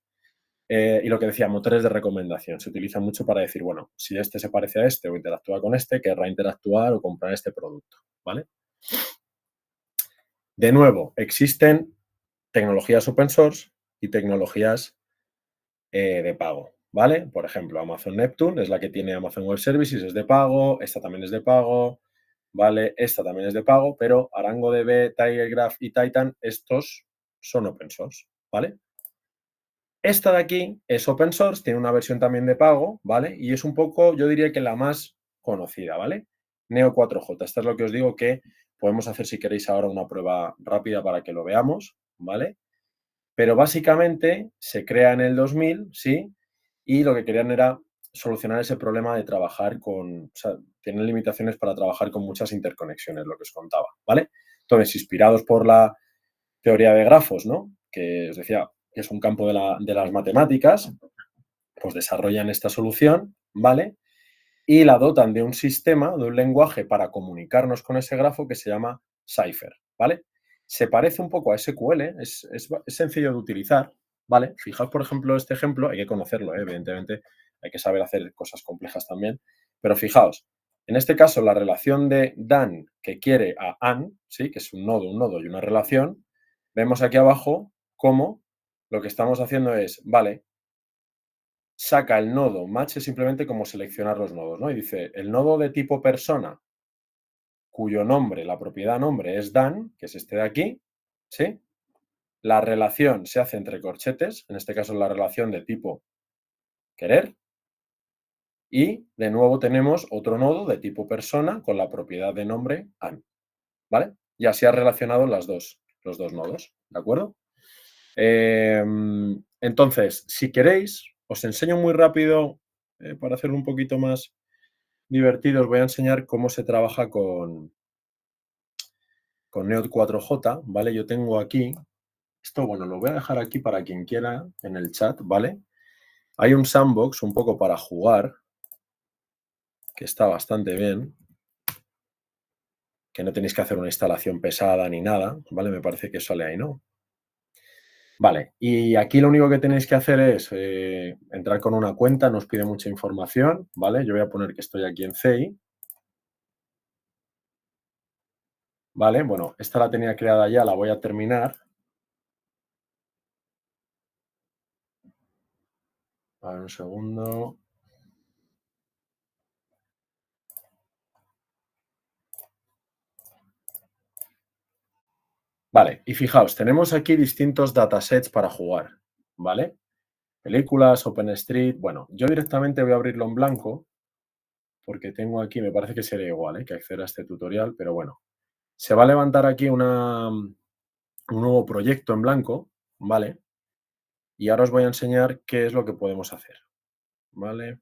Eh, y lo que decía, motores de recomendación. Se utilizan mucho para decir, bueno, si este se parece a este o interactúa con este, querrá interactuar o comprar este producto, ¿vale? De nuevo, existen tecnologías open source y tecnologías eh, de pago, ¿vale? Por ejemplo, Amazon Neptune es la que tiene Amazon Web Services, es de pago, esta también es de pago, ¿vale? Esta también es de pago, pero ArangoDB, TigerGraph y Titan, estos son open source, ¿vale? Esta de aquí es open source, tiene una versión también de pago, ¿vale? Y es un poco, yo diría que la más conocida, ¿vale? Neo 4J. Esta es lo que os digo que podemos hacer si queréis ahora una prueba rápida para que lo veamos, ¿vale? Pero básicamente se crea en el 2000, ¿sí? Y lo que querían era solucionar ese problema de trabajar con, o sea, tienen limitaciones para trabajar con muchas interconexiones, lo que os contaba, ¿vale? Entonces, inspirados por la teoría de grafos, ¿no? Que os decía, que es un campo de, las matemáticas, pues desarrollan esta solución, ¿vale? Y la dotan de un sistema, de un lenguaje para comunicarnos con ese grafo que se llama Cypher, ¿vale? Se parece un poco a SQL, es, sencillo de utilizar, ¿vale? Fijaos, por ejemplo, este ejemplo, hay que conocerlo, ¿eh? evidentemente, hay que saber hacer cosas complejas también, pero fijaos, en este caso, la relación de Dan que quiere a An, ¿sí? que es un nodo, un nodo y una relación, vemos aquí abajo cómo lo que estamos haciendo es, vale, saca el nodo match simplemente como seleccionar los nodos, ¿no? Y dice, el nodo de tipo persona cuyo nombre, la propiedad nombre es dan, que es este de aquí, ¿sí? La relación se hace entre corchetes, en este caso la relación de tipo querer. Y de nuevo tenemos otro nodo de tipo persona con la propiedad de nombre an, ¿vale? Y así ha relacionado las dos, los dos nodos, ¿de acuerdo? Em, entonces, si queréis, os enseño muy rápido, eh, para hacerlo un poquito más divertido, os voy a enseñar cómo se trabaja con, con Neot 4J, ¿vale? Yo tengo aquí, esto, bueno, lo voy a dejar aquí para quien quiera en el chat, ¿vale? Hay un sandbox un poco para jugar, que está bastante bien, que no tenéis que hacer una instalación pesada ni nada, ¿vale? Me parece que sale ahí, ¿no? Vale, y aquí lo único que tenéis que hacer es eh, entrar con una cuenta, nos pide mucha información, ¿vale? Yo voy a poner que estoy aquí en cei Vale, bueno, esta la tenía creada ya, la voy a terminar. un segundo. Vale, y fijaos, tenemos aquí distintos datasets para jugar, ¿vale? Películas, OpenStreet, bueno, yo directamente voy a abrirlo en blanco porque tengo aquí, me parece que sería igual, ¿eh? que acceder a este tutorial, pero bueno. Se va a levantar aquí un nuevo proyecto en blanco, ¿vale? Y ahora os voy a enseñar qué es lo que podemos hacer, ¿vale?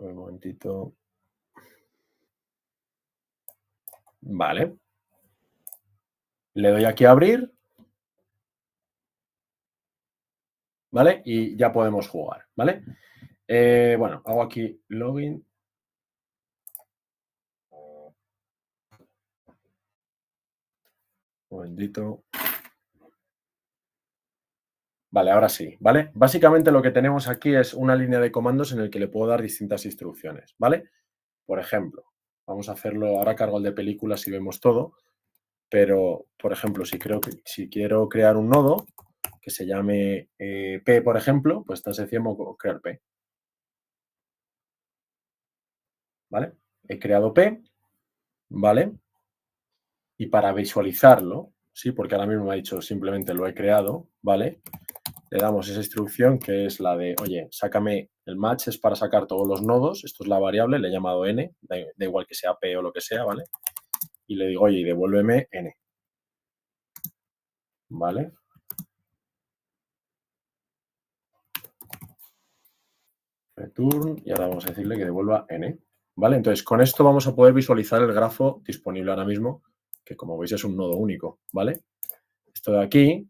Un momentito. Vale. Le doy aquí a abrir. ¿Vale? Y ya podemos jugar, ¿vale? Eh, bueno, hago aquí login. Un momentito. Vale, ahora sí, ¿vale? Básicamente lo que tenemos aquí es una línea de comandos en el que le puedo dar distintas instrucciones, ¿vale? Por ejemplo, vamos a hacerlo, ahora cargo el de películas y vemos todo, pero, por ejemplo, si, creo que, si quiero crear un nodo que se llame eh, P, por ejemplo, pues tan sencillo como crear P. ¿Vale? He creado P, ¿vale? Y para visualizarlo, ¿sí? Porque ahora mismo me ha dicho simplemente lo he creado, ¿vale? le damos esa instrucción que es la de, oye, sácame el match, es para sacar todos los nodos, esto es la variable, le he llamado n, da, igual que sea p o lo que sea, ¿vale? Y le digo, oye, y devuélveme n. ¿Vale? Return, y ahora vamos a decirle que devuelva n. ¿Vale? Entonces, con esto vamos a poder visualizar el grafo disponible ahora mismo, que como veis es un nodo único, ¿vale? Esto de aquí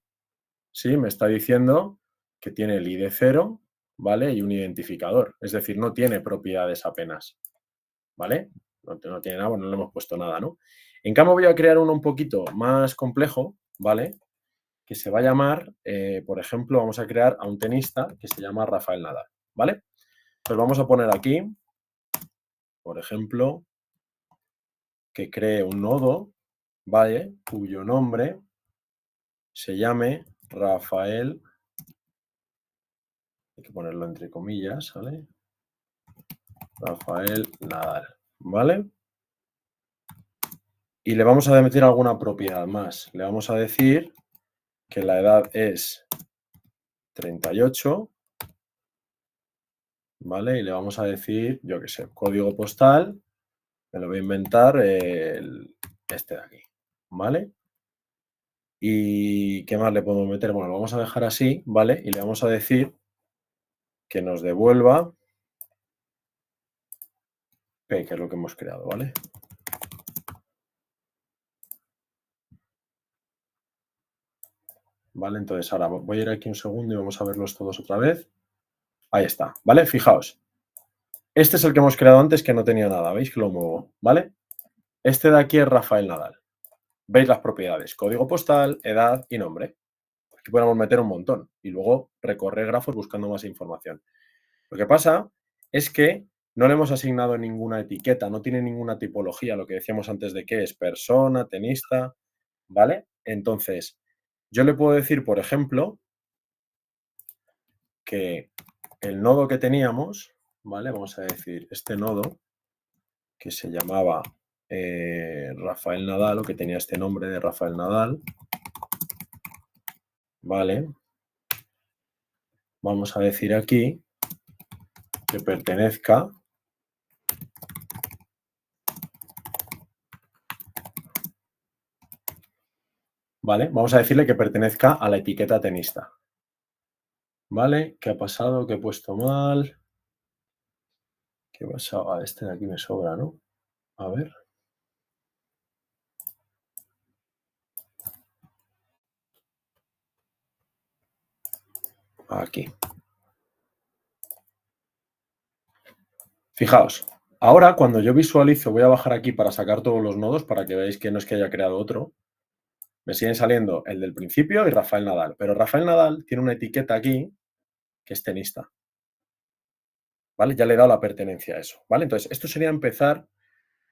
¿sí? Me está diciendo que tiene el ID 0, ¿vale? Y un identificador, es decir, no tiene propiedades apenas, ¿vale? No, tiene nada, no le hemos puesto nada, ¿no? En cambio voy a crear uno un poquito más complejo, ¿vale? Que se va a llamar, eh, por ejemplo, vamos a crear a un tenista que se llama Rafael Nadal, ¿vale? Pues vamos a poner aquí, por ejemplo, que cree un nodo, ¿vale? Cuyo nombre se llame Rafael. Hay que ponerlo entre comillas, ¿vale? Rafael Nadal, ¿vale? Y le vamos a meter alguna propiedad más. Le vamos a decir que la edad es 38, ¿vale? Y le vamos a decir, yo qué sé, código postal, me lo voy a inventar este de aquí, ¿vale? ¿Y qué más le podemos meter? Bueno, lo vamos a dejar así, ¿vale? Y le vamos a decir que nos devuelva P, que es lo que hemos creado, ¿vale? ¿Vale? Entonces ahora voy a ir aquí un segundo y vamos a verlos todos otra vez. Ahí está, ¿vale? Fijaos. Este es el que hemos creado antes que no tenía nada, ¿veis? Que lo muevo, ¿vale? Este de aquí es Rafael Nadal. Veis las propiedades, código postal, edad y nombre. Aquí podemos meter un montón y luego recorrer grafos buscando más información. Lo que pasa es que no le hemos asignado ninguna etiqueta, no tiene ninguna tipología, lo que decíamos antes de que es persona, tenista, ¿vale? Entonces, yo le puedo decir, por ejemplo, que el nodo que teníamos, ¿vale? Vamos a decir, este nodo que se llamaba eh, Rafael Nadal, o que tenía este nombre de Rafael Nadal. Vale. Vamos a decir aquí que pertenezca ¿Vale? Vamos a decirle que pertenezca a la etiqueta tenista. ¿Vale? ¿Qué ha pasado? ¿Qué he puesto mal? ¿Qué ha pasado? Ah, este de aquí me sobra, ¿no? A ver. Aquí. Fijaos, ahora cuando yo visualizo, voy a bajar aquí para sacar todos los nodos para que veáis que no es que haya creado otro. Me siguen saliendo el del principio y Rafael Nadal. Pero Rafael Nadal tiene una etiqueta aquí que es tenista. ¿Vale? Ya le he dado la pertenencia a eso. ¿Vale? Entonces, esto sería empezar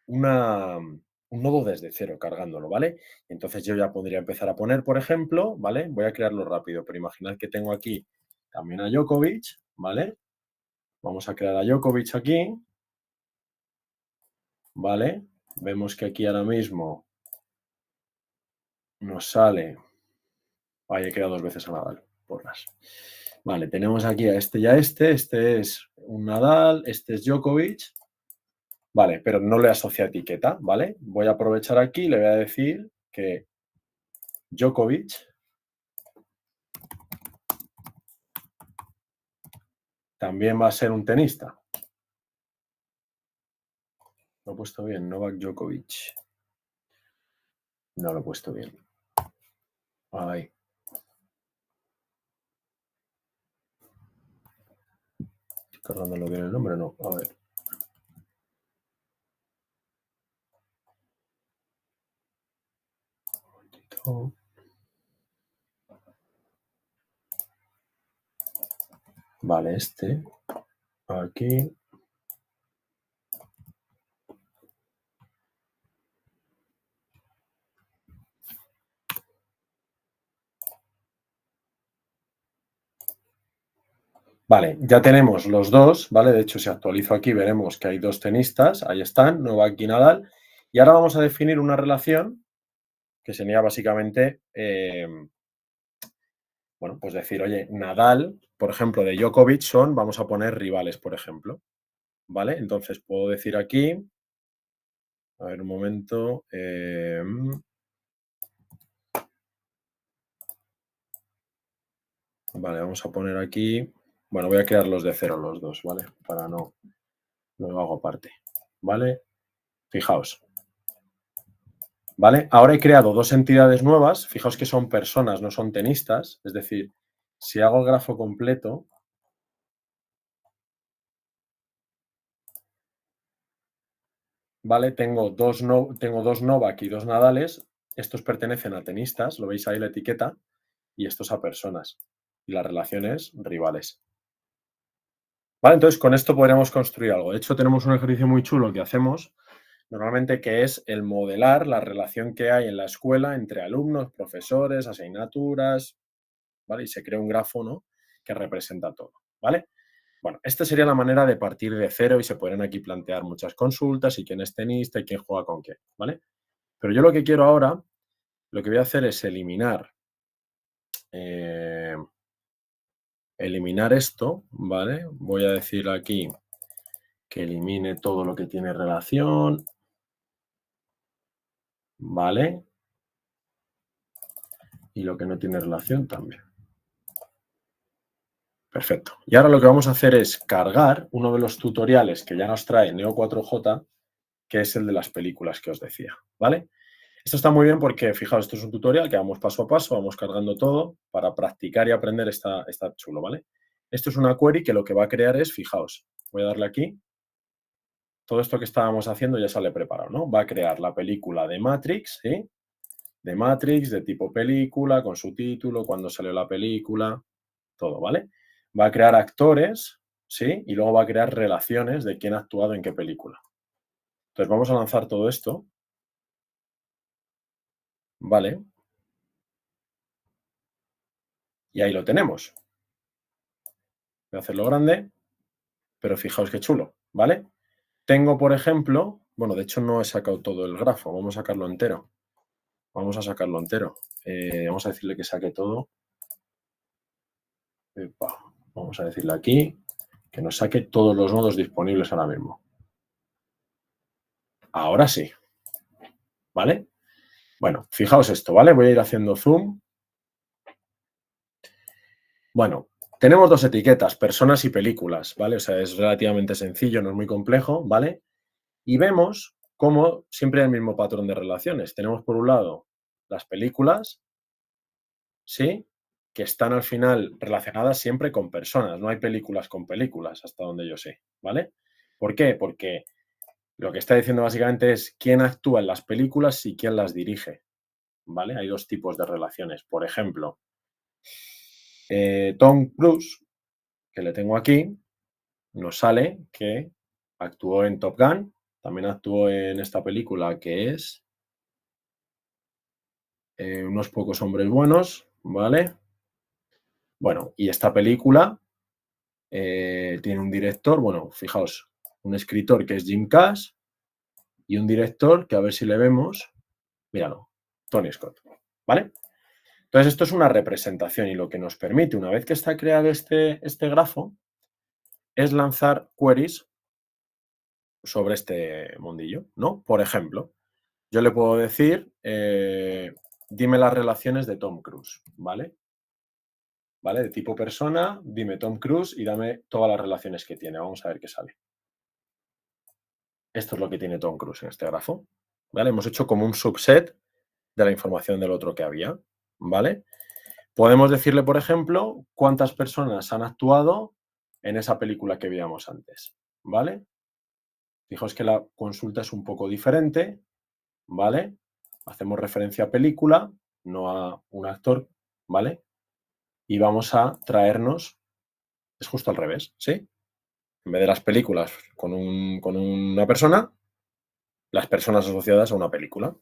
un nodo desde cero cargándolo, ¿vale? Entonces yo ya podría empezar a poner, por ejemplo, ¿vale? Voy a crearlo rápido, pero imaginad que tengo aquí también a Djokovic, ¿vale? Vamos a crear a Djokovic aquí, ¿vale? Vemos que aquí ahora mismo nos sale... Ahí he creado dos veces a Nadal, por Vale, tenemos aquí a este y a este. Este es un Nadal, este es Djokovic. Vale, pero no le asocia etiqueta, ¿vale? Voy a aprovechar aquí, y le voy a decir que Djokovic también va a ser un tenista. Lo he puesto bien, Novak Djokovic. No lo he puesto bien. Ahí. Estoy que bien el nombre, no. A ver. Un momentito. Vale, este. Aquí. Vale, ya tenemos los dos, ¿vale? De hecho, si actualizo aquí, veremos que hay dos tenistas, ahí están, Novak y Nadal. Y ahora vamos a definir una relación que sería básicamente, eh, bueno, pues decir, oye, Nadal por ejemplo, de Djokovic son, vamos a poner rivales, por ejemplo. ¿Vale? Entonces puedo decir aquí, a ver un momento, eh, vale, vamos a poner aquí, bueno, voy a crear los de cero los dos, ¿vale? Para no, no lo hago parte, ¿vale? Fijaos, ¿vale? Ahora he creado dos entidades nuevas, fijaos que son personas, no son tenistas, es decir, si hago el grafo completo, ¿vale? Tengo dos, tengo dos Novak y dos Nadales. Estos pertenecen a tenistas, lo veis ahí la etiqueta, y estos a personas. Y las relaciones rivales. Vale, entonces con esto podríamos construir algo. De hecho, tenemos un ejercicio muy chulo que hacemos normalmente que es el modelar la relación que hay en la escuela entre alumnos, profesores, asignaturas, ¿vale? Y se crea un grafo, ¿no? Que representa todo, ¿vale? Bueno, esta sería la manera de partir de cero y se pueden aquí plantear muchas consultas y quién es tenista y quién juega con qué, ¿vale? Pero yo lo que quiero ahora, lo que voy a hacer es eliminar, eh, eliminar esto, ¿vale? Voy a decir aquí que elimine todo lo que tiene relación, ¿vale? Y lo que no tiene relación también. Perfecto. Y ahora lo que vamos a hacer es cargar uno de los tutoriales que ya nos trae Neo 4J, que es el de las películas que os decía, ¿vale? Esto está muy bien porque, fijaos, esto es un tutorial que vamos paso a paso, vamos cargando todo para practicar y aprender esta chulo, ¿vale? Esto es una query que lo que va a crear es, fijaos, voy a darle aquí, todo esto que estábamos haciendo ya sale preparado, ¿no? Va a crear la película de Matrix, ¿sí? De Matrix, de tipo película, con su título, cuándo salió la película, todo, ¿vale? va a crear actores, ¿sí? Y luego va a crear relaciones de quién ha actuado en qué película. Entonces vamos a lanzar todo esto. Vale. Y ahí lo tenemos. Voy a hacerlo grande, pero fijaos qué chulo, ¿vale? Tengo, por ejemplo, bueno, de hecho no he sacado todo el grafo, vamos a sacarlo entero. Vamos a sacarlo entero. Eh, vamos a decirle que saque todo. Epa. Vamos a decirle aquí que nos saque todos los nodos disponibles ahora mismo. Ahora sí. ¿Vale? Bueno, fijaos esto, ¿vale? Voy a ir haciendo zoom. Bueno, tenemos dos etiquetas, personas y películas, ¿vale? O sea, es relativamente sencillo, no es muy complejo, ¿vale? Y vemos cómo siempre hay el mismo patrón de relaciones. Tenemos por un lado las películas, ¿sí? que están al final relacionadas siempre con personas, no hay películas con películas, hasta donde yo sé, ¿vale? ¿Por qué? Porque lo que está diciendo básicamente es quién actúa en las películas y quién las dirige, ¿vale? Hay dos tipos de relaciones. Por ejemplo, eh, Tom Cruise, que le tengo aquí, nos sale que actuó en Top Gun, también actuó en esta película que es eh, Unos pocos hombres buenos, ¿vale? Bueno, y esta película eh, tiene un director, bueno, fijaos, un escritor que es Jim Cash y un director que a ver si le vemos, míralo, Tony Scott, ¿vale? Entonces, esto es una representación y lo que nos permite, una vez que está creado este, este grafo, es lanzar queries sobre este mundillo, ¿no? Por ejemplo, yo le puedo decir, eh, dime las relaciones de Tom Cruise, ¿vale? ¿vale? De tipo persona, dime Tom Cruise y dame todas las relaciones que tiene. Vamos a ver qué sale. Esto es lo que tiene Tom Cruise en este grafo. ¿Vale? Hemos hecho como un subset de la información del otro que había, ¿vale? Podemos decirle, por ejemplo, cuántas personas han actuado en esa película que veíamos antes, ¿vale? Fijaos que la consulta es un poco diferente, ¿vale? Hacemos referencia a película, no a un actor, ¿vale? y vamos a traernos, es justo al revés, ¿sí? En vez de las películas con, un, con una persona, las personas asociadas a una película,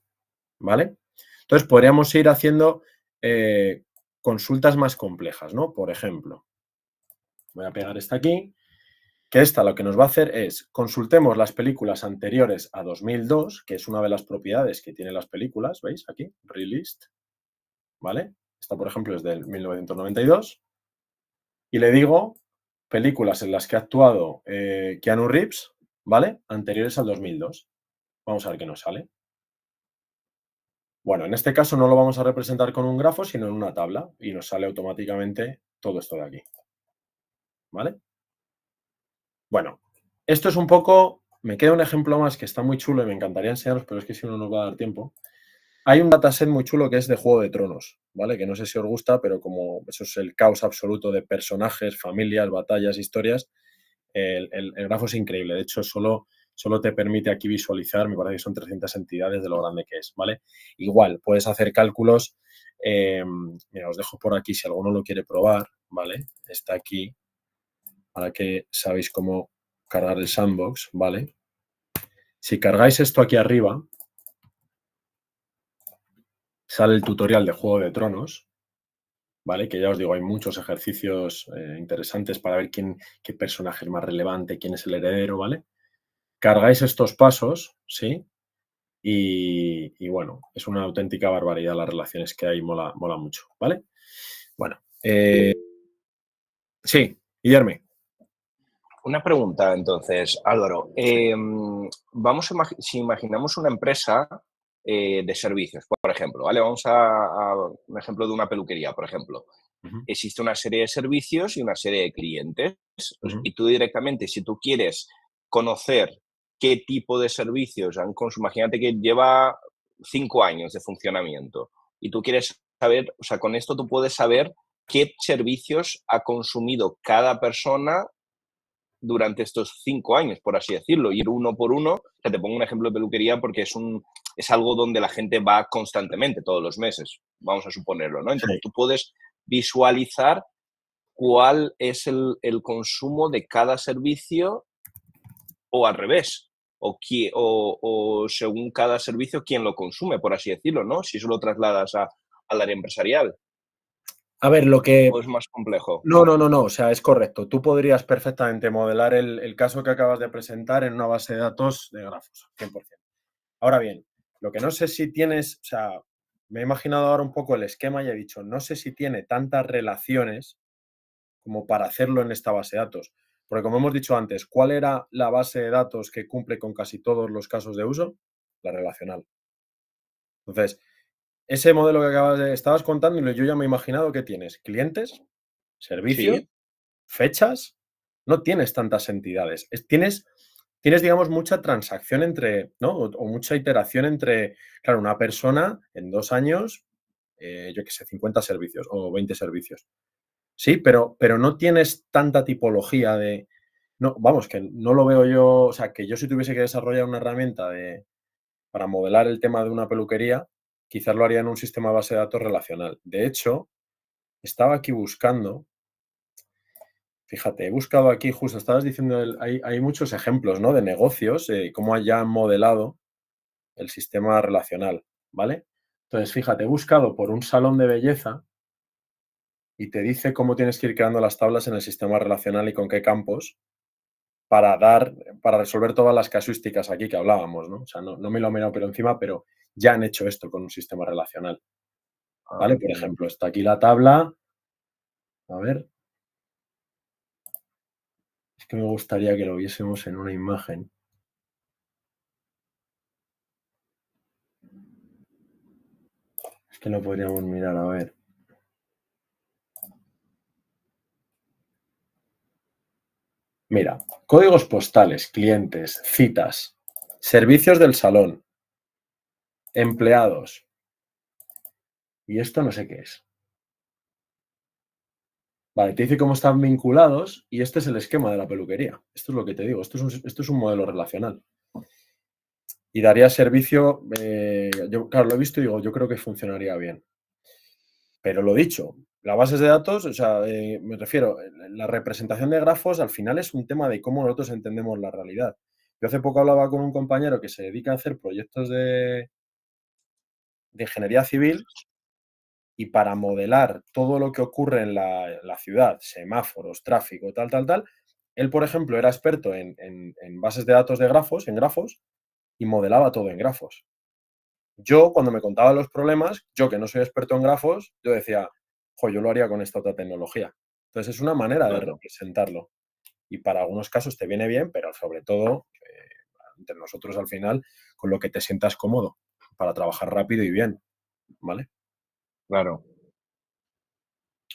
¿vale? Entonces podríamos ir haciendo eh, consultas más complejas, ¿no? Por ejemplo, voy a pegar esta aquí, que esta lo que nos va a hacer es consultemos las películas anteriores a 2002, que es una de las propiedades que tienen las películas, ¿veis? Aquí, released, ¿vale? esta por ejemplo es del 1992, y le digo películas en las que ha actuado eh, Keanu Reeves, ¿vale? Anteriores al 2002. Vamos a ver qué nos sale. Bueno, en este caso no lo vamos a representar con un grafo, sino en una tabla y nos sale automáticamente todo esto de aquí. ¿Vale? Bueno, esto es un poco, me queda un ejemplo más que está muy chulo y me encantaría enseñaros, pero es que si no nos va a dar tiempo. Hay un dataset muy chulo que es de Juego de Tronos, ¿vale? Que no sé si os gusta, pero como eso es el caos absoluto de personajes, familias, batallas, historias, el, grafo es increíble. De hecho, solo, solo te permite aquí visualizar, me parece que son 300 entidades de lo grande que es, ¿vale? Igual, puedes hacer cálculos. Eh, mira, os dejo por aquí si alguno lo quiere probar, ¿vale? Está aquí para que sabéis cómo cargar el sandbox, ¿vale? Si cargáis esto aquí arriba, sale el tutorial de Juego de Tronos, ¿vale? Que ya os digo, hay muchos ejercicios eh, interesantes para ver quién, qué personaje es más relevante, quién es el heredero, ¿vale? Cargáis estos pasos, ¿sí? Y, bueno, es una auténtica barbaridad las relaciones que hay, mola, mola mucho, ¿vale? Bueno, eh, sí, Guillermo. Una pregunta entonces, Álvaro. Em, vamos, a, si imaginamos una empresa eh, de servicios, por ejemplo. ¿vale? Vamos a, un ejemplo de una peluquería, por ejemplo. Existe una serie de servicios y una serie de clientes. Pues, y tú directamente, si tú quieres conocer qué tipo de servicios han consumido, imagínate que lleva cinco años de funcionamiento y tú quieres saber, o sea, con esto tú puedes saber qué servicios ha consumido cada persona durante estos cinco años, por así decirlo, ir uno por uno. O te pongo un ejemplo de peluquería porque es, un, es algo donde la gente va constantemente, todos los meses, vamos a suponerlo, ¿no? Entonces tú puedes visualizar cuál es el, consumo de cada servicio o al revés, o, o, según cada servicio, quién lo consume, por así decirlo, ¿no? Si eso lo trasladas a, al área empresarial. A ver, lo que... es más complejo. No, no, no, no, o sea, es correcto. Tú podrías perfectamente modelar el, el caso que acabas de presentar en una base de datos de grafos, 100%. Ahora bien, lo que no sé si tienes, o sea, me he imaginado ahora un poco el esquema y he dicho, no sé si tiene tantas relaciones como para hacerlo en esta base de datos. Porque como hemos dicho antes, ¿cuál era la base de datos que cumple con casi todos los casos de uso? La relacional. Entonces, ese modelo que acabas de, estabas contando, yo ya me he imaginado que tienes clientes, servicios, fechas, no tienes tantas entidades, tienes, tienes, digamos, mucha transacción entre, ¿no? O, mucha iteración entre, claro, una persona en dos años, eh, yo qué sé, 50 servicios o 20 servicios. Sí, pero, pero no tienes tanta tipología de, no, vamos, que no lo veo yo, o sea, que yo si tuviese que desarrollar una herramienta de, para modelar el tema de una peluquería, quizás lo haría en un sistema base de datos relacional. De hecho, estaba aquí buscando, fíjate, he buscado aquí justo, estabas diciendo, hay, muchos ejemplos ¿no? de negocios, eh, cómo ya modelado el sistema relacional, ¿vale? Entonces, fíjate, he buscado por un salón de belleza y te dice cómo tienes que ir creando las tablas en el sistema relacional y con qué campos para dar, para resolver todas las casuísticas aquí que hablábamos, ¿no? O sea, no, me lo he mirado pero encima, pero ya han hecho esto con un sistema relacional. Ah, ¿Vale? Por ejemplo, está aquí la tabla. A ver. Es que me gustaría que lo viésemos en una imagen. Es que lo podríamos mirar, a ver. Mira, códigos postales, clientes, citas, servicios del salón, empleados. Y esto no sé qué es. Vale, te dice cómo están vinculados y este es el esquema de la peluquería. Esto es lo que te digo, esto es un, esto es un modelo relacional. Y daría servicio, eh, yo claro, lo he visto y digo, yo creo que funcionaría bien. Pero lo dicho, las bases de datos, o sea, eh, me refiero, la representación de grafos al final es un tema de cómo nosotros entendemos la realidad. Yo hace poco hablaba con un compañero que se dedica a hacer proyectos de, de ingeniería civil y para modelar todo lo que ocurre en la, ciudad, semáforos, tráfico, tal, tal, tal, él, por ejemplo, era experto en bases de datos de grafos, en grafos, y modelaba todo en grafos. Yo, cuando me contaba los problemas, yo que no soy experto en grafos, yo decía, yo lo haría con esta otra tecnología. Entonces es una manera de representarlo. Y para algunos casos te viene bien, pero sobre todo eh, entre nosotros al final con lo que te sientas cómodo para trabajar rápido y bien. ¿Vale? Claro.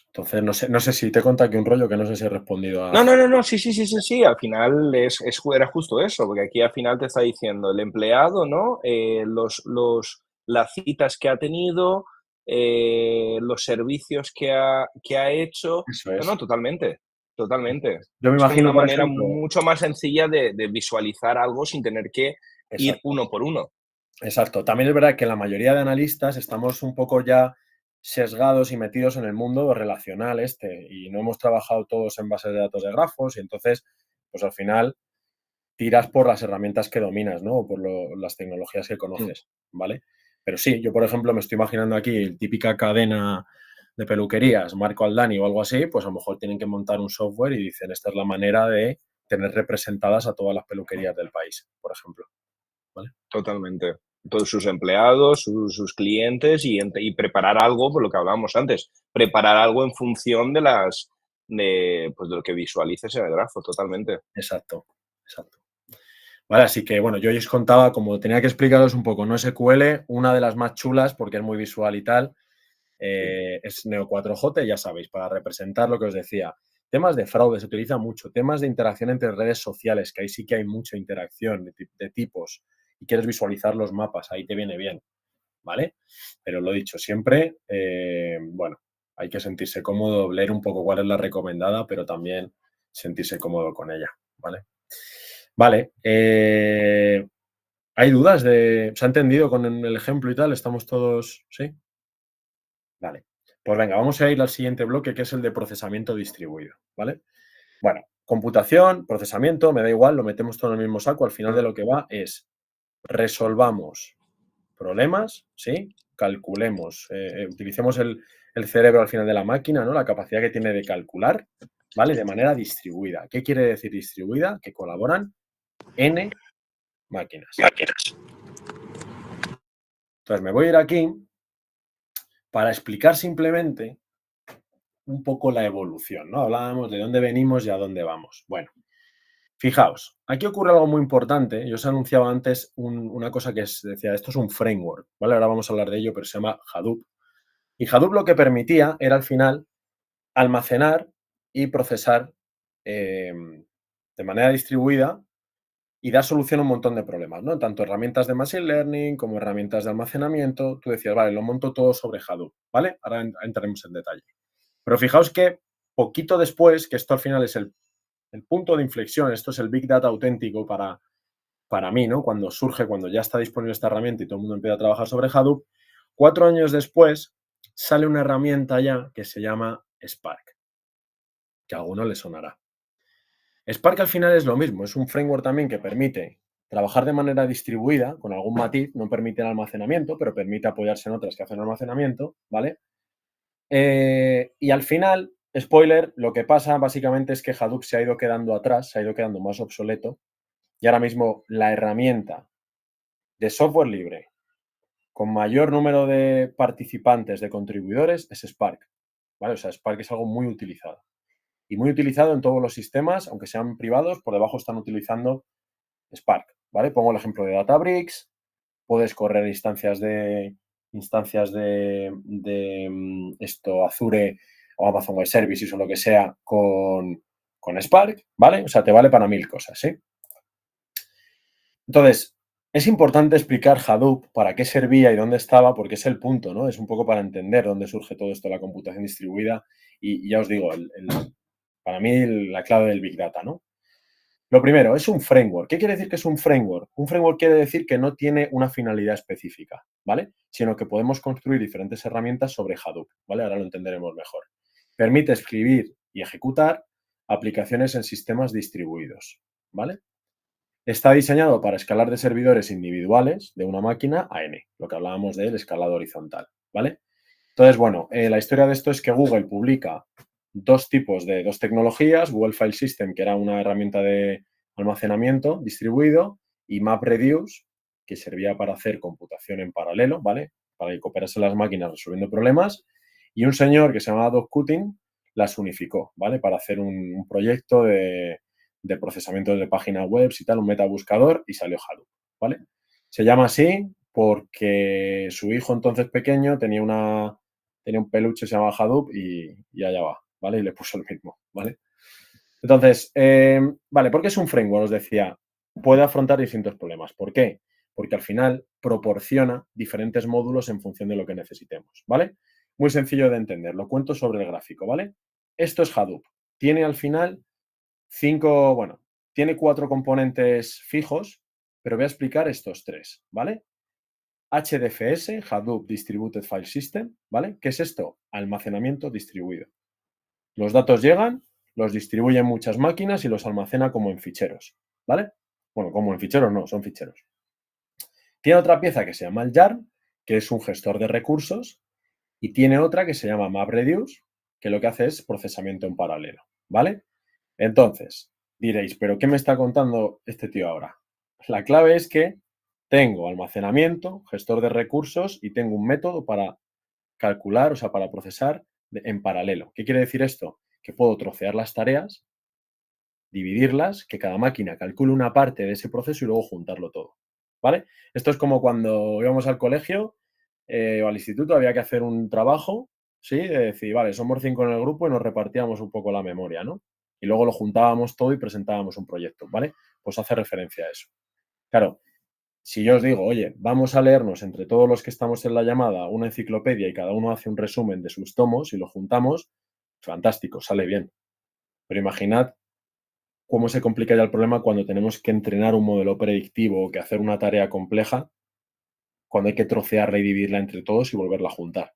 Entonces, no sé, no sé si te conta aquí un rollo que no sé si he respondido a. No, no, no, no, sí, sí, sí, sí, sí. Al final es, es era justo eso, porque aquí al final te está diciendo el empleado, ¿no? Eh, las citas que ha tenido, eh, los servicios que ha, hecho. No, totalmente. Totalmente. Yo me imagino. Es una manera mucho más sencilla de, visualizar algo sin tener que ir uno por uno. Exacto. También es verdad que la mayoría de analistas estamos un poco ya sesgados y metidos en el mundo relacional este y no hemos trabajado todos en bases de datos de grafos y entonces, pues al final tiras por las herramientas que dominas, ¿no? O por las tecnologías que mm. conoces, ¿vale? Pero sí, yo por ejemplo me estoy imaginando aquí el típica cadena de peluquerías, Marco Aldani o algo así, pues a lo mejor tienen que montar un software y dicen, esta es la manera de tener representadas a todas las peluquerías del país, por ejemplo. ¿Vale? Totalmente. Todos sus empleados, sus, clientes y, preparar algo, por lo que hablábamos antes, preparar algo en función de las de, pues de lo que visualice ese grafo, totalmente. Exacto, exacto. ¿Vale? Así que bueno, yo os contaba, como tenía que explicaros un poco, no SQL, una de las más chulas porque es muy visual y tal, eh, es Neo4j, ya sabéis, para representar lo que os decía. Temas de fraude se utiliza mucho, temas de interacción entre redes sociales, que ahí sí que hay mucha interacción de, tipos y quieres visualizar los mapas, ahí te viene bien, ¿vale? Pero lo dicho, siempre, eh, bueno, hay que sentirse cómodo, leer un poco cuál es la recomendada, pero también sentirse cómodo con ella, ¿vale? Vale. Eh, ¿Hay dudas de. ¿Se ha entendido con el ejemplo y tal? ¿Estamos todos. ¿Sí? Vale. Pues venga, vamos a ir al siguiente bloque que es el de procesamiento distribuido. ¿Vale? Bueno, computación, procesamiento, me da igual, lo metemos todo en el mismo saco. Al final de lo que va es resolvamos problemas, ¿sí? Calculemos, eh, eh, utilicemos el, el, cerebro al final de la máquina, ¿no? La capacidad que tiene de calcular, ¿vale? De manera distribuida. ¿Qué quiere decir distribuida? Que colaboran N máquinas. Entonces me voy a ir aquí para explicar simplemente un poco la evolución, ¿no? Hablábamos de dónde venimos y a dónde vamos. Bueno, fijaos, aquí ocurre algo muy importante. Yo os anunciaba antes una cosa que decía, esto es un framework, ¿vale? Ahora vamos a hablar de ello, pero se llama Hadoop. Y Hadoop lo que permitía era al final almacenar y procesar eh, de manera distribuida y da solución a un montón de problemas, ¿no? Tanto herramientas de Machine Learning como herramientas de almacenamiento. Tú decías, vale, lo monto todo sobre Hadoop, ¿vale? Ahora entraremos en detalle. Pero fijaos que poquito después, que esto al final es el, punto de inflexión, esto es el Big Data auténtico para, para mí, ¿no? Cuando surge, cuando ya está disponible esta herramienta y todo el mundo empieza a trabajar sobre Hadoop, cuatro años después sale una herramienta ya que se llama Spark, que a alguno le sonará. Spark al final es lo mismo, es un framework también que permite trabajar de manera distribuida, con algún matiz, no permite el almacenamiento, pero permite apoyarse en otras que hacen almacenamiento, ¿vale? Eh, y al final, spoiler, lo que pasa básicamente es que Hadoop se ha ido quedando atrás, se ha ido quedando más obsoleto, y ahora mismo la herramienta de software libre con mayor número de participantes, de contribuidores, es Spark. ¿vale? O sea, Spark es algo muy utilizado y muy utilizado en todos los sistemas, aunque sean privados, por debajo están utilizando Spark, ¿vale? Pongo el ejemplo de Databricks, puedes correr instancias de instancias de, mm, esto Azure o Amazon Web Services o lo que sea con, Spark, ¿vale? O sea, te vale para mil cosas, ¿sí? Entonces, es importante explicar Hadoop, para qué servía y dónde estaba, porque es el punto, ¿no? Es un poco para entender dónde surge todo esto, la computación distribuida. Y, ya os digo, el, para mí la clave del Big Data, ¿no? Lo primero, es un framework. ¿Qué quiere decir que es un framework? Un framework quiere decir que no tiene una finalidad específica, ¿vale? Sino que podemos construir diferentes herramientas sobre Hadoop, ¿vale? Ahora lo entenderemos mejor. Permite escribir y ejecutar aplicaciones en sistemas distribuidos, ¿vale? Está diseñado para escalar de servidores individuales de una máquina a N, lo que hablábamos del escalado horizontal, ¿vale? Entonces, bueno, eh, la historia de esto es que Google publica dos tipos de dos tecnologías, Google File System, que era una herramienta de almacenamiento distribuido, y MapReduce, que servía para hacer computación en paralelo, ¿vale? Para que cooperasen las máquinas resolviendo problemas. Y un señor que se llamaba Doc Cutting las unificó, ¿vale? Para hacer un, proyecto de, procesamiento de páginas web y tal, un metabuscador, y salió Hadoop, ¿vale? Se llama así porque su hijo entonces pequeño tenía una tenía un peluche que se llamaba Hadoop y, y allá va. ¿vale? Y le puso el mismo, ¿vale? Entonces, eh, vale, porque es un framework, os decía, puede afrontar distintos problemas. ¿Por qué? Porque al final proporciona diferentes módulos en función de lo que necesitemos, ¿vale? Muy sencillo de entender, lo cuento sobre el gráfico, ¿vale? Esto es Hadoop. Tiene al final cinco, bueno, tiene cuatro componentes fijos, pero voy a explicar estos tres, ¿vale? HDFS, Hadoop Distributed File System, ¿vale? ¿Qué es esto? Almacenamiento distribuido. Los datos llegan, los distribuyen muchas máquinas y los almacena como en ficheros, ¿vale? Bueno, como en ficheros no, son ficheros. Tiene otra pieza que se llama el YARN, que es un gestor de recursos, y tiene otra que se llama MapReduce, que lo que hace es procesamiento en paralelo, ¿vale? Entonces, diréis, ¿pero qué me está contando este tío ahora? La clave es que tengo almacenamiento, gestor de recursos y tengo un método para calcular, o sea, para procesar en paralelo. ¿Qué quiere decir esto? Que puedo trocear las tareas, dividirlas, que cada máquina calcule una parte de ese proceso y luego juntarlo todo. ¿Vale? Esto es como cuando íbamos al colegio eh, o al instituto, había que hacer un trabajo, ¿sí? De decir, vale, somos cinco en el grupo y nos repartíamos un poco la memoria, ¿no? Y luego lo juntábamos todo y presentábamos un proyecto, ¿vale? Pues hace referencia a eso. Claro, si yo os digo, oye, vamos a leernos entre todos los que estamos en la llamada una enciclopedia y cada uno hace un resumen de sus tomos y lo juntamos, fantástico, sale bien. Pero imaginad cómo se complica ya el problema cuando tenemos que entrenar un modelo predictivo o que hacer una tarea compleja, cuando hay que trocearla y dividirla entre todos y volverla a juntar.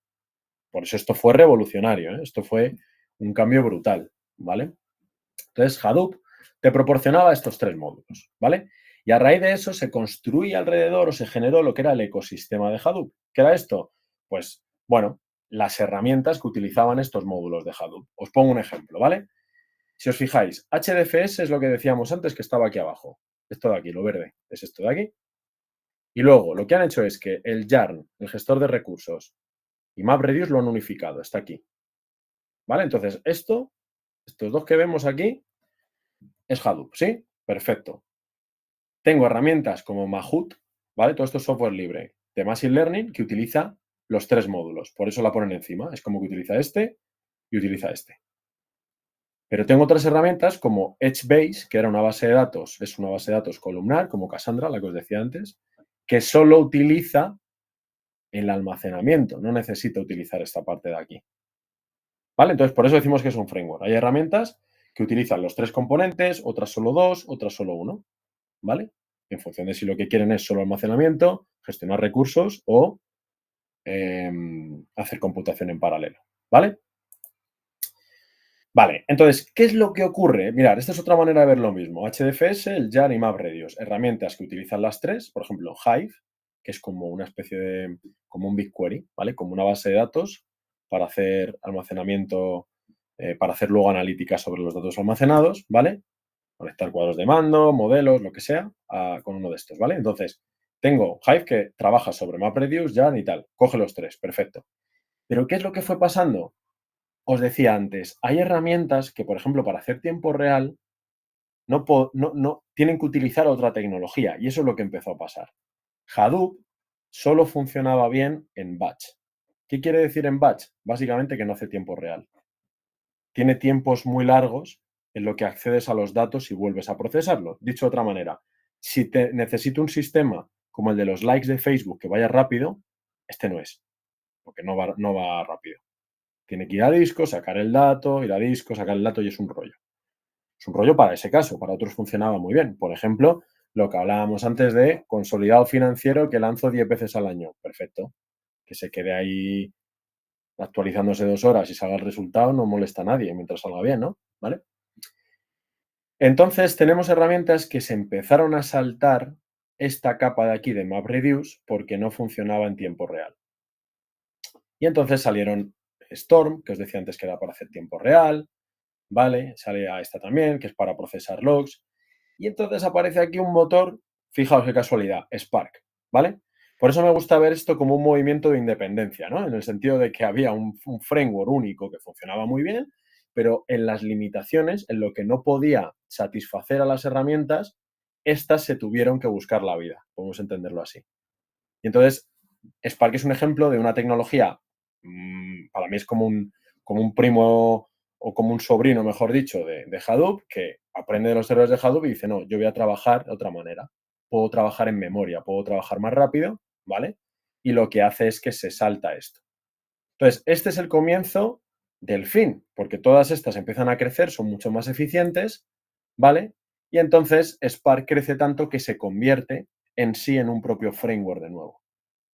Por eso esto fue revolucionario, ¿eh? esto fue un cambio brutal, ¿vale? Entonces, Hadoop te proporcionaba estos tres módulos, ¿vale? Y a raíz de eso se construía alrededor o se generó lo que era el ecosistema de Hadoop. ¿Qué era esto? Pues, bueno, las herramientas que utilizaban estos módulos de Hadoop. Os pongo un ejemplo, ¿vale? Si os fijáis, HDFS es lo que decíamos antes que estaba aquí abajo. Esto de aquí, lo verde, es esto de aquí. Y luego lo que han hecho es que el YARN, el gestor de recursos, y MapReduce lo han unificado, está aquí. ¿Vale? Entonces, esto, estos dos que vemos aquí, es Hadoop, ¿sí? Perfecto. Tengo herramientas como Mahut, ¿vale? Todo esto es software libre de Machine Learning que utiliza los tres módulos. Por eso la ponen encima. Es como que utiliza este y utiliza este. Pero tengo otras herramientas como EdgeBase, que era una base de datos, es una base de datos columnar, como Cassandra, la que os decía antes, que solo utiliza el almacenamiento, no necesita utilizar esta parte de aquí. ¿Vale? Entonces, por eso decimos que es un framework. Hay herramientas que utilizan los tres componentes, otras solo dos, otras solo uno. ¿vale? En función de si lo que quieren es solo almacenamiento, gestionar recursos o em, hacer computación en paralelo, ¿vale? Vale, entonces, ¿qué es lo que ocurre? Mirad, esta es otra manera de ver lo mismo. HDFS, el JAR y MapRedios, herramientas que utilizan las tres, por ejemplo, Hive, que es como una especie de, como un BigQuery, ¿vale? Como una base de datos para hacer almacenamiento, eh, para hacer luego analítica sobre los datos almacenados, ¿vale? conectar cuadros de mando, modelos, lo que sea, con uno de estos, ¿vale? Entonces, tengo Hive que trabaja sobre MapReduce, Jan y tal. Coge los tres, perfecto. Pero ¿qué es lo que fue pasando? Os decía antes, hay herramientas que, por ejemplo, para hacer tiempo real, no, no tienen que utilizar otra tecnología. Y eso es lo que empezó a pasar. Hadoop solo funcionaba bien en batch. ¿Qué quiere decir en batch? Básicamente que no hace tiempo real. Tiene tiempos muy largos en lo que accedes a los datos y vuelves a procesarlo. Dicho de otra manera, si te necesito un sistema como el de los likes de Facebook que vaya rápido, este no es, porque no va, no va rápido. Tiene que ir a disco, sacar el dato, ir a disco, sacar el dato y es un rollo. Es un rollo para ese caso, para otros funcionaba muy bien. Por ejemplo, lo que hablábamos antes de consolidado financiero que lanzo 10 veces al año. Perfecto. Que se quede ahí actualizándose dos horas y salga el resultado, no molesta a nadie mientras salga bien, ¿no? ¿Vale? Entonces tenemos herramientas que se empezaron a saltar esta capa de aquí de MapReduce porque no funcionaba en tiempo real. Y entonces salieron Storm, que os decía antes que era para hacer tiempo real, ¿vale? Sale a esta también, que es para procesar logs. Y entonces aparece aquí un motor, fijaos qué casualidad, Spark, ¿vale? Por eso me gusta ver esto como un movimiento de independencia, ¿no? En el sentido de que había un, un framework único que funcionaba muy bien pero en las limitaciones, en lo que no podía satisfacer a las herramientas, estas se tuvieron que buscar la vida, podemos entenderlo así. Y entonces, Spark es un ejemplo de una tecnología, mm, para mí es como un, como un primo o como un sobrino, mejor dicho, de, de, Hadoop, que aprende de los errores de Hadoop y dice, no, yo voy a trabajar de otra manera. Puedo trabajar en memoria, puedo trabajar más rápido, ¿vale? Y lo que hace es que se salta esto. Entonces, este es el comienzo del fin, porque todas estas empiezan a crecer, son mucho más eficientes, ¿vale? Y entonces Spark crece tanto que se convierte en sí en un propio framework de nuevo.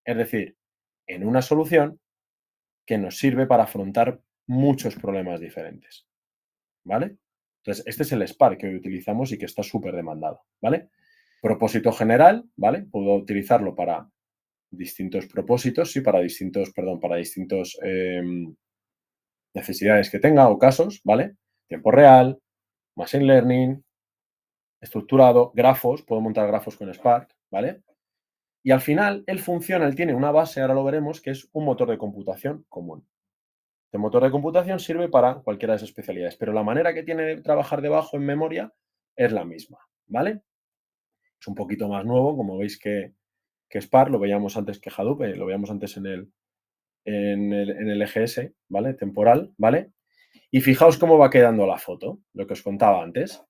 Es decir, en una solución que nos sirve para afrontar muchos problemas diferentes. ¿Vale? Entonces, este es el Spark que hoy utilizamos y que está súper demandado. ¿Vale? Propósito general, ¿vale? Puedo utilizarlo para distintos propósitos, y para distintos, perdón, para distintos em, necesidades que tenga o casos, ¿vale? Tiempo real, machine learning, estructurado, grafos, puedo montar grafos con Spark, ¿vale? Y al final, él funciona, él tiene una base, ahora lo veremos, que es un motor de computación común. Este motor de computación sirve para cualquiera de esas especialidades, pero la manera que tiene de trabajar debajo en memoria es la misma, ¿vale? Es un poquito más nuevo, como veis que, que Spark, lo veíamos antes que Hadoop, eh, lo veíamos antes en el, en el, en e ¿vale? Temporal, ¿vale? Y fijaos cómo va quedando la foto, lo que os contaba antes.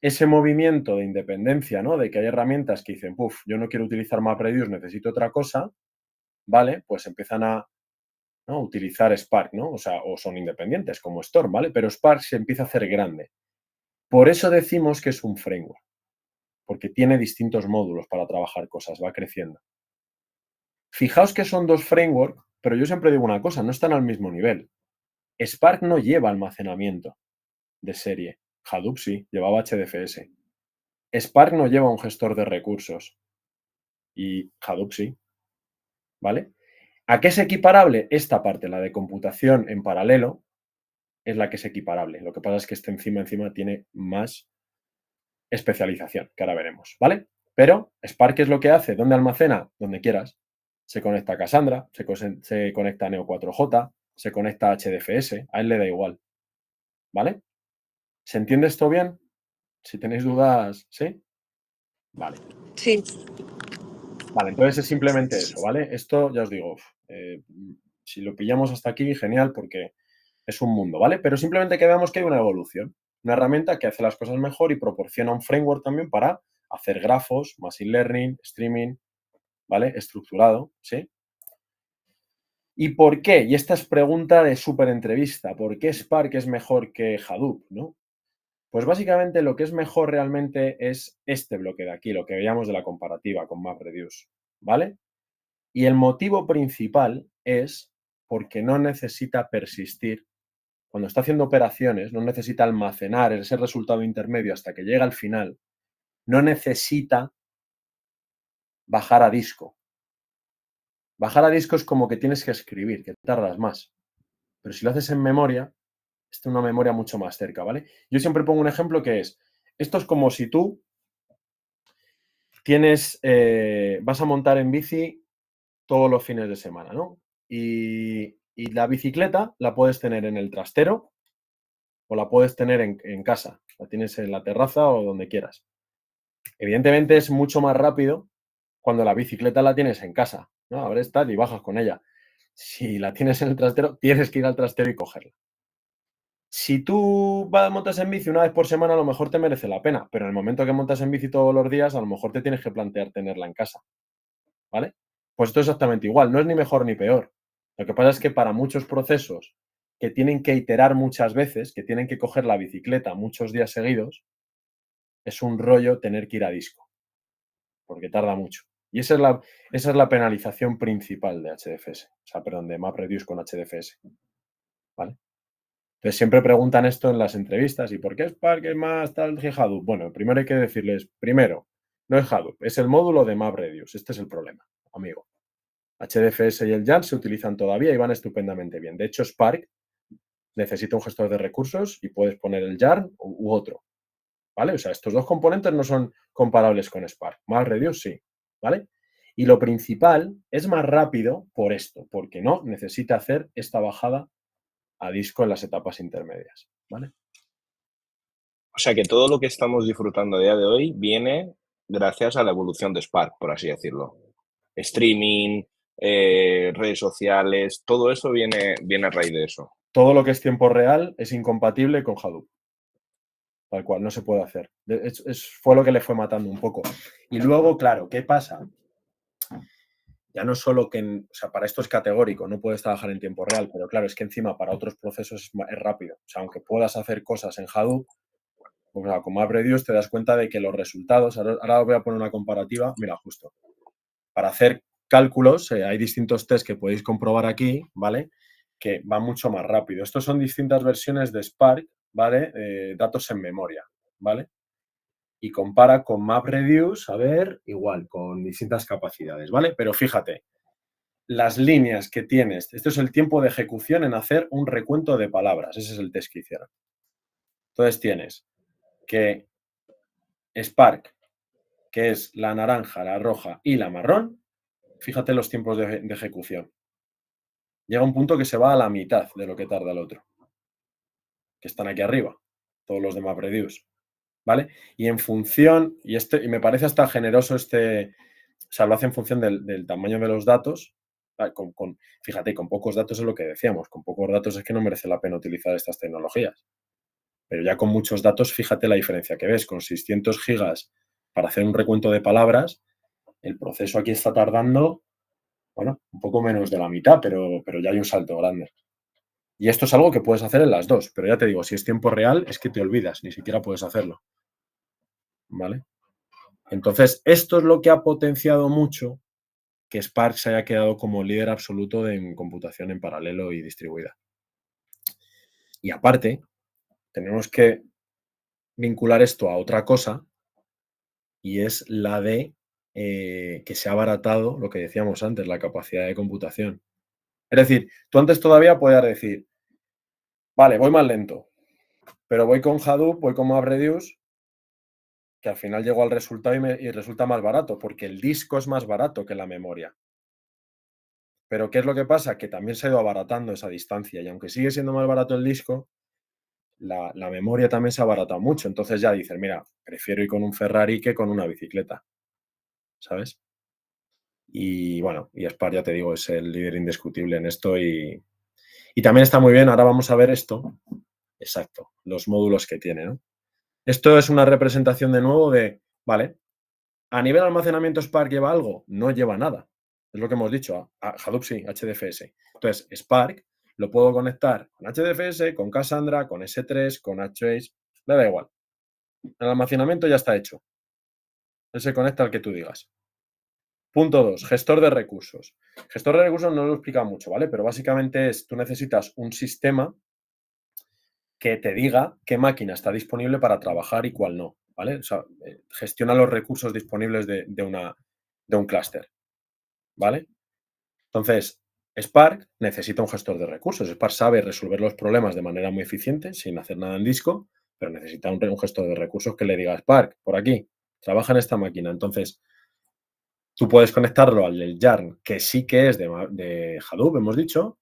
Ese movimiento de independencia, ¿no? De que hay herramientas que dicen, puff, yo no quiero utilizar MapReduce, necesito otra cosa, ¿vale? Pues empiezan a utilizar Spark, ¿no? O sea, o son independientes como Storm, ¿vale? Pero Spark se empieza a hacer grande. Por eso decimos que es un framework, porque tiene distintos módulos para trabajar cosas, va creciendo. Fijaos que son dos frameworks pero yo siempre digo una cosa, no están al mismo nivel. Spark no lleva almacenamiento de serie. Hadoop sí, llevaba HDFS. Spark no lleva un gestor de recursos. Y Hadoop sí. ¿Vale? ¿A qué es equiparable? Esta parte, la de computación en paralelo, es la que es equiparable. Lo que pasa es que este encima encima tiene más especialización, que ahora veremos, ¿vale? Pero Spark es lo que hace, ¿dónde almacena? Donde quieras se conecta a Cassandra, se, conecta a Neo4j, se conecta a HDFS, a él le da igual. ¿Vale? ¿Se entiende esto bien? Si tenéis dudas, ¿sí? Vale. Sí. Vale, entonces es simplemente eso, ¿vale? Esto ya os digo, eh, si lo pillamos hasta aquí, genial, porque es un mundo, ¿vale? Pero simplemente que veamos que hay una evolución, una herramienta que hace las cosas mejor y proporciona un framework también para hacer grafos, machine learning, streaming, ¿vale? Estructurado, ¿sí? ¿Y por qué? Y esta es pregunta de súper entrevista. ¿Por qué Spark es mejor que Hadoop, no? Pues básicamente lo que es mejor realmente es este bloque de aquí, lo que veíamos de la comparativa con MapReduce, ¿vale? Y el motivo principal es porque no necesita persistir. Cuando está haciendo operaciones, no necesita almacenar ese resultado intermedio hasta que llega al final. No necesita bajar a disco. Bajar a disco es como que tienes que escribir, que tardas más. Pero si lo haces en memoria, es una memoria mucho más cerca, ¿vale? Yo siempre pongo un ejemplo que es, esto es como si tú tienes, eh, vas a montar en bici todos los fines de semana, ¿no? Y, la bicicleta la puedes tener en el trastero o la puedes tener en, en casa, la tienes en la terraza o donde quieras. Evidentemente es mucho más rápido cuando la bicicleta la tienes en casa, ¿no? Ahora está, y bajas con ella. Si la tienes en el trastero, tienes que ir al trastero y cogerla. Si tú vas, montas en bici una vez por semana, a lo mejor te merece la pena, pero en el momento que montas en bici todos los días, a lo mejor te tienes que plantear tenerla en casa. ¿Vale? Pues esto es exactamente igual, no es ni mejor ni peor. Lo que pasa es que para muchos procesos que tienen que iterar muchas veces, que tienen que coger la bicicleta muchos días seguidos, es un rollo tener que ir a disco, porque tarda mucho. Y esa es la, esa es la penalización principal de HDFS, o sea, perdón, de MapReduce con HDFS. ¿Vale? Entonces siempre preguntan esto en las entrevistas, ¿y por qué Spark es más tal que Hadoop? Bueno, primero hay que decirles, primero, no es Hadoop, es el módulo de MapReduce, este es el problema, amigo. HDFS y el YARN se utilizan todavía y van estupendamente bien. De hecho, Spark necesita un gestor de recursos y puedes poner el YARN u, u otro. ¿Vale? O sea, estos dos componentes no son comparables con Spark. MapReduce sí, ¿vale? Y lo principal es más rápido por esto, porque no necesita hacer esta bajada a disco en las etapas intermedias, ¿vale? O sea que todo lo que estamos disfrutando a día de hoy viene gracias a la evolución de Spark, por así decirlo. Streaming, eh, redes sociales, todo eso viene, viene a raíz de eso. Todo lo que es tiempo real es incompatible con Hadoop. Tal cual, no se puede hacer. fue lo que le fue matando un poco. Y luego, claro, ¿qué pasa? Ya no solo que, o sea, para esto es categórico, no puedes trabajar en tiempo real, pero claro, es que encima para otros procesos es, rápido. O sea, aunque puedas hacer cosas en Hadoop, o pues sea, como Abre te das cuenta de que los resultados, ahora, os voy a poner una comparativa, mira, justo. Para hacer cálculos, eh, hay distintos test que podéis comprobar aquí, ¿vale? Que va mucho más rápido. Estos son distintas versiones de Spark ¿vale? Eh, datos en memoria, ¿vale? Y compara con MapReduce, a ver, igual, con distintas capacidades, ¿vale? Pero fíjate, las líneas que tienes, esto es el tiempo de ejecución en hacer un recuento de palabras, ese es el test que hicieron. Entonces tienes que Spark, que es la naranja, la roja y la marrón, fíjate los tiempos de ejecución. Llega un punto que se va a la mitad de lo que tarda el otro que están aquí arriba, todos los demás MapReduce. ¿Vale? Y en función, y, este, y me parece hasta generoso este, o sea, lo hace en función del, tamaño de los datos. fíjate, con pocos datos es lo que decíamos, con pocos datos es que no merece la pena utilizar estas tecnologías. Pero ya con muchos datos, fíjate la diferencia que ves. Con 600 gigas para hacer un recuento de palabras, el proceso aquí está tardando, bueno, un poco menos de la mitad, pero, pero ya hay un salto grande. Y esto es algo que puedes hacer en las dos, pero ya te digo, si es tiempo real es que te olvidas, ni siquiera puedes hacerlo. ¿Vale? Entonces, esto es lo que ha potenciado mucho que Spark se haya quedado como líder absoluto en computación en paralelo y distribuida. Y aparte, tenemos que vincular esto a otra cosa y es la de eh, que se ha abaratado lo que decíamos antes, la capacidad de computación. Es decir, tú antes todavía podías decir, vale, voy más lento, pero voy con Hadoop, voy con MapReduce, que al final llego al resultado y, resulta más barato, porque el disco es más barato que la memoria. Pero ¿qué es lo que pasa? Que también se ha ido abaratando esa distancia y aunque sigue siendo más barato el disco, la, la, memoria también se ha abaratado mucho. Entonces ya dices, mira, prefiero ir con un Ferrari que con una bicicleta. ¿Sabes? Y bueno, y Spark, ya te digo, es el líder indiscutible en esto y, y también está muy bien. Ahora vamos a ver esto. Exacto, los módulos que tiene, ¿no? Esto es una representación de nuevo de, vale, a nivel almacenamiento Spark lleva algo, no lleva nada. Es lo que hemos dicho, a, Hadoop sí, HDFS. Entonces, Spark lo puedo conectar con HDFS, con Cassandra, con S3, con HH, le da igual. El almacenamiento ya está hecho. Él se conecta al que tú digas. Punto 2, gestor de recursos. Gestor de recursos no lo explica mucho, ¿vale? Pero básicamente es, tú necesitas un sistema que te diga qué máquina está disponible para trabajar y cuál no, ¿vale? O sea, eh, gestiona los recursos disponibles de, una, de un clúster, ¿vale? Entonces, Spark necesita un gestor de recursos. Spark sabe resolver los problemas de manera muy eficiente, sin hacer nada en disco, pero necesita un, un gestor de recursos que le diga a Spark, por aquí, trabaja en esta máquina. Entonces, tú puedes conectarlo al del Yarn, que sí que es de, Hadoop, hemos dicho,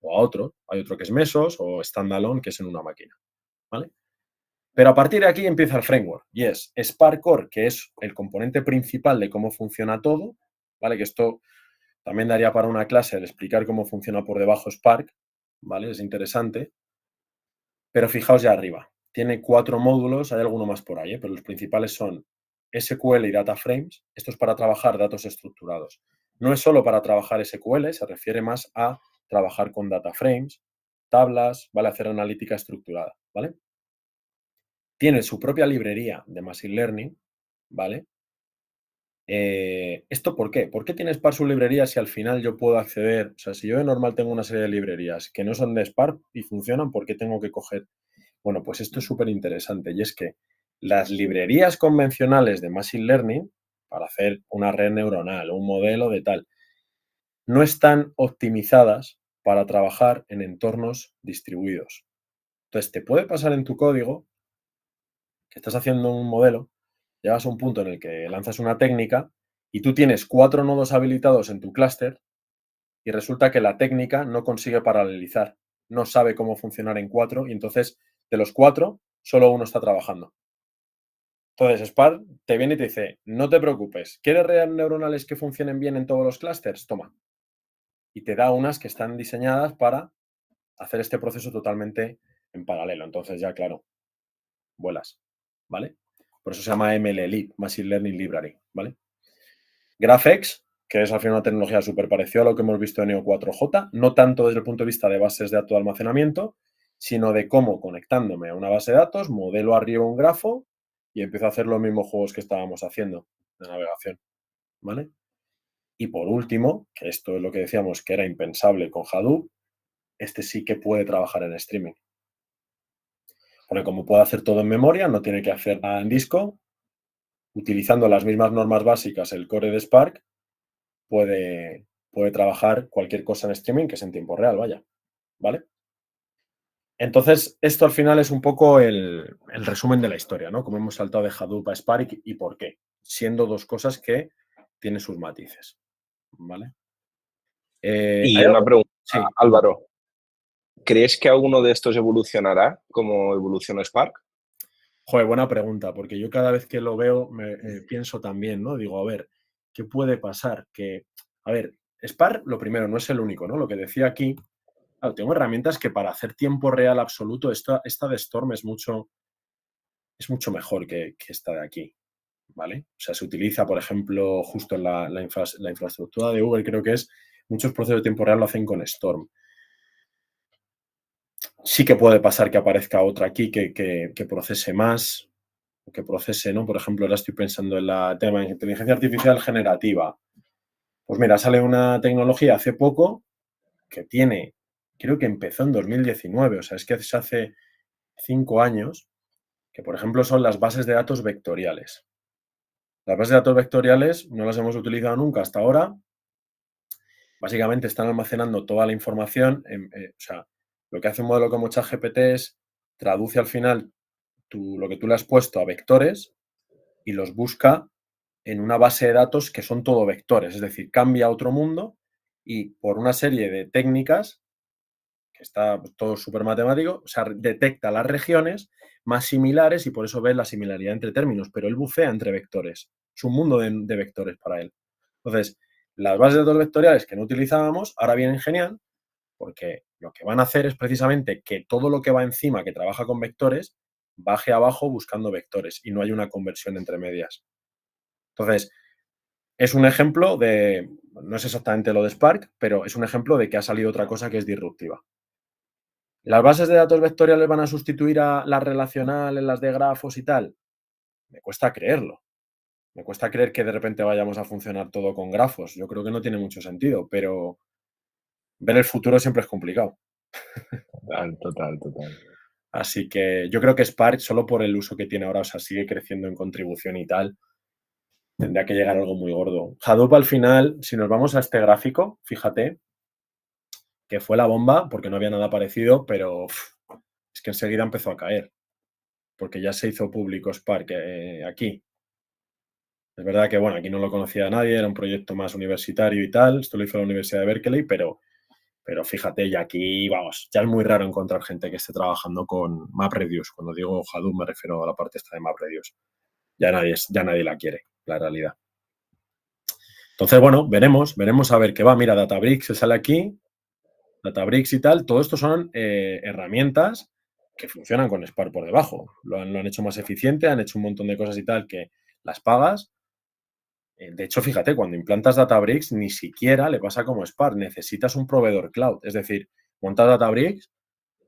o a otro. Hay otro que es Mesos o Standalone, que es en una máquina. ¿Vale? Pero a partir de aquí empieza el framework y es Spark Core, que es el componente principal de cómo funciona todo, ¿vale? Que esto también daría para una clase el explicar cómo funciona por debajo Spark, ¿vale? Es interesante. Pero fijaos ya arriba, tiene cuatro módulos, hay alguno más por ahí, ¿eh? pero los principales son SQL y data frames, esto es para trabajar datos estructurados. No es solo para trabajar SQL, se refiere más a trabajar con data frames, tablas, ¿vale? Hacer analítica estructurada, ¿vale? Tiene su propia librería de Machine Learning, ¿vale? Eh, ¿Esto por qué? ¿Por qué tiene Spark su librería si al final yo puedo acceder? O sea, si yo de normal tengo una serie de librerías que no son de Spark y funcionan, ¿por qué tengo que coger? Bueno, pues esto es súper interesante y es que las librerías convencionales de Machine Learning, para hacer una red neuronal, un modelo de tal, no están optimizadas para trabajar en entornos distribuidos. Entonces, te puede pasar en tu código que estás haciendo un modelo, llegas a un punto en el que lanzas una técnica y tú tienes cuatro nodos habilitados en tu clúster y resulta que la técnica no consigue paralelizar, no sabe cómo funcionar en cuatro y entonces de los cuatro solo uno está trabajando. Entonces, Spark te viene y te dice, no te preocupes, ¿quieres redes neuronales que funcionen bien en todos los clusters? Toma. Y te da unas que están diseñadas para hacer este proceso totalmente en paralelo. Entonces, ya claro, vuelas, ¿vale? Por eso se llama MLLib, Machine Learning Library, ¿vale? GraphX, que es al final una tecnología súper parecida a lo que hemos visto en Neo4j, no tanto desde el punto de vista de bases de datos de almacenamiento, sino de cómo conectándome a una base de datos, modelo arriba un grafo y empiezo a hacer los mismos juegos que estábamos haciendo de navegación. ¿Vale? Y por último, que esto es lo que decíamos que era impensable con Hadoop, este sí que puede trabajar en streaming. Porque como puede hacer todo en memoria, no tiene que hacer nada en disco, utilizando las mismas normas básicas, el core de Spark, puede, puede trabajar cualquier cosa en streaming que es en tiempo real, vaya. ¿Vale? Entonces, esto al final es un poco el, resumen de la historia, ¿no? Cómo hemos saltado de Hadoop a Spark y por qué, siendo dos cosas que tienen sus matices, ¿vale? Eh, y y una pregunta, sí. Álvaro. ¿Crees que alguno de estos evolucionará como evolucionó Spark? Joder, buena pregunta, porque yo cada vez que lo veo me, eh, pienso también, ¿no? Digo, a ver, ¿qué puede pasar? Que, a ver, Spark, lo primero, no es el único, ¿no? Lo que decía aquí tengo herramientas que para hacer tiempo real absoluto, esta, esta de Storm es mucho, es mucho mejor que, esta de aquí. ¿Vale? O sea, se utiliza, por ejemplo, justo en la, infraestructura de Google, creo que es, muchos procesos de tiempo real lo hacen con Storm sí que puede pasar que aparezca otra aquí que, que, procese más, que procese, ¿no? Por ejemplo, ahora estoy pensando en la tema de inteligencia artificial generativa. Pues mira, sale una tecnología hace poco que tiene creo que empezó en 2019, o sea, es que hace cinco años, que por ejemplo son las bases de datos vectoriales. Las bases de datos vectoriales no las hemos utilizado nunca hasta ahora. Básicamente están almacenando toda la información. Eh, o sea, lo que hace un modelo como ChatGPT es traduce al final lo que tú le has puesto a vectores y los busca en una base de datos que son todo vectores. Es decir, cambia a otro mundo y por una serie de técnicas que está pues, todo súper matemático, o detecta las regiones más similares y por eso ve la similaridad entre términos, pero él bucea entre vectores. Es un mundo de, de vectores para él. Entonces, las bases de datos vectoriales que no utilizábamos ahora vienen genial porque lo que van a hacer es precisamente que todo lo que va encima, que trabaja con vectores, baje abajo buscando vectores y no hay una conversión entre medias. Entonces, es un ejemplo de, no es exactamente lo de Spark, pero es un ejemplo de que ha salido otra cosa que es disruptiva. ¿Las bases de datos vectoriales van a sustituir a las relacionales, las de grafos y tal? Me cuesta creerlo. Me cuesta creer que de repente vayamos a funcionar todo con grafos. Yo creo que no tiene mucho sentido, pero ver el futuro siempre es complicado. Total, total, total. Así que yo creo que Spark, solo por el uso que tiene ahora, o sea, sigue creciendo en contribución y tal, tendría que llegar algo muy gordo. Hadoop al final, si nos vamos a este gráfico, fíjate, que fue la bomba porque no había nada parecido, pero es que enseguida empezó a caer, porque ya se hizo público Spark eh, aquí. Es verdad que, bueno, aquí no lo conocía nadie, era un proyecto más universitario y tal, esto lo hizo la Universidad de Berkeley, pero, pero fíjate, ya aquí, vamos, ya es muy raro encontrar gente que esté trabajando con MapReduce. Cuando digo Hadoop me refiero a la parte esta de MapReduce. Ya nadie, ya nadie la quiere, la realidad. Entonces, bueno, veremos, veremos a ver qué va. Mira, Databricks se sale aquí, Databricks y tal, todo esto son eh, herramientas que funcionan con Spark por debajo. Lo han, hecho más eficiente, han hecho un montón de cosas y tal que las pagas. Eh, de hecho, fíjate, cuando implantas Databricks, ni siquiera le pasa como Spark. Necesitas un proveedor cloud. Es decir, montas Databricks,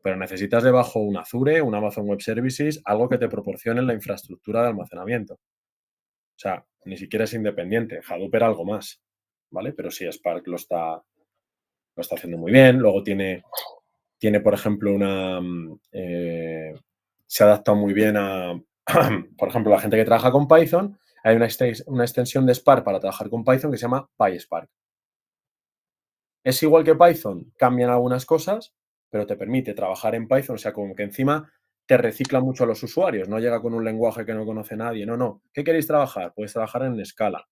pero necesitas debajo un Azure, un Amazon Web Services, algo que te proporcione la infraestructura de almacenamiento. O sea, ni siquiera es independiente. Hadoop era algo más, ¿vale? Pero sí, Spark lo está, está haciendo muy bien. Luego tiene, tiene por ejemplo, una... Mm, eh, se adapta muy bien a, por ejemplo, la gente que trabaja con Python. Hay una, una extensión de Spark para trabajar con Python que se llama PySpark. Es igual que Python, cambian algunas cosas, pero te permite trabajar en Python, o sea, como que encima te recicla mucho a los usuarios, no llega con un lenguaje que no conoce nadie, no, no. ¿Qué queréis trabajar? Puedes trabajar en escala,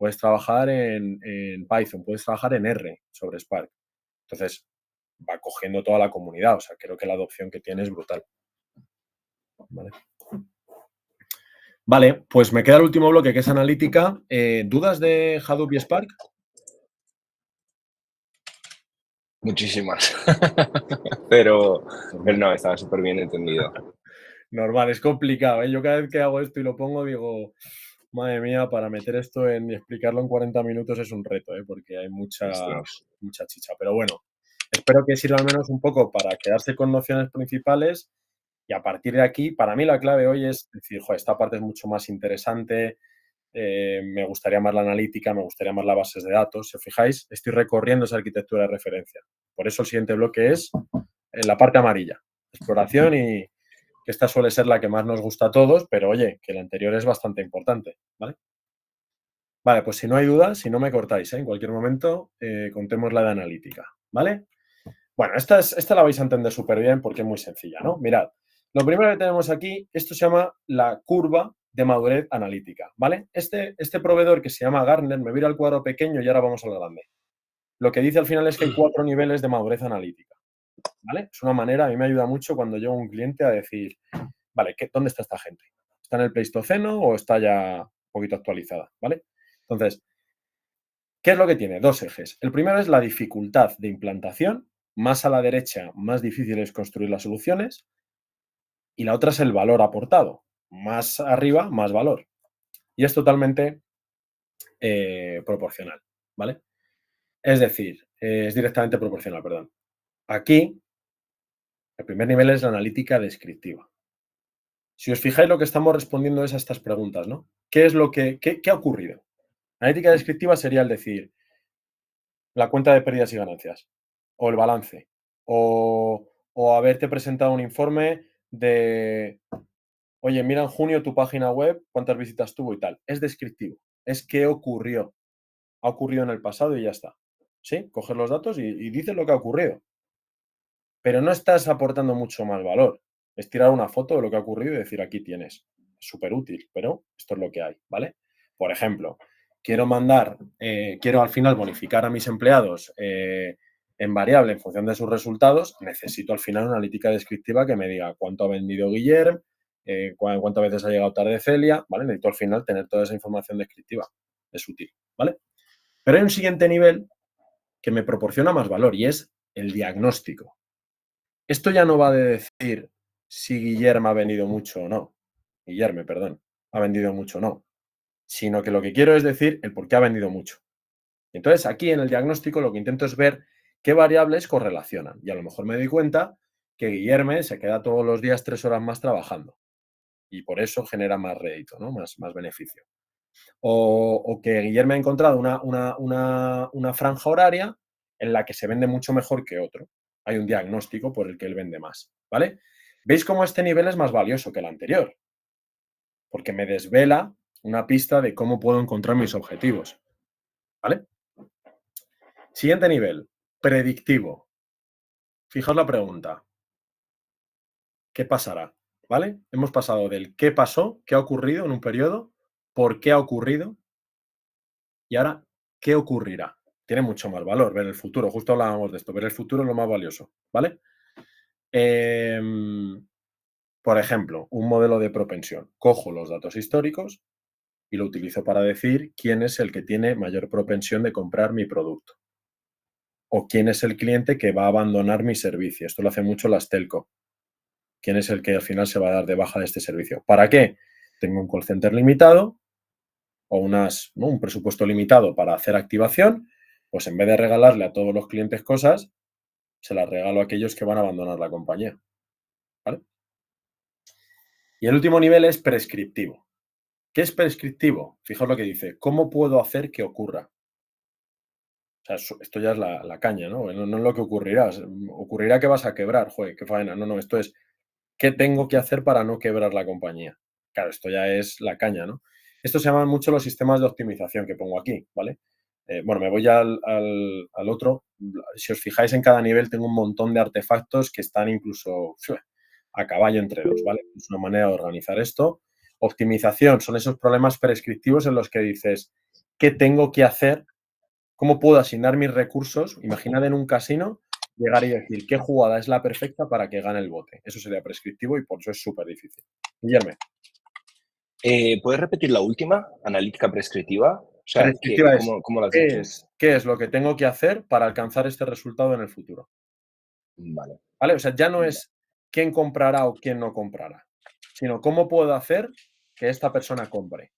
puedes trabajar en, Python, puedes trabajar en R sobre Spark. Entonces, va cogiendo toda la comunidad. O sea, creo que la adopción que tiene es brutal. Vale. Vale, pues me queda el último bloque que es analítica. Eh, ¿Dudas de Hadoop y Spark? Muchísimas. pero, no, estaba súper bien entendido. Normal, es complicado. ¿eh? Yo cada vez que hago esto y lo pongo digo, Madre mía, para meter esto en y explicarlo en 40 minutos es un reto, ¿eh? porque hay mucha, mucha chicha. Pero bueno, espero que sirva al menos un poco para quedarse con nociones principales y a partir de aquí, para mí la clave hoy es decir, esta parte es mucho más interesante, eh, me gustaría más la analítica, me gustaría más las bases de datos. Si os fijáis, estoy recorriendo esa arquitectura de referencia. Por eso el siguiente bloque es eh, la parte amarilla, exploración y, esta suele ser la que más nos gusta a todos, pero oye, que la anterior es bastante importante, ¿vale? Vale, pues si no hay dudas, si no me cortáis, ¿eh? en cualquier momento eh, contemos la de analítica, ¿vale? Bueno, esta, es, esta la vais a entender súper bien porque es muy sencilla, ¿no? Mirad, lo primero que tenemos aquí, esto se llama la curva de madurez analítica, ¿vale? Este, este proveedor que se llama garner me voy el al cuadro pequeño y ahora vamos al grande. Lo que dice al final es que hay cuatro niveles de madurez analítica. ¿vale? Es una manera, a mí me ayuda mucho cuando llega un cliente a decir, vale, ¿dónde está esta gente? ¿Está en el Pleistoceno o está ya un poquito actualizada, ¿vale? Entonces, ¿qué es lo que tiene? Dos ejes. El primero es la dificultad de implantación. Más a la derecha, más difícil es construir las soluciones. Y la otra es el valor aportado. Más arriba, más valor. Y es totalmente eh, proporcional, ¿vale? Es decir, es directamente proporcional, perdón. Aquí, el primer nivel es la analítica descriptiva. Si os fijáis, lo que estamos respondiendo es a estas preguntas, ¿no? ¿Qué es lo que, ha ocurrido? La analítica descriptiva sería el decir la cuenta de pérdidas y ganancias, o el balance, o, haberte presentado un informe de, oye, mira en junio tu página web, cuántas visitas tuvo y tal. Es descriptivo, es qué ocurrió. Ha ocurrido en el pasado y ya está. ¿Sí? Coger los datos y, y dices lo que ha ocurrido pero no estás aportando mucho más valor. Es tirar una foto de lo que ha ocurrido y decir, aquí tienes. súper útil, pero esto es lo que hay, ¿vale? Por ejemplo, quiero mandar, eh, quiero al final bonificar a mis empleados eh, en variable en función de sus resultados, necesito al final una analítica descriptiva que me diga cuánto ha vendido Guillermo, eh, cuántas veces ha llegado tarde Celia, ¿vale? Necesito al final tener toda esa información descriptiva. Es útil, ¿vale? Pero hay un siguiente nivel que me proporciona más valor y es el diagnóstico. Esto ya no va de decir si Guillermo ha vendido mucho o no. Guillermo, perdón, ha vendido mucho o no. Sino que lo que quiero es decir el por qué ha vendido mucho. Entonces, aquí en el diagnóstico lo que intento es ver qué variables correlacionan. Y a lo mejor me doy cuenta que Guillermo se queda todos los días tres horas más trabajando. Y por eso genera más rédito, ¿no? Más, más beneficio. O, o, que Guillermo ha encontrado una, una, una, una, franja horaria en la que se vende mucho mejor que otro hay un diagnóstico por el que él vende más, ¿vale? ¿Veis cómo este nivel es más valioso que el anterior? Porque me desvela una pista de cómo puedo encontrar mis objetivos, ¿vale? Siguiente nivel, predictivo. Fijaos la pregunta. ¿Qué pasará? ¿Vale? Hemos pasado del qué pasó, qué ha ocurrido en un periodo, por qué ha ocurrido y ahora qué ocurrirá tiene mucho más valor ver el futuro. Justo hablábamos de esto, ver el futuro es lo más valioso, ¿vale? Em, por ejemplo, un modelo de propensión. Cojo los datos históricos y lo utilizo para decir quién es el que tiene mayor propensión de comprar mi producto o quién es el cliente que va a abandonar mi servicio. Esto lo hace mucho las telco. ¿Quién es el que al final se va a dar de baja de este servicio? ¿Para qué? Tengo un call center limitado o unas, un presupuesto limitado para hacer activación pues en vez de regalarle a todos los clientes cosas, se las regalo a aquellos que van a abandonar la compañía. ¿Vale? Y el último nivel es prescriptivo. ¿Qué es prescriptivo? Fijaos lo que dice, ¿cómo puedo hacer que ocurra? O sea, esto ya es la, caña, ¿no? ¿no? ¿no? es lo que ocurrirá. Ocurrirá que vas a quebrar, joder, qué faena. No, no, esto es, ¿qué tengo que hacer para no quebrar la compañía? Claro, esto ya es la caña, ¿no? Esto se llama mucho los sistemas de optimización que pongo aquí, ¿vale? Eh, bueno, me voy al, al, otro. Si os fijáis en cada nivel tengo un montón de artefactos que están incluso a caballo entre los, ¿vale? Es una manera de organizar esto. Optimización son esos problemas prescriptivos en los que dices, ¿qué tengo que hacer? ¿Cómo puedo asignar mis recursos? Imaginad en un casino llegar y decir qué jugada es la perfecta para que gane el bote. Eso sería prescriptivo y por eso es súper difícil. Guillermo. Eh, ¿Puedes repetir la última, analítica prescriptiva? sea, ¿qué, es, lo que tengo que hacer para alcanzar este resultado en el futuro? Vale. O sea, ya no es quién comprará o quién no comprará, sino cómo puedo hacer que esta persona compre.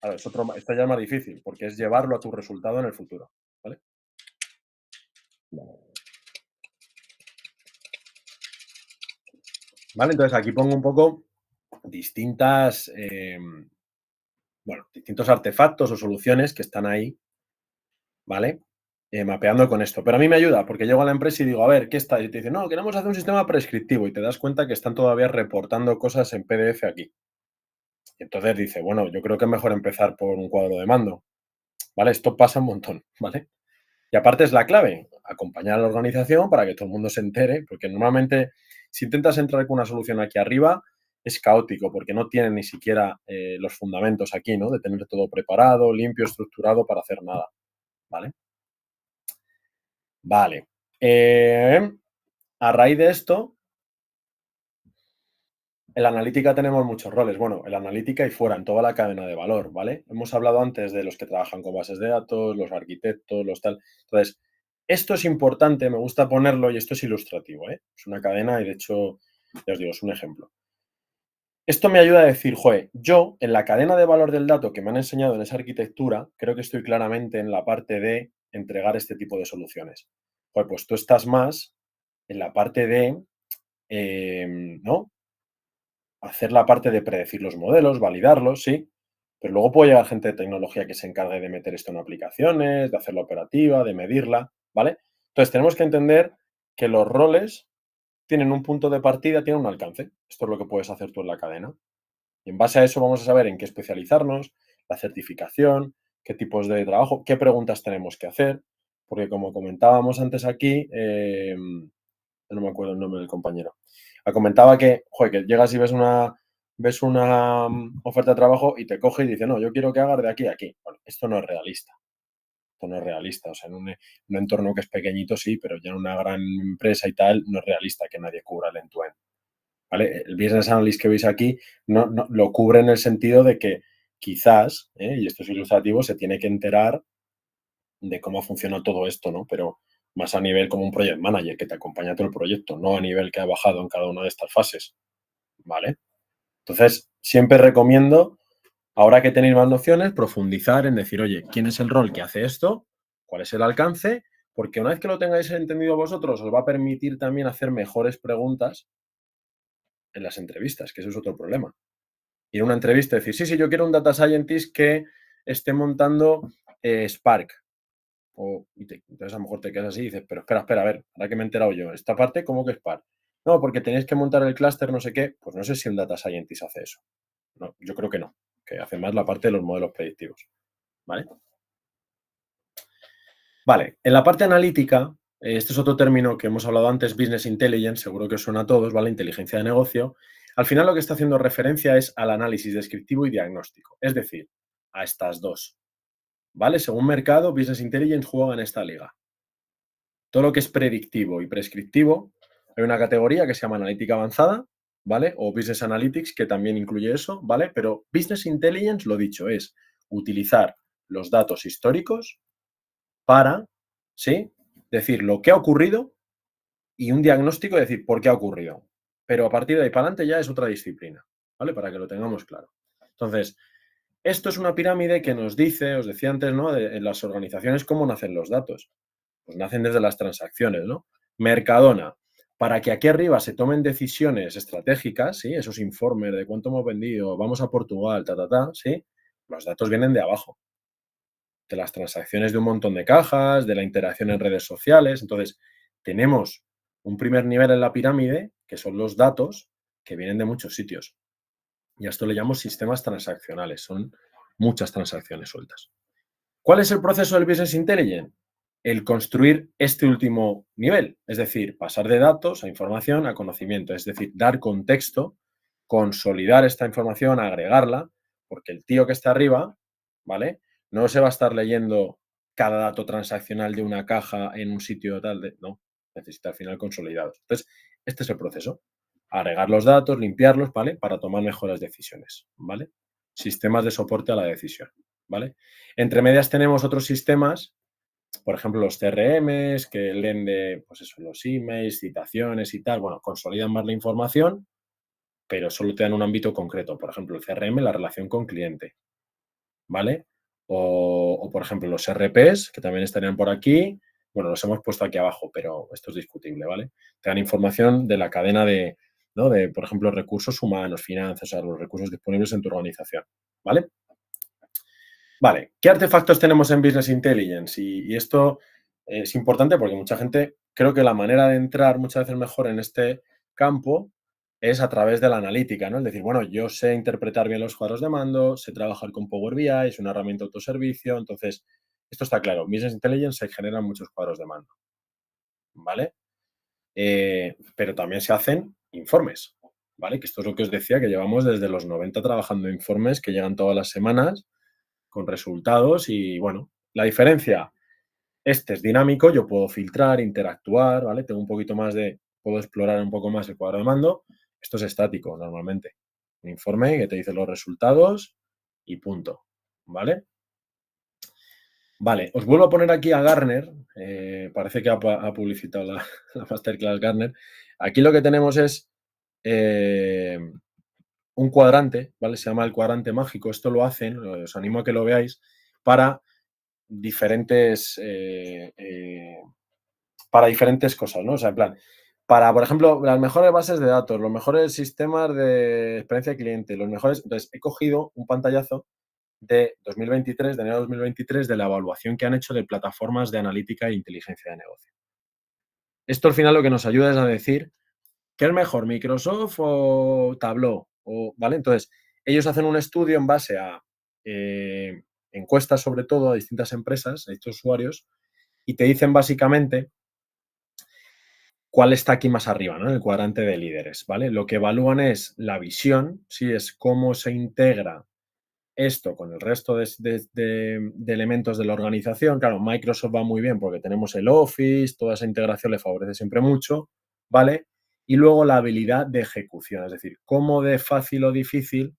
A ya es más difícil, porque es llevarlo a tu resultado en el futuro. ¿Vale? Vale, entonces aquí pongo un poco distintas. Em, bueno, distintos artefactos o soluciones que están ahí, ¿vale? Eh, mapeando con esto. Pero a mí me ayuda porque llego a la empresa y digo, a ver, ¿qué está? Y te dicen, no, queremos hacer un sistema prescriptivo y te das cuenta que están todavía reportando cosas en PDF aquí. Y entonces dice, bueno, yo creo que es mejor empezar por un cuadro de mando. ¿Vale? Esto pasa un montón, ¿vale? Y aparte es la clave, acompañar a la organización para que todo el mundo se entere, porque normalmente si intentas entrar con una solución aquí arriba, es caótico porque no tiene ni siquiera eh, los fundamentos aquí, ¿no? De tener todo preparado, limpio, estructurado para hacer nada, ¿vale? Vale. Eh, a raíz de esto, en la analítica tenemos muchos roles. Bueno, en la analítica y fuera, en toda la cadena de valor, ¿vale? Hemos hablado antes de los que trabajan con bases de datos, los arquitectos, los tal. Entonces, esto es importante, me gusta ponerlo y esto es ilustrativo, ¿eh? Es una cadena y de hecho, ya os digo, es un ejemplo. Esto me ayuda a decir, joder, yo en la cadena de valor del dato que me han enseñado en esa arquitectura, creo que estoy claramente en la parte de entregar este tipo de soluciones. Joder, pues tú estás más en la parte de, em, ¿no? Hacer la parte de predecir los modelos, validarlos, sí, pero luego puede llegar gente de tecnología que se encargue de meter esto en aplicaciones, de la operativa, de medirla, ¿vale? Entonces tenemos que entender que los roles tienen un punto de partida, tienen un alcance. Esto es lo que puedes hacer tú en la cadena. Y en base a eso vamos a saber en qué especializarnos, la certificación, qué tipos de trabajo, qué preguntas tenemos que hacer, porque como comentábamos antes aquí, em, no me acuerdo el nombre del compañero, ah, comentaba que, que llegas y ves una, ves una mm, oferta de trabajo y te coge y dice, no, yo quiero que hagas de aquí a aquí. Bueno, esto no es realista no es realista. O sea, en un, entorno que es pequeñito sí, pero ya en una gran empresa y tal, no es realista que nadie cubra el end-to-end. -end, to end vale El business analyst que veis aquí no, lo cubre en el sentido de que quizás, ¿eh? y esto es ilustrativo, se tiene que enterar de cómo funciona todo esto, ¿no? Pero más a nivel como un project manager que te acompaña todo el proyecto, no a nivel que ha bajado en cada una de estas fases. ¿Vale? Entonces, siempre recomiendo Ahora que tenéis más nociones, profundizar en decir, oye, ¿quién es el rol que hace esto? ¿Cuál es el alcance? Porque una vez que lo tengáis entendido vosotros, os va a permitir también hacer mejores preguntas en las entrevistas, que eso es otro problema. Y en una entrevista decir, sí, sí, yo quiero un data scientist que esté montando eh, Spark. O, entonces a lo mejor te quedas así y dices, pero espera, espera, a ver, ahora que me he enterado yo, esta parte, ¿cómo que Spark? No, porque tenéis que montar el clúster, no sé qué. Pues no sé si el data scientist hace eso. No, yo creo que no que hacen más la parte de los modelos predictivos. ¿Vale? Vale, en la parte analítica, este es otro término que hemos hablado antes, business intelligence, seguro que suena a todos, ¿vale? Inteligencia de negocio. Al final lo que está haciendo referencia es al análisis descriptivo y diagnóstico, es decir, a estas dos. ¿Vale? Según mercado, business intelligence juega en esta liga. Todo lo que es predictivo y prescriptivo, hay una categoría que se llama analítica avanzada ¿vale? O Business Analytics, que también incluye eso, ¿vale? Pero Business Intelligence, lo dicho, es utilizar los datos históricos para, ¿sí? Decir lo que ha ocurrido y un diagnóstico decir por qué ha ocurrido. Pero a partir de ahí para adelante ya es otra disciplina, ¿vale? Para que lo tengamos claro. Entonces, esto es una pirámide que nos dice, os decía antes, ¿no? en las organizaciones cómo nacen los datos. Pues nacen desde las transacciones, ¿no? Mercadona, para que aquí arriba se tomen decisiones estratégicas, ¿sí? esos informes de cuánto hemos vendido, vamos a Portugal, ta, ta, ta, ¿sí? los datos vienen de abajo, de las transacciones de un montón de cajas, de la interacción en redes sociales. Entonces, tenemos un primer nivel en la pirámide, que son los datos que vienen de muchos sitios. Y a esto le llamamos sistemas transaccionales, son muchas transacciones sueltas. ¿Cuál es el proceso del Business Intelligence? el construir este último nivel, es decir, pasar de datos a información a conocimiento, es decir, dar contexto, consolidar esta información, agregarla, porque el tío que está arriba, ¿vale? No se va a estar leyendo cada dato transaccional de una caja en un sitio tal, de, no, necesita al final consolidados. Entonces, este es el proceso, agregar los datos, limpiarlos, ¿vale? Para tomar mejores decisiones, ¿vale? Sistemas de soporte a la decisión, ¿vale? Entre medias tenemos otros sistemas por ejemplo, los CRMs que leen de, pues eso, los emails, citaciones y tal, bueno, consolidan más la información, pero solo te dan un ámbito concreto. Por ejemplo, el CRM, la relación con cliente, ¿vale? O, por ejemplo, los RPs, que también estarían por aquí. Bueno, los hemos puesto aquí abajo, pero esto es discutible, ¿vale? Te dan información de la cadena de, ¿no? De, por ejemplo, recursos humanos, finanzas, o los recursos disponibles en tu organización, ¿vale? Vale, ¿qué artefactos tenemos en Business Intelligence? Y, esto es importante porque mucha gente, creo que la manera de entrar muchas veces mejor en este campo es a través de la analítica, ¿no? Es decir, bueno, yo sé interpretar bien los cuadros de mando, sé trabajar con Power BI, es una herramienta autoservicio, entonces, esto está claro, Business Intelligence se generan muchos cuadros de mando, ¿vale? Eh, pero también se hacen informes, ¿vale? Que esto es lo que os decía, que llevamos desde los 90 trabajando informes que llegan todas las semanas, con resultados y bueno, la diferencia, este es dinámico, yo puedo filtrar, interactuar, ¿vale? Tengo un poquito más de, puedo explorar un poco más el cuadro de mando, esto es estático normalmente, un informe que te dice los resultados y punto, ¿vale? Vale, os vuelvo a poner aquí a Garner, eh, parece que ha, publicitado la, masterclass Garner, aquí lo que tenemos es... Eh, un cuadrante, ¿vale? Se llama el cuadrante mágico. Esto lo hacen, eh, os animo a que lo veáis, para diferentes, eh, eh, para diferentes cosas, ¿no? O sea, en plan, para, por ejemplo, las mejores bases de datos, los mejores sistemas de experiencia de cliente, los mejores... Entonces, he cogido un pantallazo de 2023, de enero de 2023, de la evaluación que han hecho de plataformas de analítica e inteligencia de negocio. Esto al final lo que nos ayuda es a decir, ¿qué es mejor, Microsoft o Tableau? ¿vale? Entonces, ellos hacen un estudio en base a eh, encuestas, sobre todo, a distintas empresas, a estos usuarios, y te dicen básicamente cuál está aquí más arriba, ¿no? En el cuadrante de líderes, ¿vale? Lo que evalúan es la visión, si ¿sí? es cómo se integra esto con el resto de, de, elementos de la organización. Claro, Microsoft va muy bien porque tenemos el Office, toda esa integración le favorece siempre mucho, ¿vale? Y luego la habilidad de ejecución, es decir, cómo de fácil o difícil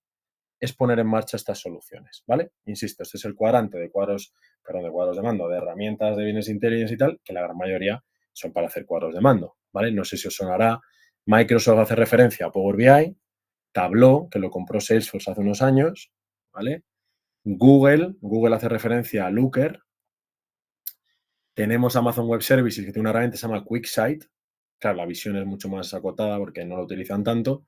es poner en marcha estas soluciones, ¿vale? Insisto, este es el cuadrante de cuadros, perdón, de cuadros de mando, de herramientas de bienes inteligentes y tal, que la gran mayoría son para hacer cuadros de mando, ¿vale? No sé si os sonará, Microsoft hace referencia a Power BI, Tableau, que lo compró Salesforce hace unos años, ¿vale? Google, Google hace referencia a Looker. Tenemos Amazon Web Services, que tiene una herramienta que se llama QuickSight, Claro, la visión es mucho más acotada porque no la utilizan tanto.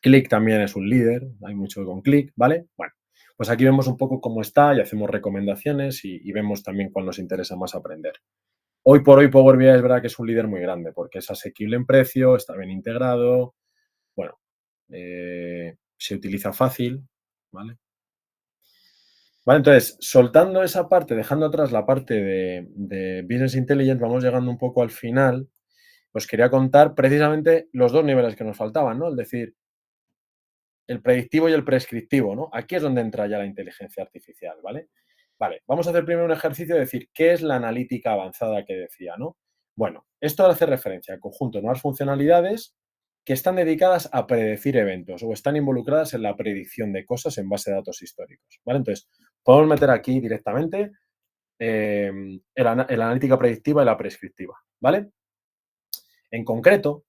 Click también es un líder, hay mucho con click, ¿vale? Bueno, pues aquí vemos un poco cómo está y hacemos recomendaciones y, vemos también cuál nos interesa más aprender. Hoy por hoy Power BI es verdad que es un líder muy grande porque es asequible en precio, está bien integrado, bueno, eh, se utiliza fácil, ¿vale? Vale, entonces, soltando esa parte, dejando atrás la parte de, de Business Intelligence, vamos llegando un poco al final os pues quería contar precisamente los dos niveles que nos faltaban, ¿no? Es decir, el predictivo y el prescriptivo, ¿no? Aquí es donde entra ya la inteligencia artificial, ¿vale? Vale, vamos a hacer primero un ejercicio de decir qué es la analítica avanzada que decía, ¿no? Bueno, esto hace referencia al conjunto de nuevas funcionalidades que están dedicadas a predecir eventos o están involucradas en la predicción de cosas en base a datos históricos, ¿vale? Entonces, podemos meter aquí directamente eh, la analítica predictiva y la prescriptiva, ¿vale? En concreto,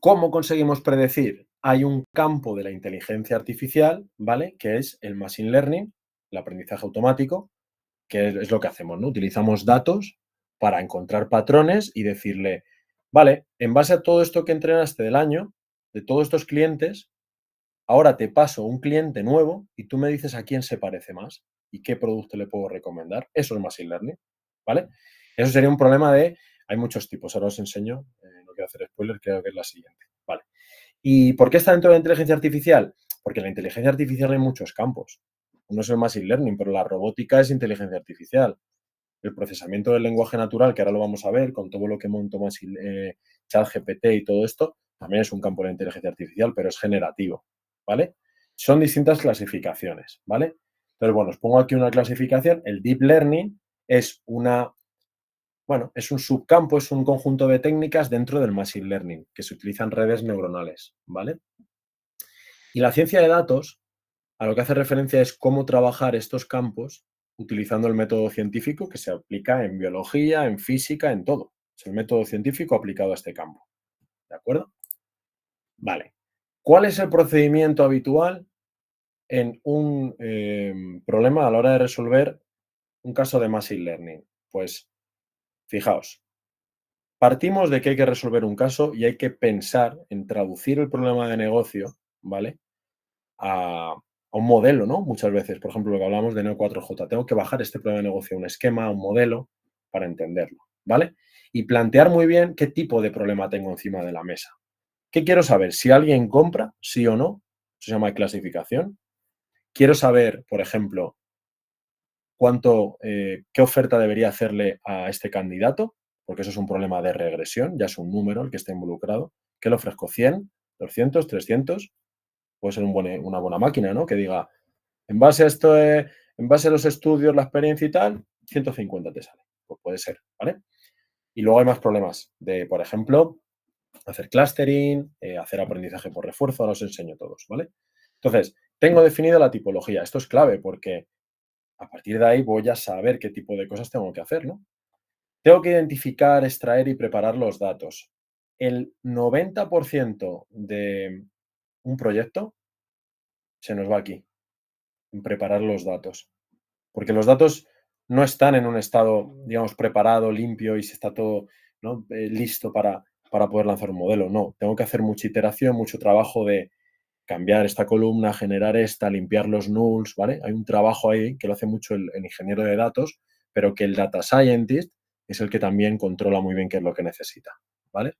¿cómo conseguimos predecir? Hay un campo de la inteligencia artificial, ¿vale? Que es el machine learning, el aprendizaje automático, que es lo que hacemos, ¿no? Utilizamos datos para encontrar patrones y decirle, vale, en base a todo esto que entrenaste del año, de todos estos clientes, ahora te paso un cliente nuevo y tú me dices a quién se parece más y qué producto le puedo recomendar. Eso es Machine Learning, ¿vale? Eso sería un problema de... Hay muchos tipos, ahora os enseño quiero hacer spoiler, creo que es la siguiente. Vale. ¿Y por qué está dentro de la inteligencia artificial? Porque la inteligencia artificial hay muchos campos. Uno es el machine learning, pero la robótica es inteligencia artificial. El procesamiento del lenguaje natural, que ahora lo vamos a ver con todo lo que montó eh, GPT y todo esto, también es un campo de inteligencia artificial, pero es generativo, ¿vale? Son distintas clasificaciones, ¿vale? Entonces, bueno, os pongo aquí una clasificación. El deep learning es una bueno, es un subcampo, es un conjunto de técnicas dentro del Machine Learning, que se utilizan redes neuronales, ¿vale? Y la ciencia de datos a lo que hace referencia es cómo trabajar estos campos utilizando el método científico que se aplica en biología, en física, en todo. Es el método científico aplicado a este campo. ¿De acuerdo? Vale. ¿Cuál es el procedimiento habitual en un eh, problema a la hora de resolver un caso de Machine Learning? Pues Fijaos, partimos de que hay que resolver un caso y hay que pensar en traducir el problema de negocio, ¿vale? A, un modelo, ¿no? Muchas veces, por ejemplo, lo que hablamos de Neo 4J, tengo que bajar este problema de negocio a un esquema, a un modelo, para entenderlo, ¿vale? Y plantear muy bien qué tipo de problema tengo encima de la mesa. ¿Qué quiero saber? Si alguien compra, sí o no. Eso se llama clasificación. Quiero saber, por ejemplo, cuánto, eh, qué oferta debería hacerle a este candidato, porque eso es un problema de regresión, ya es un número el que está involucrado. ¿Qué le ofrezco? ¿100? ¿200? ¿300? Puede ser eh, una buena máquina, ¿no? Que diga, en base a esto, eh, en base a los estudios, la experiencia y tal, 150 te sale. Pues puede ser, ¿vale? Y luego hay más problemas de, por ejemplo, hacer clustering, hacer aprendizaje por refuerzo, ahora enseño todos, ¿vale? Entonces, tengo definida la tipología. Esto es clave porque a partir de ahí voy a saber qué tipo de cosas tengo que hacer, ¿no? Tengo que identificar, extraer y preparar los datos. El 90% de un proyecto se nos va aquí, en preparar los datos. Porque los datos no están en un estado, digamos, preparado, limpio y se está todo eh, listo para, para poder lanzar un modelo. No, tengo que hacer mucha iteración, mucho trabajo de cambiar esta columna, generar esta, limpiar los nulls, ¿vale? Hay un trabajo ahí que lo hace mucho el, ingeniero de datos, pero que el data scientist es el que también controla muy bien qué es lo que necesita, ¿vale?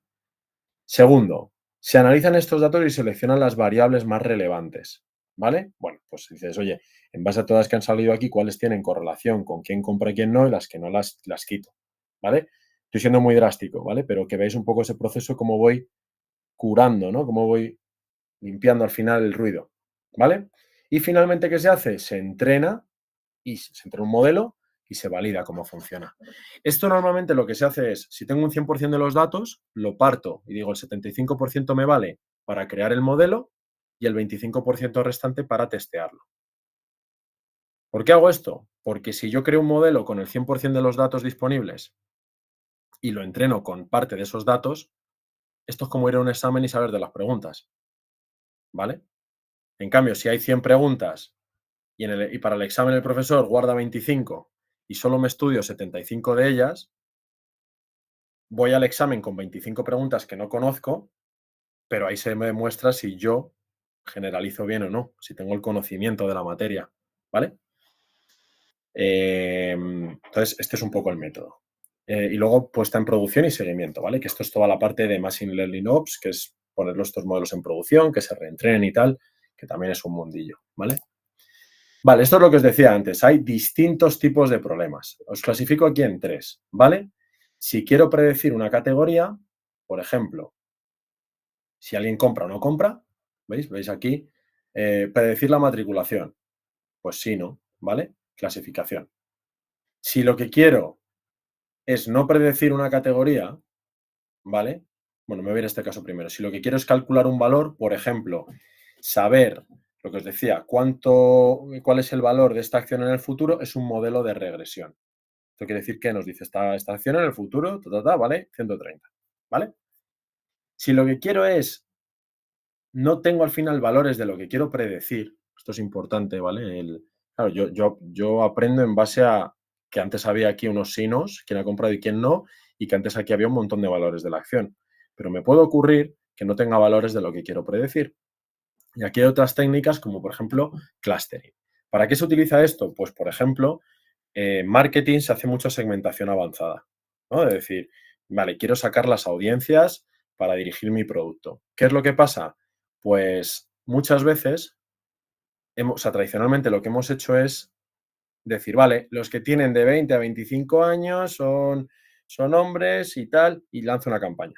Segundo, se analizan estos datos y seleccionan las variables más relevantes, ¿vale? Bueno, pues dices, oye, en base a todas que han salido aquí, ¿cuáles tienen correlación con quién compra y quién no? Y las que no las, las quito, ¿vale? Estoy siendo muy drástico, ¿vale? Pero que veáis un poco ese proceso, cómo voy curando, ¿no? Cómo voy limpiando al final el ruido, ¿vale? Y finalmente, ¿qué se hace? Se entrena y se entrena un modelo y se valida cómo funciona. Esto normalmente lo que se hace es, si tengo un 100% de los datos, lo parto y digo el 75% me vale para crear el modelo y el 25% restante para testearlo. ¿Por qué hago esto? Porque si yo creo un modelo con el 100% de los datos disponibles y lo entreno con parte de esos datos, esto es como ir a un examen y saber de las preguntas. ¿vale? En cambio, si hay 100 preguntas y, para el examen el profesor guarda 25 y solo me estudio 75 de ellas, voy al examen con 25 preguntas que no conozco, pero ahí se me demuestra si yo generalizo bien o no, si tengo el conocimiento de la materia, ¿vale? Em, entonces, este es un poco el método. Eh, y luego puesta en producción y seguimiento, ¿vale? Que esto es toda la parte de Machine Learning Ops, que es los estos modelos en producción, que se reentrenen y tal, que también es un mundillo, ¿vale? Vale, esto es lo que os decía antes. Hay distintos tipos de problemas. Os clasifico aquí en tres, ¿vale? Si quiero predecir una categoría, por ejemplo, si alguien compra o no compra, ¿veis? ¿Veis aquí? Eh, predecir la matriculación. Pues sí, no, ¿vale? Clasificación. Si lo que quiero es no predecir una categoría, ¿vale? bueno, me voy a ir a este caso primero. Si lo que quiero es calcular un valor, por ejemplo, saber lo que os decía, cuánto, cuál es el valor de esta acción en el futuro, es un modelo de regresión. Esto quiere decir que nos dice esta, acción en el futuro, ta, ¿vale? 130, ¿vale? Si lo que quiero es, no tengo al final valores de lo que quiero predecir, esto es importante, ¿vale? yo, yo aprendo en base a que antes había aquí unos sinos, quién ha comprado y quién no, y que antes aquí había un montón de valores de la acción pero me puede ocurrir que no tenga valores de lo que quiero predecir. Y aquí hay otras técnicas como por ejemplo clustering. ¿Para qué se utiliza esto? Pues por ejemplo, en eh, marketing se hace mucha segmentación avanzada, ¿no? Es decir, vale, quiero sacar las audiencias para dirigir mi producto. ¿Qué es lo que pasa? Pues muchas veces, hemos, o sea, tradicionalmente lo que hemos hecho es decir, vale, los que tienen de 20 a 25 años son, son hombres y tal, y lanzo una campaña.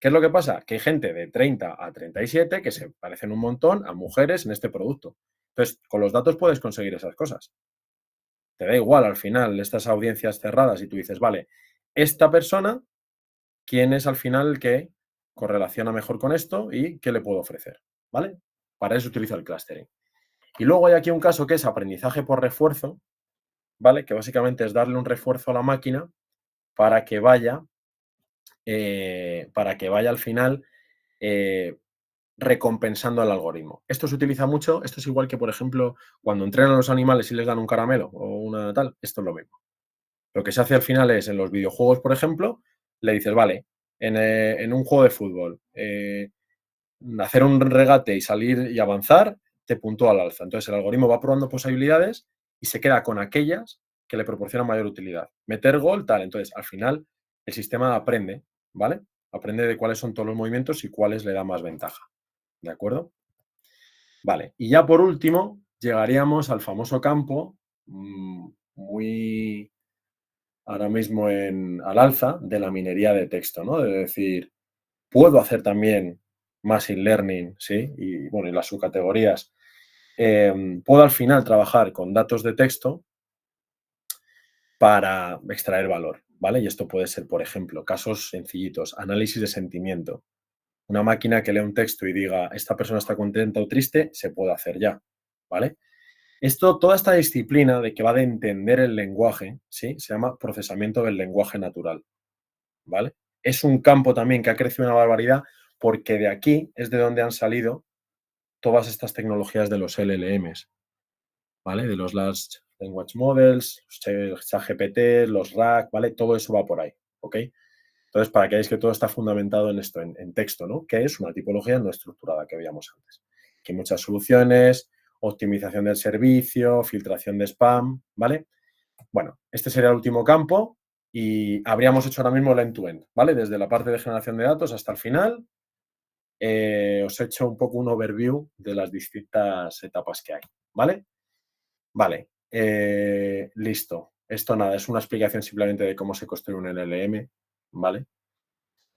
¿Qué es lo que pasa? Que hay gente de 30 a 37 que se parecen un montón a mujeres en este producto. Entonces, con los datos puedes conseguir esas cosas. Te da igual al final estas audiencias cerradas y tú dices, vale, esta persona, ¿quién es al final el que correlaciona mejor con esto y qué le puedo ofrecer? ¿Vale? Para eso utilizo el clustering. Y luego hay aquí un caso que es aprendizaje por refuerzo, ¿vale? Que básicamente es darle un refuerzo a la máquina para que vaya eh, para que vaya al final eh, recompensando al algoritmo. Esto se utiliza mucho, esto es igual que, por ejemplo, cuando entrenan a los animales y les dan un caramelo o una tal, esto es lo mismo. Lo que se hace al final es en los videojuegos, por ejemplo, le dices, vale, en, eh, un juego de fútbol, hacer un regate y salir y avanzar, te puntúa al alza. Entonces el algoritmo va probando posibilidades y se queda con aquellas que le proporcionan mayor utilidad. Meter gol, tal. Entonces, al final, el sistema aprende ¿vale? Aprende de cuáles son todos los movimientos y cuáles le da más ventaja, ¿de acuerdo? Vale, y ya por último, llegaríamos al famoso campo, mm, muy ahora mismo en, al alza, de la minería de texto, ¿no? De decir, puedo hacer también Machine Learning, ¿sí? Y bueno, y las subcategorías. Em, puedo al final trabajar con datos de texto para extraer valor. ¿vale? Y esto puede ser, por ejemplo, casos sencillitos, análisis de sentimiento. Una máquina que lea un texto y diga, esta persona está contenta o triste, se puede hacer ya, ¿vale? Esto, toda esta disciplina de que va de entender el lenguaje, ¿sí? Se llama procesamiento del lenguaje natural, ¿vale? Es un campo también que ha crecido una barbaridad porque de aquí es de donde han salido todas estas tecnologías de los LLMs, ¿vale? De los Large Language Models, ChatGPT, los RAC, ¿vale? Todo eso va por ahí, ¿ok? Entonces, para que veáis que todo está fundamentado en esto, en, texto, ¿no? Que es una tipología no estructurada que veíamos antes. Que hay muchas soluciones, optimización del servicio, filtración de spam, ¿vale? Bueno, este sería el último campo y habríamos hecho ahora mismo el end-to-end, -end, to end vale Desde la parte de generación de datos hasta el final. Eh, os he hecho un poco un overview de las distintas etapas que hay, ¿vale? Vale, eh, listo. Esto nada, es una explicación simplemente de cómo se construye un LLM, ¿vale?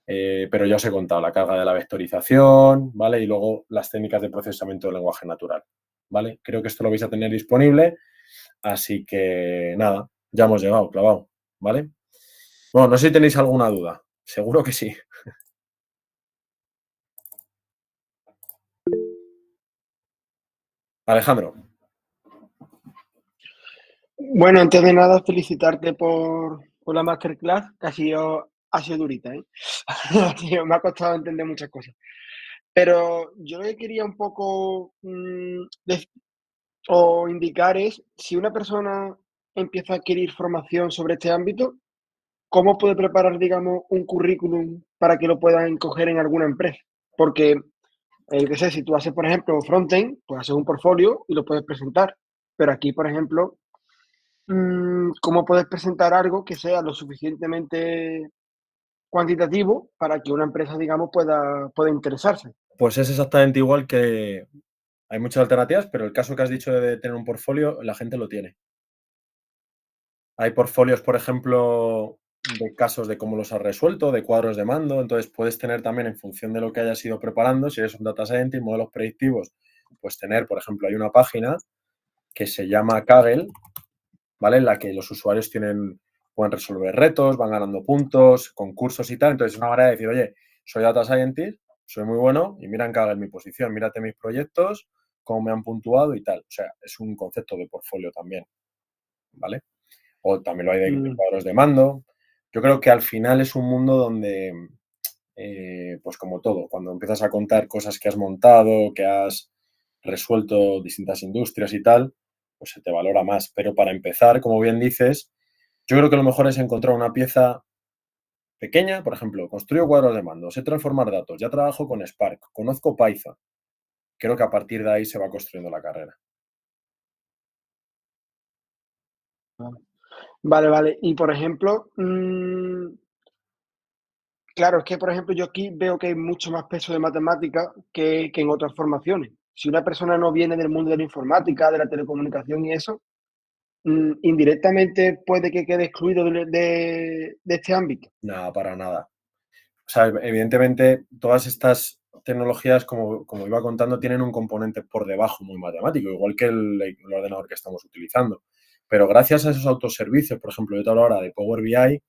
Eh, pero ya os he contado la carga de la vectorización, ¿vale? Y luego las técnicas de procesamiento del lenguaje natural, ¿vale? Creo que esto lo vais a tener disponible, así que nada, ya hemos llegado, clavado, ¿vale? Bueno, no sé si tenéis alguna duda, seguro que sí. Alejandro. Bueno, antes de nada, felicitarte por, la masterclass, que ha sido, ha sido durita, ¿eh? Me ha costado entender muchas cosas. Pero yo lo que quería un poco mm, o indicar es, si una persona empieza a adquirir formación sobre este ámbito, ¿cómo puede preparar, digamos, un currículum para que lo puedan encoger en alguna empresa? Porque, el eh, que sé, si tú haces, por ejemplo, frontend, pues haces un portfolio y lo puedes presentar. Pero aquí, por ejemplo, Mm, cómo puedes presentar algo que sea lo suficientemente cuantitativo para que una empresa, digamos, pueda, pueda interesarse. Pues es exactamente igual que hay muchas alternativas, pero el caso que has dicho de tener un portfolio, la gente lo tiene. Hay portfolios, por ejemplo, de casos de cómo los has resuelto, de cuadros de mando, entonces puedes tener también en función de lo que hayas ido preparando, si eres un data scientist, modelos predictivos, pues tener, por ejemplo, hay una página que se llama Kaggle, ¿vale? En la que los usuarios tienen, pueden resolver retos, van ganando puntos, concursos y tal. Entonces, es una manera de decir, oye, soy data scientist, soy muy bueno y mira cada en mi posición, mírate mis proyectos, cómo me han puntuado y tal. O sea, es un concepto de portfolio también, ¿vale? O también lo hay de, mm. de mando. Yo creo que al final es un mundo donde, eh, pues como todo, cuando empiezas a contar cosas que has montado, que has resuelto distintas industrias y tal, pues, se te valora más. Pero para empezar, como bien dices, yo creo que lo mejor es encontrar una pieza pequeña, por ejemplo, construyo cuadros de mando, sé transformar datos, ya trabajo con Spark, conozco Python. Creo que a partir de ahí se va construyendo la carrera. Vale, vale. Y por ejemplo, mm, claro, es que por ejemplo yo aquí veo que hay mucho más peso de matemática que en otras formaciones si una persona no viene del mundo de la informática, de la telecomunicación y eso, mm, indirectamente puede que quede excluido de, este ámbito. Nada, para nada. O sea, evidentemente, todas estas tecnologías, como, iba contando, tienen un componente por debajo muy matemático, igual que el, ordenador que estamos utilizando. Pero gracias a esos autoservicios, por ejemplo, yo te hablo ahora de Power BI,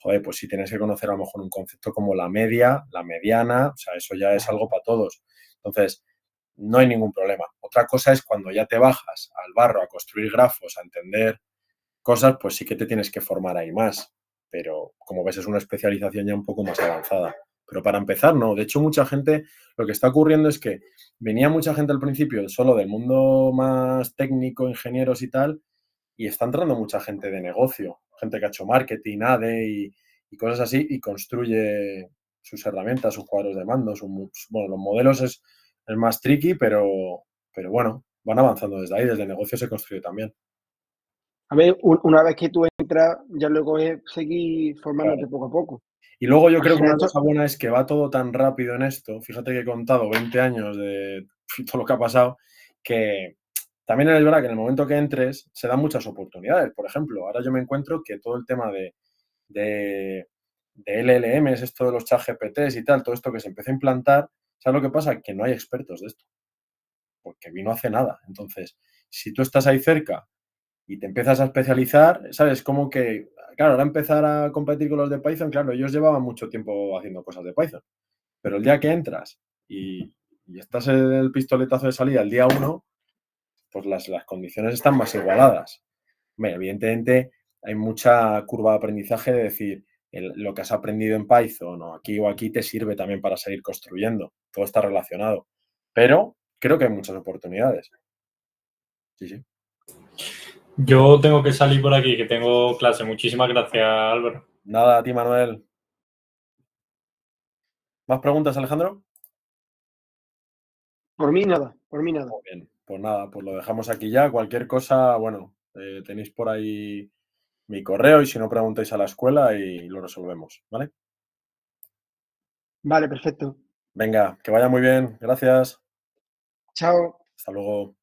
joder, pues si tienes que conocer a lo mejor un concepto como la media, la mediana, o sea, eso ya es algo para todos. Entonces, no hay ningún problema. Otra cosa es cuando ya te bajas al barro a construir grafos, a entender cosas, pues sí que te tienes que formar ahí más. Pero como ves es una especialización ya un poco más avanzada. Pero para empezar, no. De hecho, mucha gente, lo que está ocurriendo es que venía mucha gente al principio solo del mundo más técnico, ingenieros y tal, y está entrando mucha gente de negocio, gente que ha hecho marketing, ADE y, y cosas así, y construye sus herramientas, sus cuadros de mando, sus, bueno, los modelos es es más tricky, pero, pero bueno, van avanzando desde ahí, desde el negocio se construye también. A ver, una vez que tú entras, ya luego seguí formándote poco a poco. Y luego yo creo que una cosa buena es que va todo tan rápido en esto. Fíjate que he contado 20 años de todo lo que ha pasado, que también es verdad que en el momento que entres se dan muchas oportunidades. Por ejemplo, ahora yo me encuentro que todo el tema de, de, de esto de los chat GPTs y tal, todo esto que se empieza a implantar, ¿Sabes lo que pasa? Que no hay expertos de esto, porque vino hace nada. Entonces, si tú estás ahí cerca y te empiezas a especializar, ¿sabes? Como que, claro, ahora empezar a competir con los de Python, claro, ellos llevaban mucho tiempo haciendo cosas de Python, pero el día que entras y, estás en el pistoletazo de salida el día uno, pues las, las condiciones están más igualadas. evidentemente hay mucha curva de aprendizaje de decir, lo que has aprendido en Python o aquí o aquí te sirve también para seguir construyendo. Todo está relacionado. Pero creo que hay muchas oportunidades. Sí, sí. Yo tengo que salir por aquí, que tengo clase. Muchísimas gracias, Álvaro. Nada, a ti, Manuel. ¿Más preguntas, Alejandro? Por mí nada, por mí nada. bien, pues nada, pues lo dejamos aquí ya. Cualquier cosa, bueno, eh, tenéis por ahí mi correo y si no preguntáis a la escuela y lo resolvemos, ¿vale? Vale, perfecto. Venga, que vaya muy bien. Gracias. Chao. Hasta luego.